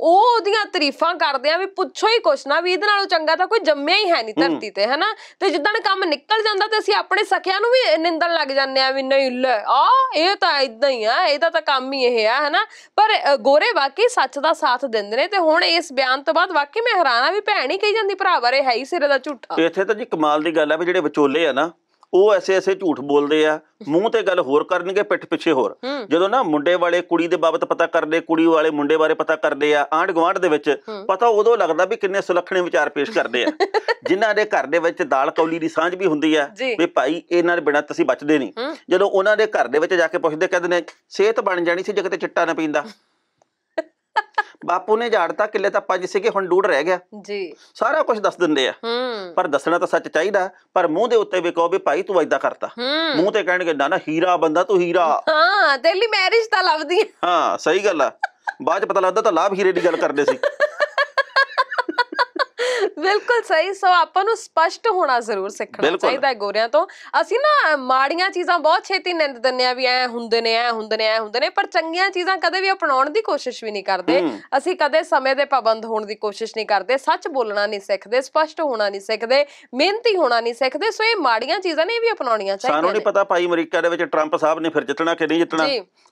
ਉਹ ਉਹਦੀਆਂ ਤਾਰੀਫਾਂ ਕਰਦੇ ਆ ਵੀ ਪੁੱਛੋ ਹੀ ਕੁਛ ਨਾ ਵੀ ਇਹਦੇ ਨਾਲੋਂ ਚੰਗਾ ਤਾਂ ਕੋਈ ਜੰਮਿਆ ਹੀ ਹੈ ਨਹੀਂ ਧਰਤੀ ਤੇ ਹਨਾ ਤੇ ਜਿੱਦਾਂ ਕੰਮ ਨਿਕਲ ਜਾਂਦਾ ਤੇ ਅਸੀਂ ਆਪਣੇ ਸਖਿਆਂ ਨੂੰ ਵੀ ਨਿੰਦਣ ਲੱਗ ਜਾਂਦੇ ਆ ਵੀ ਨਹੀਂ ਲੈ ਆ ਇਹ ਤਾਂ ਇਦਾਂ ਹੀ ਆ ਇਹਦਾ ਤਾਂ ਕੰਮ ਹੀ ਇਹ ਆ ਹਨਾ ਪਰ ਗੋਰੇ ਵਾਕੀ ਸੱਚ ਦਾ ਸਾਥ ਦਿੰਦੇ ਨੇ ਤੇ ਹੁਣ ਇਸ ਬਿਆਨ ਤੋਂ ਬਾਅਦ ਵਾਕੀ ਮੈਂ ਹੈਰਾਨ ਆ ਵੀ ਭੈਣ ਹੀ ਕਹੀ ਜਾਂਦੀ ਭਰਾ ਬਾਰੇ ਹੈ ਹੀ ਸਿਰੇ ਦਾ ਝੂਠਾ ਇੱਥੇ ਤਾਂ ਜੀ ਕਮਾਲ ਦੀ ਗੱਲ ਆ ਵੀ ਜਿਹੜੇ ਵਿਚੋਲੇ ਆ ਨਾ ਉਹ ਐਸੇ ਐਸੇ ਝੂਠ ਬੋਲਦੇ ਆ ਮੂੰਹ ਤੇ ਗੱਲ ਹੋਰ ਕਰਨਗੇ ਪਿੱਠ ਪਿੱਛੇ ਹੋਰ ਜਦੋਂ ਨਾ ਮੁੰਡੇ ਵਾਲੇ ਕੁੜੀ ਦੇ ਬਾਬਤ ਪਤਾ ਕਰਦੇ ਕੁੜੀ ਵਾਲੇ ਮੁੰਡੇ ਬਾਰੇ ਪਤਾ ਕਰਦੇ ਆ ਆਂਢ ਗਵਾਂਢ ਦੇ ਵਿੱਚ ਪਤਾ ਉਦੋਂ ਲੱਗਦਾ ਵੀ ਕਿੰਨੇ ਸੁਲੱਖਣੇ ਵਿਚਾਰ ਪੇਸ਼ ਕਰਦੇ ਆ ਜਿਨ੍ਹਾਂ ਦੇ ਘਰ ਦੇ ਵਿੱਚ ਦਾਲ ਕੌਲੀ ਦੀ ਸਾਂਝ ਵੀ ਹੁੰਦੀ ਆ ਵੀ ਭਾਈ ਇਹਨਾਂ ਦੇ ਬਿਨਾਂ ਤੁਸੀਂ ਬਚਦੇ ਨਹੀਂ ਜਦੋਂ ਉਹਨਾਂ ਦੇ ਘਰ ਦੇ ਵਿੱਚ ਜਾ ਕੇ ਪੁੱਛਦੇ ਕਹਿੰਦੇ ਨੇ ਸਿਹਤ ਬਣ ਜਾਣੀ ਸੀ ਜੇ ਕਿਤੇ ਚਿੱਟਾ ਨਾ ਪੀਂਦਾ ਬਾਪੂ ਨੇ ਝਾੜਤਾ ਕਿੱਲੇ ਤਾਂ ਪੱਜ ਸੀਗੇ ਹੁਣ ਡੂੜ ਰਹਿ ਗਿਆ ਜੀ ਸਾਰਾ ਕੁਝ ਦੱਸ ਦਿੰਦੇ ਆ ਪਰ ਦੱਸਣਾ ਤਾਂ ਸੱਚ ਚਾਹੀਦਾ ਪਰ ਮੂੰਹ ਦੇ ਉੱਤੇ ਵੀ ਕਹੋ ਵੀ ਭਾਈ ਤੂੰ ਐਦਾਂ ਕਰਤਾ ਮੂੰਹ ਤੇ ਕਹਿਣਗੇ ਨਾ ਨਾ ਹੀਰਾ ਬੰਦਾ ਤੂੰ ਹੀਰਾ ਹਾਂ ਤੇਰੀ ਮੈਰਿਜ ਤਾਂ ਲੱਭਦੀ ਹਾਂ ਸਹੀ ਗੱਲ ਆ ਬਾਅਦ ਚ ਪਤਾ ਲੱਗਦਾ ਤਾਂ ਲਾਭ ਹੀਰੇ ਦੀ ਗੱਲ ਕਰਦੇ ਸੀ ਬਿਲਕੁਲ ਸਹੀ ਸੋ ਆਪਾਂ ਨੂੰ ਸਪਸ਼ਟ ਹੋਣਾ ਜ਼ਰੂਰ ਸਿੱਖਣਾ ਚਾਹੀਦਾ ਹੈ ਗੋਰਿਆਂ ਤੋਂ ਅਸੀਂ ਨਾ ਮਾੜੀਆਂ ਚੀਜ਼ਾਂ ਬਹੁਤ ਛੇਤੀ ਨਿੰਦ ਦਿੰਨੇ ਆ ਵੀ ਐ ਹੁੰਦੇ ਨੇ ਐ ਹੁੰਦੇ ਨੇ ਐ ਹੁੰਦੇ ਨੇ ਪਰ ਚੰਗੀਆਂ ਚੀਜ਼ਾਂ ਕਦੇ ਵੀ ਅਪਣਾਉਣ ਦੀ ਕੋਸ਼ਿਸ਼ ਵੀ ਨਹੀਂ ਕਰਦੇ ਅਸੀਂ ਕਦੇ ਸਮੇਂ ਦੇ ਪਾਬੰਦ ਹੋਣ ਦੀ ਕੋਸ਼ਿਸ਼ ਨਹੀਂ ਕਰਦੇ ਸੱਚ ਬੋਲਣਾ ਨਹੀਂ ਸਿੱਖਦੇ ਸਪਸ਼ਟ ਹੋਣਾ ਨਹੀਂ ਸਿੱਖਦੇ ਮਿਹਨਤੀ ਹੋਣਾ ਨਹੀਂ ਸਿੱਖਦੇ ਸੋ ਇਹ ਮਾੜੀਆਂ ਚੀਜ਼ਾਂ ਨੇ ਇਹ ਵੀ ਅਪਣਾਉਣੀਆਂ ਚਾਹੀਦੀਆਂ ਸਾਨੂੰ ਨਹੀਂ ਪਤਾ ਭਾਈ ਅਮਰੀਕਾ ਦੇ ਵਿੱਚ ਟਰੰਪ ਸਾਹਿਬ ਨੇ ਫਿਰ ਜਿੱਤਣਾ ਕਿ ਨਹੀਂ ਜਿੱਤਣਾ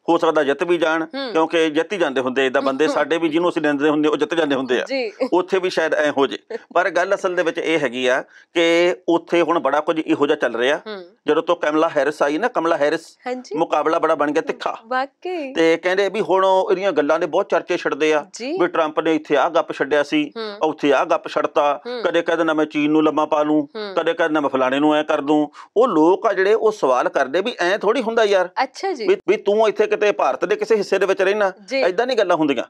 ਹੋ ਸਕਦਾ ਜਿੱਤ ਵੀ ਜਾਣ ਕਿਉਂਕਿ ਜਿੱਤ ਹੀ ਜਾਂਦੇ ਹੁੰਦੇ ਇਦਾਂ ਬੰਦੇ ਸਾਡੇ ਵੀ ਜਿਹਨੂੰ ਅਸੀਂ ਲੈਂਦੇ ਹੁੰਦੇ ਉਹ ਜਿੱਤ ਜਾਂਦੇ ਹੁੰਦੇ ਆ ਉੱਥੇ ਵੀ ਸ਼ਾਇਦ ਐ ਹੋ ਜੇ ਪਰ ਗੱਲ ਅਸਲ ਦੇ ਵਿੱਚ ਇਹ ਹੈਗੀ ਆ ਕਿ ਉੱਥੇ ਹੁਣ ਬੜਾ ਕੁਝ ਇਹੋ ਜਿਹਾ ਚੱਲ ਰਿਹਾ ਜਦੋਂ ਤੋਂ ਕਮਲਾ ਹੈਰਿਸ ਆਈ ਨਾ ਕਮਲਾ ਹੈਰਿਸ ਮੁਕਾਬਲਾ ਬੜਾ ਬਣ ਗਿਆ ਤਿੱਖਾ ਵਾਕਈ ਤੇ ਕਹਿੰਦੇ ਵੀ ਹੁਣ ਇਹਦੀਆਂ ਗੱਲਾਂ ਨੇ ਬਹੁਤ ਚਰਚੇ ਛੱਡਦੇ ਆ ਵੀ ਟਰੰਪ ਨੇ ਇੱਥੇ ਆ ਗੱਪ ਛੱਡਿਆ ਸੀ ਉੱਥੇ ਆ ਗੱਪ ਛੱਡਤਾ ਕਦੇ ਕਦੇ ਨਾ ਮੈਂ ਚੀਨ ਨੂੰ ਲੰਮਾ ਪਾ ਲੂੰ ਕਦੇ ਕਦੇ ਨਾ ਮੈਂ ਫਲਾਣੇ ਨੂੰ ਐ ਕਰ ਦੂੰ ਉਹ ਲੋਕ ਆ ਜਿਹੜੇ ਉਹ ਸਵਾਲ ਕਰਦੇ ਵੀ ਐ ਥੋੜੀ ਹੁੰਦਾ ਯਾਰ ਅੱਛਾ ਜੀ ਵੀ ਤੂੰ ਇੱਥੇ ਕਿਤੇ ਭਾਰਤ ਦੇ ਕਿਸੇ ਹਿੱਸੇ ਦੇ ਵਿੱਚ ਰਹਿਣਾ ਐਦਾਂ ਨਹੀਂ ਗੱਲਾਂ ਹੁੰਦੀਆਂ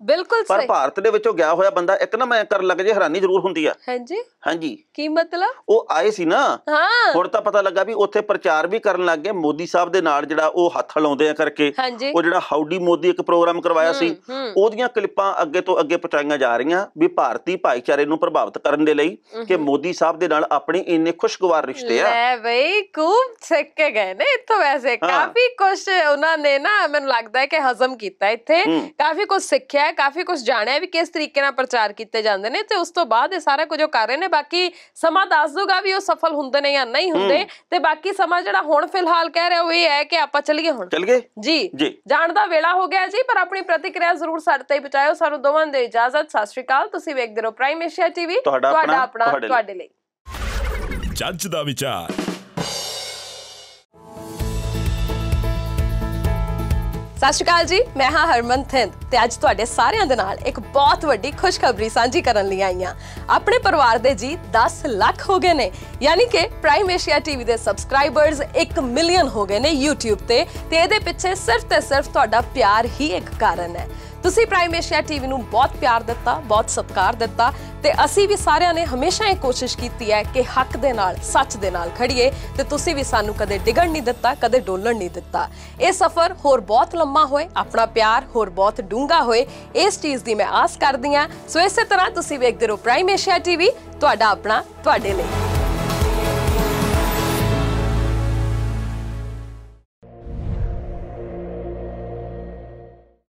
ਪਰ ਭਾਰਤ ਦੇ ਵਿੱਚੋਂ ਗਿਆ ਹੋਇਆ ਬੰਦਾ ਇੱਕ ਨਾ ਮੈਂ ਕਰ ਲੱਗ ਜੇ ਹੈਰਾਨੀ ਜ਼ਰੂਰ ਹੁੰਦੀ ਆ ਜੀ ਹਾਂਜੀ ਕੀ ਮਤਲਬ ਉਹ ਆਏ ਸੀ ਨਾ ਹਾਂ ਹੁਣ ਤਾਂ ਪਤਾ ਲੱਗਾ ਵੀ ਉੱਥੇ ਪ੍ਰਚਾਰ ਵੀ ਕਰਨ ਲੱਗ ਗਏ ਮੋਦੀ ਸਾਹਿਬ ਦੇ ਨਾਲ ਜਿਹੜਾ ਉਹ ਹੱਥ ਲਾਉਂਦੇ ਆ ਕਰਕੇ ਉਹ ਜਿਹੜਾ ਹਾਊਡੀ ਮੋਦੀ ਇੱਕ ਪ੍ਰੋਗਰਾਮ ਕਰਵਾਇਆ ਸੀ ਉਹਦੀਆਂ ਕਲਿੱਪਾਂ ਅੱਗੇ ਤੋਂ ਅੱਗੇ ਪਹੁੰਚਾਈਆਂ ਜਾ ਰਹੀਆਂ ਵੀ ਭਾਰਤੀ ਭਾਈਚਾਰੇ ਨੂੰ ਪ੍ਰਭਾਵਿਤ ਕਰਨ ਦੇ ਲਈ ਕਿ ਮੋਦੀ ਸਾਹਿਬ ਦੇ ਨਾਲ ਆਪਣੇ ਇੰਨੇ ਖੁਸ਼ਗਵਾਰ ਰਿਸ਼ਤੇ ਆ ਲੈ ਬਈ ਖੂਬ ਸਿੱਖ ਕੇ ਗਏ ਨੇ ਇੱਥੋਂ ਵੈਸੇ ਕਾਫੀ ਕੁਝ ਉਹਨਾਂ ਨੇ ਨਾ ਮੈਨੂੰ ਲੱਗਦਾ ਹੈ ਕਿ ਹਜ਼ਮ ਕੀਤਾ ਇੱਥੇ ਕਾਫੀ ਕੁਝ ਸਿੱਖਿਆ ਹੈ, ਕਾਫੀ ਕੁਝ ਜਾਣਿਆ ਵੀ ਕਿਸ ਤਰੀਕੇ ਨਾਲ ਪ੍ਰਚਾਰ ਕੀਤੇ ਜਾਂਦੇ ਨੇ ਤੇ ਉਸ ਤੋਂ ਬਾਅਦ ਇਹ ਸਾਰਾ ਕੁਝ ਉਹ ਕਰ ਰਹੇ ਨੇ ਬਾਕੀ ਸਮਾਂ ਦੱਸ ਦੂਗਾ ਵੀ ਉਹ ਸਫਲ ਹੁੰਦੇ ਨੇ ਜਾਂ ਨਹੀਂ ਹੁੰਦੇ ਤੇ ਬਾਕੀ ਸਮਾਂ ਜਿਹੜਾ ਹੁਣ ਫਿਲਹਾਲ ਕਹਿ ਰਿਹਾ ਉਹ ਇਹ ਹੈ ਕਿ ਆਪਾਂ ਚੱਲੀਏ ਹੁਣ ਚੱਲ ਗਏ ਜੀ ਜਾਣ ਦਾ ਵੇਲਾ ਹੋ ਗਿਆ ਜੀ ਪਰ ਆਪਣੀ ਪ੍ਰਤੀਕਿਰਿਆ ਜ਼ਰੂਰ ਸਾਡੇ ਤੇ ਪਹੁੰਚਾਓ ਸਾਨੂੰ ਦੋਵਾਂ ਦੇ ਇਜਾਜ਼ਤ ਸਤਿ ਸ਼੍ਰੀ ਅਕਾਲ ਤੁਸੀਂ ਵੇਖਦੇ ਰਹੋ ਪ੍ਰਾਈਮ ਏਸ਼ੀਆ ਟੀਵੀ ਤੁਹਾਡਾ ਆਪਣਾ ਤੁਹਾਡੇ ਲਈ ਜੱਜ ਦਾ ਵਿਚਾਰ ਸਤਿ ਸ਼੍ਰੀ ਅਕਾਲ ਜੀ ਮੈਂ ਹਾਂ ਹਰਮਨ ਥਿੰਦ ਤੇ ਅੱਜ ਤੁਹਾਡੇ ਸਾਰਿਆਂ ਦੇ ਨਾਲ ਇੱਕ ਬਹੁਤ ਵੱਡੀ ਖੁਸ਼ਖਬਰੀ ਸਾਂਝੀ ਕਰਨ ਲਈ ਆਈ ਹਾਂ ਆਪਣੇ ਪਰਿਵਾਰ ਦੇ ਜੀ 10 ਲੱਖ ਹੋ ਗਏ ਨੇ ਯਾਨੀ ਕਿ ਪ੍ਰਾਈਮ ਏਸ਼ੀਆ ਟੀਵੀ ਦੇ ਸਬਸਕ੍ਰਾਈਬਰਸ 1 ਮਿਲੀਅਨ ਹੋ ਗਏ ਨੇ YouTube ਤੇ ਤੇ ਇਹਦੇ ਪਿੱਛੇ ਸਿਰਫ ਤੇ ਸਿਰਫ ਤੁਹਾਡਾ ਪਿਆਰ ਹੀ ਇੱਕ ਕਾਰਨ ਹੈ ਤੁਸੀਂ ਪ੍ਰਾਈਮ ਏਸ਼ੀਆ ਟੀਵੀ ਨੂੰ ਬਹੁਤ ਪਿਆਰ ਦਿੱਤਾ ਬਹੁਤ ਸਤਿਕਾਰ ਦਿੱਤਾ ਤੇ ਅਸੀਂ ਵੀ ਸਾਰਿਆਂ ਨੇ ਹਮੇਸ਼ਾ ਇਹ ਕੋਸ਼ਿਸ਼ ਕੀਤੀ ਹੈ ਕਿ ਹੱਕ ਦੇ ਨਾਲ ਸੱਚ ਦੇ ਨਾਲ ਖੜੀਏ ਤੇ ਤੁਸੀਂ ਵੀ ਸਾਨੂੰ ਕਦੇ ਡਿਗਣ ਨਹੀਂ ਦਿੱਤਾ ਕਦੇ ਡੋਲਣ ਨਹੀਂ ਦਿੱਤਾ ਇਹ ਸਫ਼ਰ ਹੋਰ ਬਹੁਤ ਲੰਮਾ ਹੋਏ ਆਪਣਾ ਪਿਆਰ ਹੋਰ ਬਹੁਤ ਡੂੰਘਾ ਹੋਏ ਇਸ ਚੀਜ਼ ਦੀ ਮੈਂ ਆਸ ਕਰਦੀ ਹਾਂ ਸੋ ਇਸੇ ਤਰ੍ਹਾਂ ਤੁਸੀਂ ਵੇਖਦੇ ਰਹੋ ਪ੍ਰਾਈਮ ਏਸ਼ੀਆ ਟੀਵੀ ਤੁਹਾਡਾ ਆਪਣਾ ਤੁਹਾਡੇ ਲਈ